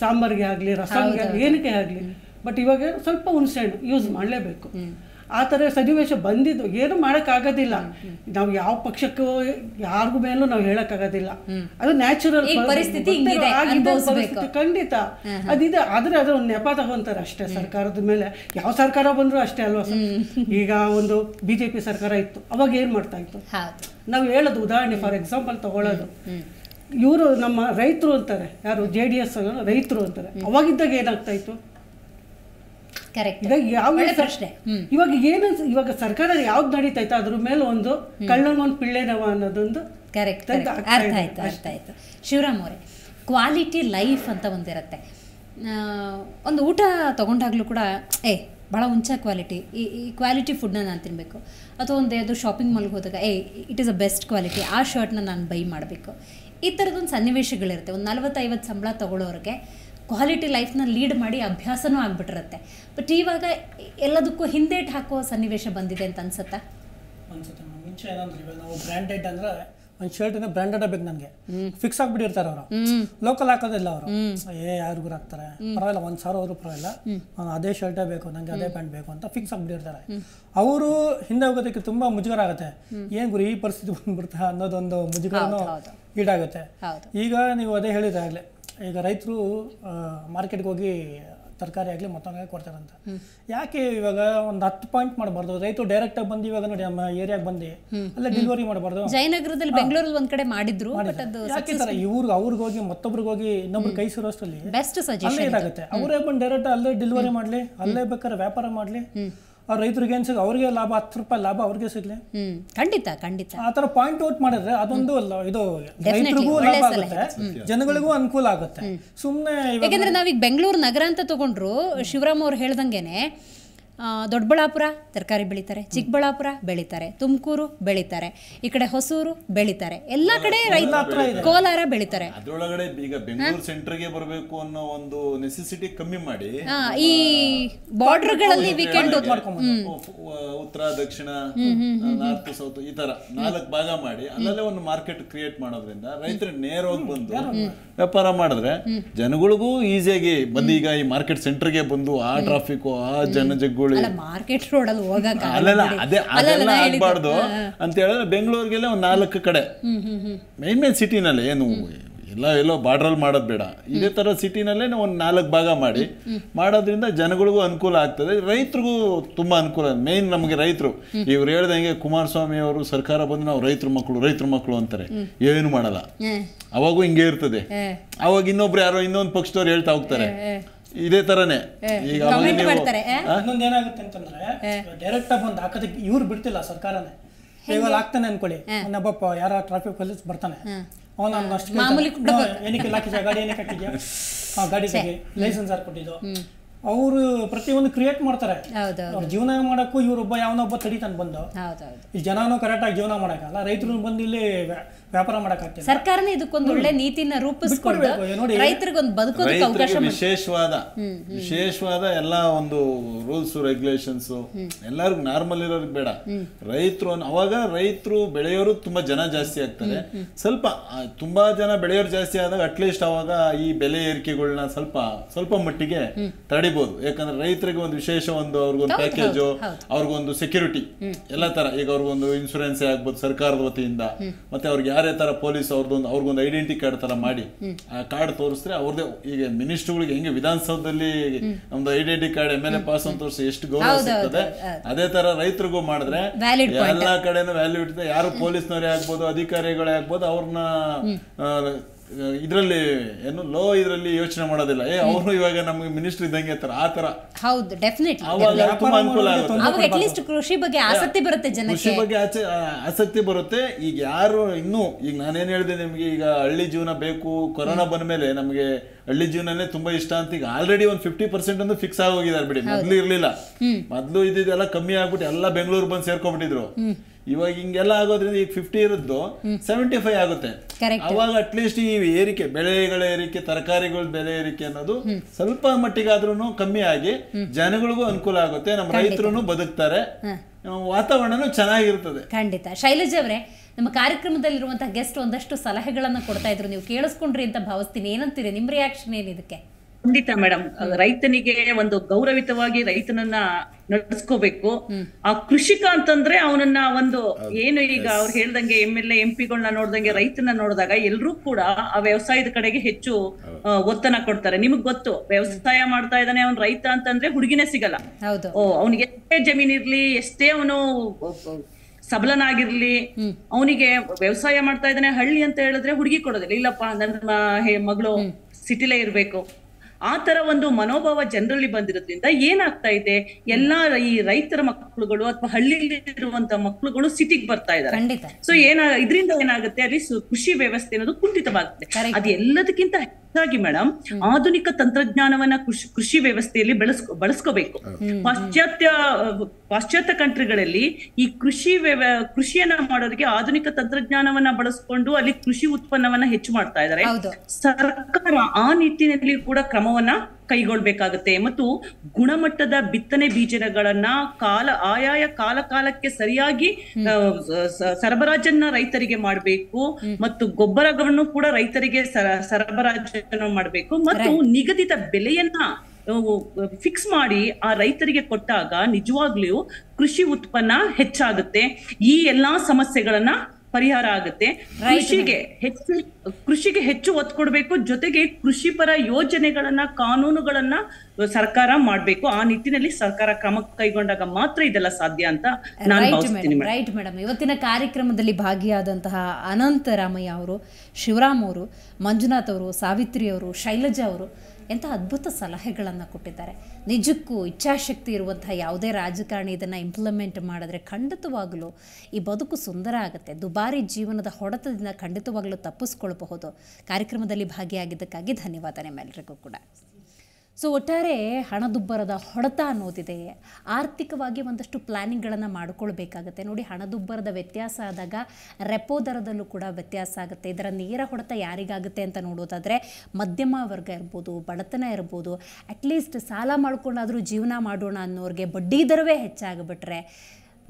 ಸಾಂಬಾರ್ಗೆ ಆಗಲಿ ರಸಂಗೆ ಆಗಲಿ ಏನಕ್ಕೆ ಆಗಲಿ ಬಟ್ ಇವಾಗ ಸ್ವಲ್ಪ ಹುಣಸೆ ಹಣ್ಣು ಯೂಸ್ ಮಾಡಲೇಬೇಕು ಆ ಥರ ಸನ್ನಿವೇಶ ಬಂದಿದ್ದು ಏನು ಮಾಡೋಕ್ಕಾಗೋದಿಲ್ಲ ನಾವು ಯಾವ ಪಕ್ಷಕ್ಕೂ ಯಾರಿಗೂ ಮೇಲೂ ನಾವು ಹೇಳೋಕ್ಕಾಗೋದಿಲ್ಲ ಅದು ನ್ಯಾಚುರಲ್ ಪರಿಸ್ಥಿತಿ ಖಂಡಿತ ಅದಿದೆ ಆದರೆ ಅದರ ಒಂದು ನೆಪ ತಗೊಂತಾರೆ ಅಷ್ಟೇ ಸರ್ಕಾರದ ಮೇಲೆ ಯಾವ ಸರ್ಕಾರ ಬಂದರೂ ಅಷ್ಟೇ ಅಲ್ವಾ ಈಗ ಒಂದು ಬಿ ಜೆ ಪಿ ಸರ್ಕಾರ ಇತ್ತು ಅವಾಗ ಏನು ಮಾಡ್ತಾ ಇತ್ತು ನಾವು ಹೇಳೋದು ಉದಾಹರಣೆ ಫಾರ್ ಎಕ್ಸಾಂಪಲ್ ತಗೊಳ್ಳೋದು ಇವರು ನಮ್ಮ ರೈತರು ಅಂತಾರೆ ಯಾರು ಜೆ ಡಿ ಎಸ್ ರೈತರು ಅಂತಾರೆ ಅವಾಗಿದ್ದಾಗ ಏನಾಗ್ತಾ ಇತ್ತು ಕರೆಕ್ಟ್ ಇವಾಗ ಯಾವ ಪ್ರಶ್ನೆ ಇವಾಗ ಏನು ಇವಾಗ ಸರ್ಕಾರ ಯಾವ್ದು ನಡೀತೈತೆ ಅದ್ರ ಮೇಲೆ ಒಂದು ಕಳ್ಳಂಗೊಂದು ಪಿಳ್ಳೆನವ ಅನ್ನೋದೊಂದು ಕರೆಕ್ಟ್ ಅರ್ಥ ಆಯ್ತು ಅರ್ಥ ಆಯ್ತು ಶಿವರಾಮ್ ಅವರೇ ಕ್ವಾಲಿಟಿ ಲೈಫ್ ಅಂತ ಒಂದಿರುತ್ತೆ ಒಂದು ಊಟ ತಗೊಂಡಾಗ್ಲೂ ಕೂಡ ಏ ಭಾಳ ಉಂಚ ಕ್ವಾಲಿಟಿ ಈ ಈ ಕ್ವಾಲಿಟಿ ಫುಡ್ನ ನಾನು ತಿನ್ಬೇಕು ಅಥವಾ ಒಂದು ಯಾವುದೋ ಶಾಪಿಂಗ್ ಮಾಲ್ಗೆ ಹೋದಾಗ ಏ it is a best quality ಆ ಶರ್ಟ್ನ ನಾನು ಬೈ ಮಾಡಬೇಕು ಈ ಥರದೊಂದು ಸನ್ನಿವೇಶಗಳಿರುತ್ತೆ ಒಂದು ನಲ್ವತ್ತೈವತ್ತು ಸಂಬಳ ತೊಗೊಳೋರಿಗೆ ಕ್ವಾಲಿಟಿ ಲೈಫ್ನ ಲೀಡ್ ಮಾಡಿ ಅಭ್ಯಾಸನೂ ಆಗ್ಬಿಟ್ಟಿರುತ್ತೆ ಬಟ್ ಇವಾಗ ಎಲ್ಲದಕ್ಕೂ ಹಿಂದೇಟ್ ಹಾಕೋ ಸನ್ನಿವೇಶ ಬಂದಿದೆ ಅಂತ ಅನ್ಸುತ್ತಾ ಅನ್ಸುತ್ತೆ ನಾವು ಬ್ರ್ಯಾಂಡೆಡ್ ಅಂದ್ರೆ ಒಂದು ಶರ್ಟಿನ ಬ್ರ್ಯಾಂಡೆಡ್ ಬೇಕು ನನಗೆ ಫಿಕ್ಸ್ ಆಗ್ಬಿಟ್ಟಿರ್ತಾರೆ ಅವರು ಲೋಕಲ್ ಹಾಕೋದಿಲ್ಲ ಅವರು ಏ ಯಾರಿಗೂ ಹಾಕ್ತಾರೆ ಪರವಾಗಿಲ್ಲ ಒಂದು ಸಾವಿರ ಅವರು ಪರವಾಗಿಲ್ಲ ಅದೇ ಶರ್ಟೇ ಬೇಕು ನಂಗೆ ಅದೇ ಪ್ಯಾಂಟ್ ಬೇಕು ಅಂತ ಫಿಕ್ಸ್ ಆಗ್ಬಿಟ್ಟಿರ್ತಾರೆ ಅವರು ಹಿಂದೆ ಹೋಗೋದಕ್ಕೆ ತುಂಬಾ ಮುಜುಗರ ಆಗುತ್ತೆ ಏನ್ ಗುರು ಈ ಪರಿಸ್ಥಿತಿ ಬಂದ್ಬಿಡ್ತಾ ಅನ್ನೋದೊಂದು ಮುಜುಗರನೂ ಈಡಾಗುತ್ತೆ ಈಗ ನೀವು ಅದೇ ಹೇಳಿದ್ರೆ ಆಗ್ಲೇ ಈಗ ರೈತರು ಮಾರ್ಕೆಟ್ಗೆ ಹೋಗಿ ತರಕಾರಿ ಆಗಲಿ ಮತ್ತೊಂದಾಗಲಿ ಕೊಡ್ತಾರಂತ ಯಾಕೆ ಇವಾಗ ಒಂದು ಹತ್ತು ಪಾಯಿಂಟ್ ಮಾಡಬಾರ್ದು ರೈತರು ಡೈರೆಕ್ಟ್ ಆಗಿ ಬಂದು ಇವಾಗ ನೋಡಿ ನಮ್ಮ ಏರಿಯಾಗೆ ಬಂದು ಅಲ್ಲ ಡೆಲಿವರಿ ಮಾಡಬಾರ್ದು ಜಯನಗರದಲ್ಲಿ ಬೆಂಗಳೂರಲ್ಲಿ ಒಂದ್ ಕಡೆ ಮಾಡಿದ್ರು ಯಾಕೆ ಇವ್ರಿಗೆ ಅವ್ರಿಗೆ ಹೋಗಿ ಮತ್ತೊಬ್ರಿಗೆ ಹೋಗಿ ಇನ್ನೊಬ್ರು ಕೈ ಸೇರೋಷ್ಟಲ್ಲಿ ಬೆಸ್ಟ್ ಸಜೆಷನ್ ಇದಾಗುತ್ತೆ ಅವರೇ ಬಂದು ಡೈರೆಕ್ಟ್ ಅಲ್ಲೇ ಡೆಲಿವರಿ ಮಾಡಲಿ ಅಲ್ಲೇ ಬೇಕಾದ್ರೆ ವ್ಯಾಪಾರ ಮಾಡಲಿ ಆ ರೈತರಿಗೆ ಏನ್ ಅವ್ರಿಗೆ ಲಾಭ ಹತ್ತು ರೂಪಾಯಿ ಲಾಭ ಅವ್ರಿಗೆ ಸಿಗ್ಲಿ ಖಂಡಿತ ಖಂಡಿತ ಆತರ ಪಾಯಿಂಟ್ ಔಟ್ ಮಾಡಿದ್ರೆ ಅದೊಂದು ಇದು ರೈತರಿಗೂ ಲಾಭ ಆಗುತ್ತೆ ಜನಗಳಿಗೂ ಅನುಕೂಲ ಆಗುತ್ತೆ ಸುಮ್ನೆ ಯಾಕಂದ್ರೆ ನಾವೀಗ ಬೆಂಗಳೂರು ನಗರ ಅಂತ ತಗೊಂಡ್ರು ಶಿವರಾಮ್ ಅವ್ರು ಹೇಳ್ದಂಗೆನೆ ದೊಡ್ಡಬಳ್ಳಾಪುರ ತರಕಾರಿ ಬೆಳೀತಾರೆ ಚಿಕ್ಕಬಳ್ಳಾಪುರ ಬೆಳೀತಾರೆ ತುಮಕೂರು ಬೆಳಿತಾರೆ ಈ ಕಡೆ ಹೊಸೂರು ಬೆಳಿತಾರೆ ಎಲ್ಲ ಕಡೆ ರೈತರ ಕೋಲಾರ ಬೆಳಿತಾರೆ ಅದರೊಳಗಡೆ ಈಗ ಬೆಂಗಳೂರು ಸೆಂಟರ್ಗೆ ಬರಬೇಕು ಅನ್ನೋ ಒಂದು ನೆಸೆಸಿಟಿ ಕಮ್ಮಿ ಮಾಡಿ ಈ ಬಾರ್ಡರ್ಗಳಲ್ಲಿ ವೀಕೆಂಡ್ ಉತ್ತರ ದಕ್ಷಿಣ ನಾರ್ತ್ ಸೌತ್ ಈ ತರ ನಾಲ್ಕು ಭಾಗ ಮಾಡಿ ಅಲ್ಲಲ್ಲೇ ಒಂದು ಮಾರ್ಕೆಟ್ ಕ್ರಿಯೇಟ್ ಮಾಡೋದ್ರಿಂದ ರೈತರು ನೇರವಾಗಿ ಬಂದು ವ್ಯಾಪಾರ ಮಾಡಿದ್ರೆ ಜನಗಳಿಗೂ ಈಸಿಯಾಗಿ ಬಂದು ಈಗ ಈ ಮಾರ್ಕೆಟ್ ಸೆಂಟರ್ಗೆ ಬಂದು ಆ ಟ್ರಾಫಿಕ್ ಆ ಜನಜಗ್ಗು ಮಾಡ್ಕೊಳ್ಳಿ ಮಾರ್ಕೆಟ್ ರೋಡಲ್ಲಿ ಅಲ್ಲಲ್ಲ ಅದೇ ಅದೆಲ್ಲ ಅಂತ ಹೇಳಿದ್ರೆ ಬೆಂಗಳೂರಿಗೆಲ್ಲ ಒಂದ್ ನಾಲ್ಕು ಕಡೆ ಮೇನ್ ಮೇನ್ ಸಿಟಿನಲ್ಲಿ ಏನು ಎಲ್ಲ ಎಲ್ಲೋ ಅಲ್ಲಿ ಮಾಡೋದು ಬೇಡ ಇದೇ ತರ ಸಿಟಿನಲ್ಲೇ ಒಂದು ನಾಲ್ಕು ಭಾಗ ಮಾಡಿ ಮಾಡೋದ್ರಿಂದ ಜನಗಳಿಗೂ ಅನುಕೂಲ ಆಗ್ತದೆ ರೈತರಿಗೂ ತುಂಬಾ ಅನುಕೂಲ ಮೇನ್ ನಮಗೆ ರೈತರು ಇವ್ರು ಹೇಳ್ದಂಗೆ ಕುಮಾರಸ್ವಾಮಿ ಅವರು ಸರ್ಕಾರ ಬಂದು ನಾವು ರೈತರ ಮಕ್ಕಳು ರೈತರ ಮಕ್ಕಳು ಅಂತಾರೆ ಏನು ಮಾಡಲ್ಲ ಅವಾಗೂ ಹಿಂಗೆ ಇರ್ತದೆ ಅವಾಗ ಇನ್ನೊಬ್ರು ಯಾರೋ ಇನ್ನೊಂದು ಪಕ್ಷದವ್ರು ಹೇಳ್ತಾ ಹೋಗ್ತಾರೆ ಇದೇ ತರನೇ ಈಗ ಇನ್ನೊಂದು ಏನಾಗುತ್ತೆ ಅಂತಂದ್ರೆ ಡೈರೆಕ್ಟ್ ಆಗಿ ಒಂದು ಹಾಕೋದಕ್ಕೆ ಇವ್ರು ಬಿಡ್ತಿಲ್ಲ ಸರ್ಕಾರನೇ ಇವಾಗ ಆಗ್ತಾನೆ ಅನ್ಕೊಳ್ಳಿ ಇನ್ನೊಬ್ಬಪ್ಪ ಯಾರ ಟ್ರಾಫಿಕ್ ಪೊಲೀಸ್ ಬರ್ತಾನೆ ಅವನು ನಾನು ಅಷ್ಟು ಏನಕ್ಕೆ ಗಾಡಿ ಏನಕ್ಕೆ ಹಾಕಿದ್ಯಾ ಆ ಗಾಡಿ ಲೈಸೆನ್ಸ್ ಯಾರು ಕೊಟ್ಟಿದ್ದು ಅವರು ಪ್ರತಿಯೊಂದು ಕ್ರಿಯೇಟ್ ಮಾಡ್ತಾರೆ ಜೀವನ ಮಾಡಕ್ಕೂ ಯಾವನೋ ಯಾವನೊಬ್ಬ ತಡಿತಾನೆ ಬಂದು ಈ ಜನನೂ ಆಗಿ ಜೀವನ ಮಾಡಕ್ಕಲ್ಲ ರೈತರು ಬಂದು ಇಲ್ಲಿ ವ್ಯಾಪಾರ ಮಾಡಕ್ ಸರ್ಕಾರನೇ ಇದಕ್ಕೊಂದು ಒಳ್ಳೆ ನೀತಿನ ರೂಪಿಸ್ಕೊಂಡು ಒಂದು ಬದುಕೋದಕ್ಕೆ ಅವಕಾಶ ವಿಶೇಷವಾದ ವಿಶೇಷವಾದ ಎಲ್ಲಾ ಒಂದು ರೂಲ್ಸ್ ರೆಗ್ಯುಲೇಷನ್ಸ್ ಎಲ್ಲರಿಗೂ ನಾರ್ಮಲ್ ಇರೋರಿಗೆ ಬೇಡ ರೈತರು ಅವಾಗ ರೈತರು ಬೆಳೆಯೋರು ತುಂಬಾ ಜನ ಜಾಸ್ತಿ ಆಗ್ತಾರೆ ಸ್ವಲ್ಪ ತುಂಬಾ ಜನ ಬೆಳೆಯೋರು ಜಾಸ್ತಿ ಆದಾಗ ಅಟ್ಲೀಸ್ಟ್ ಅವಾಗ ಈ ಬೆಲೆ ಏರಿಕೆಗಳನ್ನ ಸ್ವಲ್ಪ ಸ್ವಲ್ಪ ಮಟ್ಟಿಗೆ ತಡಿಬಹುದು ಯಾಕಂದ್ರೆ ರೈತರಿಗೆ ಒಂದು ವಿಶೇಷ ಒಂದು ಅವ್ರಿಗೊಂದು ಪ್ಯಾಕೇಜು ಅವ್ರಿಗೊಂದು ಸೆಕ್ಯೂರಿಟಿ ಎಲ್ಲ ತರ ಈಗ ಅವ್ರಿಗೊಂದು ಇನ್ಶೂರೆನ್ಸ್ ಆಗ್ಬೋದು ಸರ್ಕಾರದ ವತಿಯಿಂದ ಮತ್ತೆ ಅವ್ರಿಗೆ ಯಾರೇ ತರ ಪೊಲೀಸ್ ಅವ್ರದೊಂದು ಅವ್ರಿಗೊಂದು ಐಡೆಂಟಿ ಕಾರ್ಡ್ ತರ ಮಾಡಿ ಆ ಕಾರ್ಡ್ ತೋರಿಸಿದ್ರೆ ಅವ್ರದೇ ಈಗ ಗಳಿಗೆ ಹೆಂಗೆ ವಿಧಾನಸೌಧದಲ್ಲಿ ನಮ್ದು identity card M L A pass ಅಂತ ತೋರಿಸಿ ಎಷ್ಟು ಗೌರವ ಸಿಗ್ತದೆ ಅದೇ ತರ ರೈತರಿಗೂ ಮಾಡಿದ್ರೆ ಎಲ್ಲಾ ಕಡೆನೂ ವ್ಯಾಲ್ಯೂ ಇರ್ತದೆ ಯಾರು ಪೊಲೀಸ್ನವರೇ ಆಗ್ಬೋದು ಅಧಿಕಾರಿಗಳೇ ಆಗ್ಬೋದು ಅವ್ರನ್ನ ಇದರಲ್ಲಿ ಏನು ಲೋ ಇದರಲ್ಲಿ ಯೋಚನೆ ಮಾಡೋದಿಲ್ಲ ಏ ಅವರು ಇವಾಗ ನಮಗೆ ಮಿನಿಸ್ಟರ್ ಇದ್ದಂಗೆ ತರ ಆ ತರ ಹೌದು ಡೆಫಿನೆಟ್ಲಿ ಅನುಕೂಲ ಕೃಷಿ ಬಗ್ಗೆ ಆಸಕ್ತಿ ಬರುತ್ತೆ ಕೃಷಿ ಬಗ್ಗೆ ಆಸಕ್ತಿ ಬರುತ್ತೆ ಈಗ ಯಾರು ಇನ್ನು ಈಗ ನಾನೇನು ಹೇಳಿದೆ ನಿಮಗೆ ಈಗ ಹಳ್ಳಿ ಜೀವನ ಬೇಕು ಕೊರೋನಾ ಬಂದ ಮೇಲೆ ನಮಗೆ ಹಳ್ಳಿ ಜೀವನನೇ ತುಂಬಾ ಇಷ್ಟ ಅಂತ ಈಗ ಆಲ್ರೆಡಿ ಒಂದು ಫಿಫ್ಟಿ ಪರ್ಸೆಂಟ್ ಒಂದು ಫಿಕ್ಸ್ ಆಗೋಗಿದ್ದಾರೆ ಬಿಡಿ ಮೊದ್ಲು ಇರ್ಲಿಲ್ಲ ಮೊದ್ಲು ಇದೆಲ್ಲ ಕಮ್ಮಿ ಆಗ್ಬಿಟ್ಟು ಎಲ್ಲ ಬೆಂಗಳೂರು ಬಂದು ಸೇರ್ಕೊಂಡ್ಬಿಟ್ಟಿದ್ರು ಇವಾಗ ಹಿಂಗೆಲ್ಲ ಆಗೋದ್ರಿಂದ ಈಗ ಫಿಫ್ಟಿ ಇರುತ್ತೋ ಸೆವೆಂಟಿ ಫೈವ್ ಆಗುತ್ತೆ ಅವಾಗ ಅಟ್ಲೀಸ್ಟ್ ಈ ಏರಿಕೆ ಬೆಳೆಗಳ ಏರಿಕೆ ತರಕಾರಿಗಳ ಬೆಲೆ ಏರಿಕೆ ಅನ್ನೋದು ಸ್ವಲ್ಪ ಮಟ್ಟಿಗಾದ್ರೂ ಕಮ್ಮಿ ಆಗಿ ಜನಗಳಿಗೂ ಅನುಕೂಲ ಆಗುತ್ತೆ ನಮ್ಮ ರೈತರು ಬದುಕ್ತಾರೆ ವಾತಾವರಣನೂ ಚೆನ್ನಾಗಿರ್ತದೆ ಖಂಡಿತ ಶೈಲಜಿ ಅವರೇ ನಮ್ಮ ಕಾರ್ಯಕ್ರಮದಲ್ಲಿರುವಂತಹ ಗೆಸ್ಟ್ ಒಂದಷ್ಟು ಸಲಹೆಗಳನ್ನು ಕೊಡ್ತಾ ಇದ್ರು ನೀವು ಕೇಳಿಸ್ಕೊಂಡ್ರಿ ಅಂತ ಭಾವಿಸ್ತೀನಿ ಏನಂತೀರಿ ನಿಮ್ಮ ರಿಯಾಕ್ಷನ್ ಇದಕ್ಕೆ ಖಂಡಿತ ಮೇಡಮ್ ರೈತನಿಗೆ ಒಂದು ಗೌರವಿತವಾಗಿ ರೈತನನ್ನ ನಡೆಸ್ಕೋಬೇಕು ಆ ಕೃಷಿಕ ಅಂತಂದ್ರೆ ಅವನನ್ನ ಒಂದು ಏನು ಈಗ ಅವ್ರು ಹೇಳ್ದಂಗೆ ಎಮ್ ಎಲ್ ಎ ಎಂ ಪಿಗಳನ್ನ ನೋಡ್ದಂಗೆ ರೈತನ ನೋಡಿದಾಗ ಎಲ್ರೂ ಕೂಡ ಆ ವ್ಯವಸಾಯದ ಕಡೆಗೆ ಹೆಚ್ಚು ಒತ್ತನ ಕೊಡ್ತಾರೆ ನಿಮಗ್ ಗೊತ್ತು ವ್ಯವಸಾಯ ಮಾಡ್ತಾ ಇದ್ದಾನೆ ಅವ್ನ್ ರೈತ ಅಂತಂದ್ರೆ ಹುಡುಗಿನೇ ಸಿಗಲ್ಲ ಓ ಅವ್ನಿಗೆ ಎಷ್ಟೇ ಜಮೀನ್ ಇರ್ಲಿ ಎಷ್ಟೇ ಅವನು ಸಬಲನಾಗಿರ್ಲಿ ಅವನಿಗೆ ವ್ಯವಸಾಯ ಮಾಡ್ತಾ ಇದ್ದಾನೆ ಹಳ್ಳಿ ಅಂತ ಹೇಳಿದ್ರೆ ಹುಡುಗಿ ಕೊಡೋದಿಲ್ಲ ಇಲ್ಲಪ್ಪ ನನ್ನ ಮಗಳು ಸಿಟಿಲೇ ಇರ್ಬೇಕು ಆ ತರ ಒಂದು ಮನೋಭಾವ ಜನರಲ್ಲಿ ಬಂದಿರೋದ್ರಿಂದ ಏನಾಗ್ತಾ ಇದೆ ಎಲ್ಲಾ ಈ ರೈತರ ಮಕ್ಕಳುಗಳು ಅಥವಾ ಹಳ್ಳಿಲಿರುವಂತ ಮಕ್ಕಳುಗಳು ಸಿಟಿಗೆ ಬರ್ತಾ ಇದ್ದಾರೆ ಸೊ ಏನ ಇದರಿಂದ ಏನಾಗುತ್ತೆ ಅಲ್ಲಿ ಕೃಷಿ ವ್ಯವಸ್ಥೆ ಅನ್ನೋದು ಕುಂಠಿತವಾಗುತ್ತೆ ಅದು ಎಲ್ಲದಕ್ಕಿಂತ ಹೊಸದಾಗಿ ಮೇಡಮ್ ಆಧುನಿಕ ತಂತ್ರಜ್ಞಾನವನ್ನ ಕೃಷಿ ಕೃಷಿ ವ್ಯವಸ್ಥೆಯಲ್ಲಿ ಬೆಳೆಸ್ಕೊ ಬಳಸ್ಕೋಬೇಕು ಪಾಶ್ಚಾತ್ಯ ಪಾಶ್ಚಾತ್ಯ ಕಂಟ್ರಿಗಳಲ್ಲಿ ಈ ಕೃಷಿ ವ್ಯವ ಕೃಷಿಯನ್ನ ಮಾಡೋದಕ್ಕೆ ಆಧುನಿಕ ತಂತ್ರಜ್ಞಾನವನ್ನ ಬಳಸ್ಕೊಂಡು ಅಲ್ಲಿ ಕೃಷಿ ಉತ್ಪನ್ನವನ್ನ ಹೆಚ್ಚು ಮಾಡ್ತಾ ಇದ್ದಾರೆ ಸರ್ಕಾರ ಆ ನಿಟ್ಟಿನಲ್ಲಿ ಕೂಡ ಕ್ರಮವನ್ನ ಕೈಗೊಳ್ಬೇಕಾಗತ್ತೆ ಮತ್ತು ಗುಣಮಟ್ಟದ ಬಿತ್ತನೆ ಬೀಜಗಳನ್ನ ಕಾಲ ಆಯಾಯ ಕಾಲ ಕಾಲಕ್ಕೆ ಸರಿಯಾಗಿ ಸರಬರಾಜನ್ನ ರೈತರಿಗೆ ಮಾಡಬೇಕು ಮತ್ತು ಗೊಬ್ಬರಗಳನ್ನು ಕೂಡ ರೈತರಿಗೆ ಸರಬರಾಜನ್ನು ಮಾಡಬೇಕು ಮತ್ತು ನಿಗದಿತ ಬೆಲೆಯನ್ನ ಫಿಕ್ಸ್ ಮಾಡಿ ಆ ರೈತರಿಗೆ ಕೊಟ್ಟಾಗ ನಿಜವಾಗ್ಲೂ ಕೃಷಿ ಉತ್ಪನ್ನ ಹೆಚ್ಚಾಗುತ್ತೆ ಈ ಎಲ್ಲಾ ಸಮಸ್ಯೆಗಳನ್ನ ಪರಿಹಾರ ಆಗುತ್ತೆ ಕೃಷಿಗೆ ಹೆಚ್ಚು ಕೃಷಿಗೆ ಹೆಚ್ಚು ಒತ್ತು ಕೊಡಬೇಕು ಜೊತೆಗೆ ಕೃಷಿ ಪರ ಯೋಜನೆಗಳನ್ನ ಕಾನೂನುಗಳನ್ನ ಸರ್ಕಾರ ಮಾಡಬೇಕು ಆ ನಿಟ್ಟಿನಲ್ಲಿ ಸರ್ಕಾರ ಕ್ರಮ ಕೈಗೊಂಡಾಗ ಮಾತ್ರ ಇದೆಲ್ಲ ಸಾಧ್ಯ ಅಂತ ರೈಟ್ ಮೇಡಮ್ ಇವತ್ತಿನ ಕಾರ್ಯಕ್ರಮದಲ್ಲಿ ಭಾಗಿಯಾದಂತಹ ಅನಂತರಾಮಯ್ಯ ಅವರು ಶಿವರಾಮ್ ಅವರು ಮಂಜುನಾಥ್ ಅವರು ಸಾವಿತ್ರಿ ಅವರು ಶೈಲಜಾ ಅವರು ಎಂಥ ಅದ್ಭುತ ಸಲಹೆಗಳನ್ನು ಕೊಟ್ಟಿದ್ದಾರೆ ನಿಜಕ್ಕೂ ಇಚ್ಛಾಶಕ್ತಿ ಇರುವಂತಹ ಯಾವುದೇ ರಾಜಕಾರಣಿ ಇದನ್ನು ಇಂಪ್ಲಿಮೆಂಟ್ ಮಾಡಿದ್ರೆ ಖಂಡಿತವಾಗಲೂ ಈ ಬದುಕು ಸುಂದರ ಆಗುತ್ತೆ ದುಬಾರಿ ಜೀವನದ ಹೊಡೆತದಿಂದ ಖಂಡಿತವಾಗಲೂ ತಪ್ಪಿಸ್ಕೊಳ್ಬಹುದು ಕಾರ್ಯಕ್ರಮದಲ್ಲಿ ಭಾಗಿಯಾಗಿದ್ದಕ್ಕಾಗಿ ಧನ್ಯವಾದ ನಿಮ್ಮೆಲ್ಲರಿಗೂ ಕೂಡ ಸೊ ಒಟ್ಟಾರೆ ಹಣದುಬ್ಬರದ ಹೊಡೆತ ಅನ್ನೋದಿದೆ ಆರ್ಥಿಕವಾಗಿ ಒಂದಷ್ಟು ಪ್ಲ್ಯಾನಿಂಗ್ಗಳನ್ನು ಮಾಡಿಕೊಳ್ಬೇಕಾಗತ್ತೆ ನೋಡಿ ಹಣದುಬ್ಬರದ ವ್ಯತ್ಯಾಸ ಆದಾಗ ರೆಪೋ ದರದಲ್ಲೂ ಕೂಡ ವ್ಯತ್ಯಾಸ ಆಗುತ್ತೆ ಇದರ ನೇರ ಹೊಡೆತ ಯಾರಿಗಾಗುತ್ತೆ ಅಂತ ನೋಡೋದಾದರೆ ಮಧ್ಯಮ ವರ್ಗ ಇರ್ಬೋದು ಬಡತನ ಇರ್ಬೋದು ಅಟ್ಲೀಸ್ಟ್ ಸಾಲ ಮಾಡ್ಕೊಂಡಾದರೂ ಜೀವನ ಮಾಡೋಣ ಅನ್ನೋರಿಗೆ ಬಡ್ಡಿ ದರವೇ ಹೆಚ್ಚಾಗಿಬಿಟ್ರೆ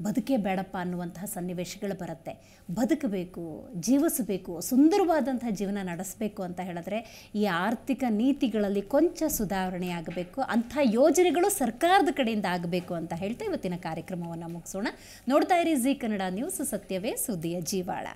ಬದುಕೇ ಬೇಡಪ್ಪ ಅನ್ನುವಂತಹ ಸನ್ನಿವೇಶಗಳು ಬರುತ್ತೆ ಬದುಕಬೇಕು ಜೀವಿಸಬೇಕು ಸುಂದರವಾದಂತಹ ಜೀವನ ನಡೆಸಬೇಕು ಅಂತ ಹೇಳಿದ್ರೆ ಈ ಆರ್ಥಿಕ ನೀತಿಗಳಲ್ಲಿ ಕೊಂಚ ಸುಧಾರಣೆ ಆಗಬೇಕು ಅಂಥ ಯೋಜನೆಗಳು ಸರ್ಕಾರದ ಕಡೆಯಿಂದ ಆಗಬೇಕು ಅಂತ ಹೇಳ್ತಾ ಇವತ್ತಿನ ಕಾರ್ಯಕ್ರಮವನ್ನು ಮುಗಿಸೋಣ ನೋಡ್ತಾ ಇರಿ ಜಿ ಕನ್ನಡ ನ್ಯೂಸ್ ಸತ್ಯವೇ ಸುದ್ದಿಯ ಜೀವಾಳ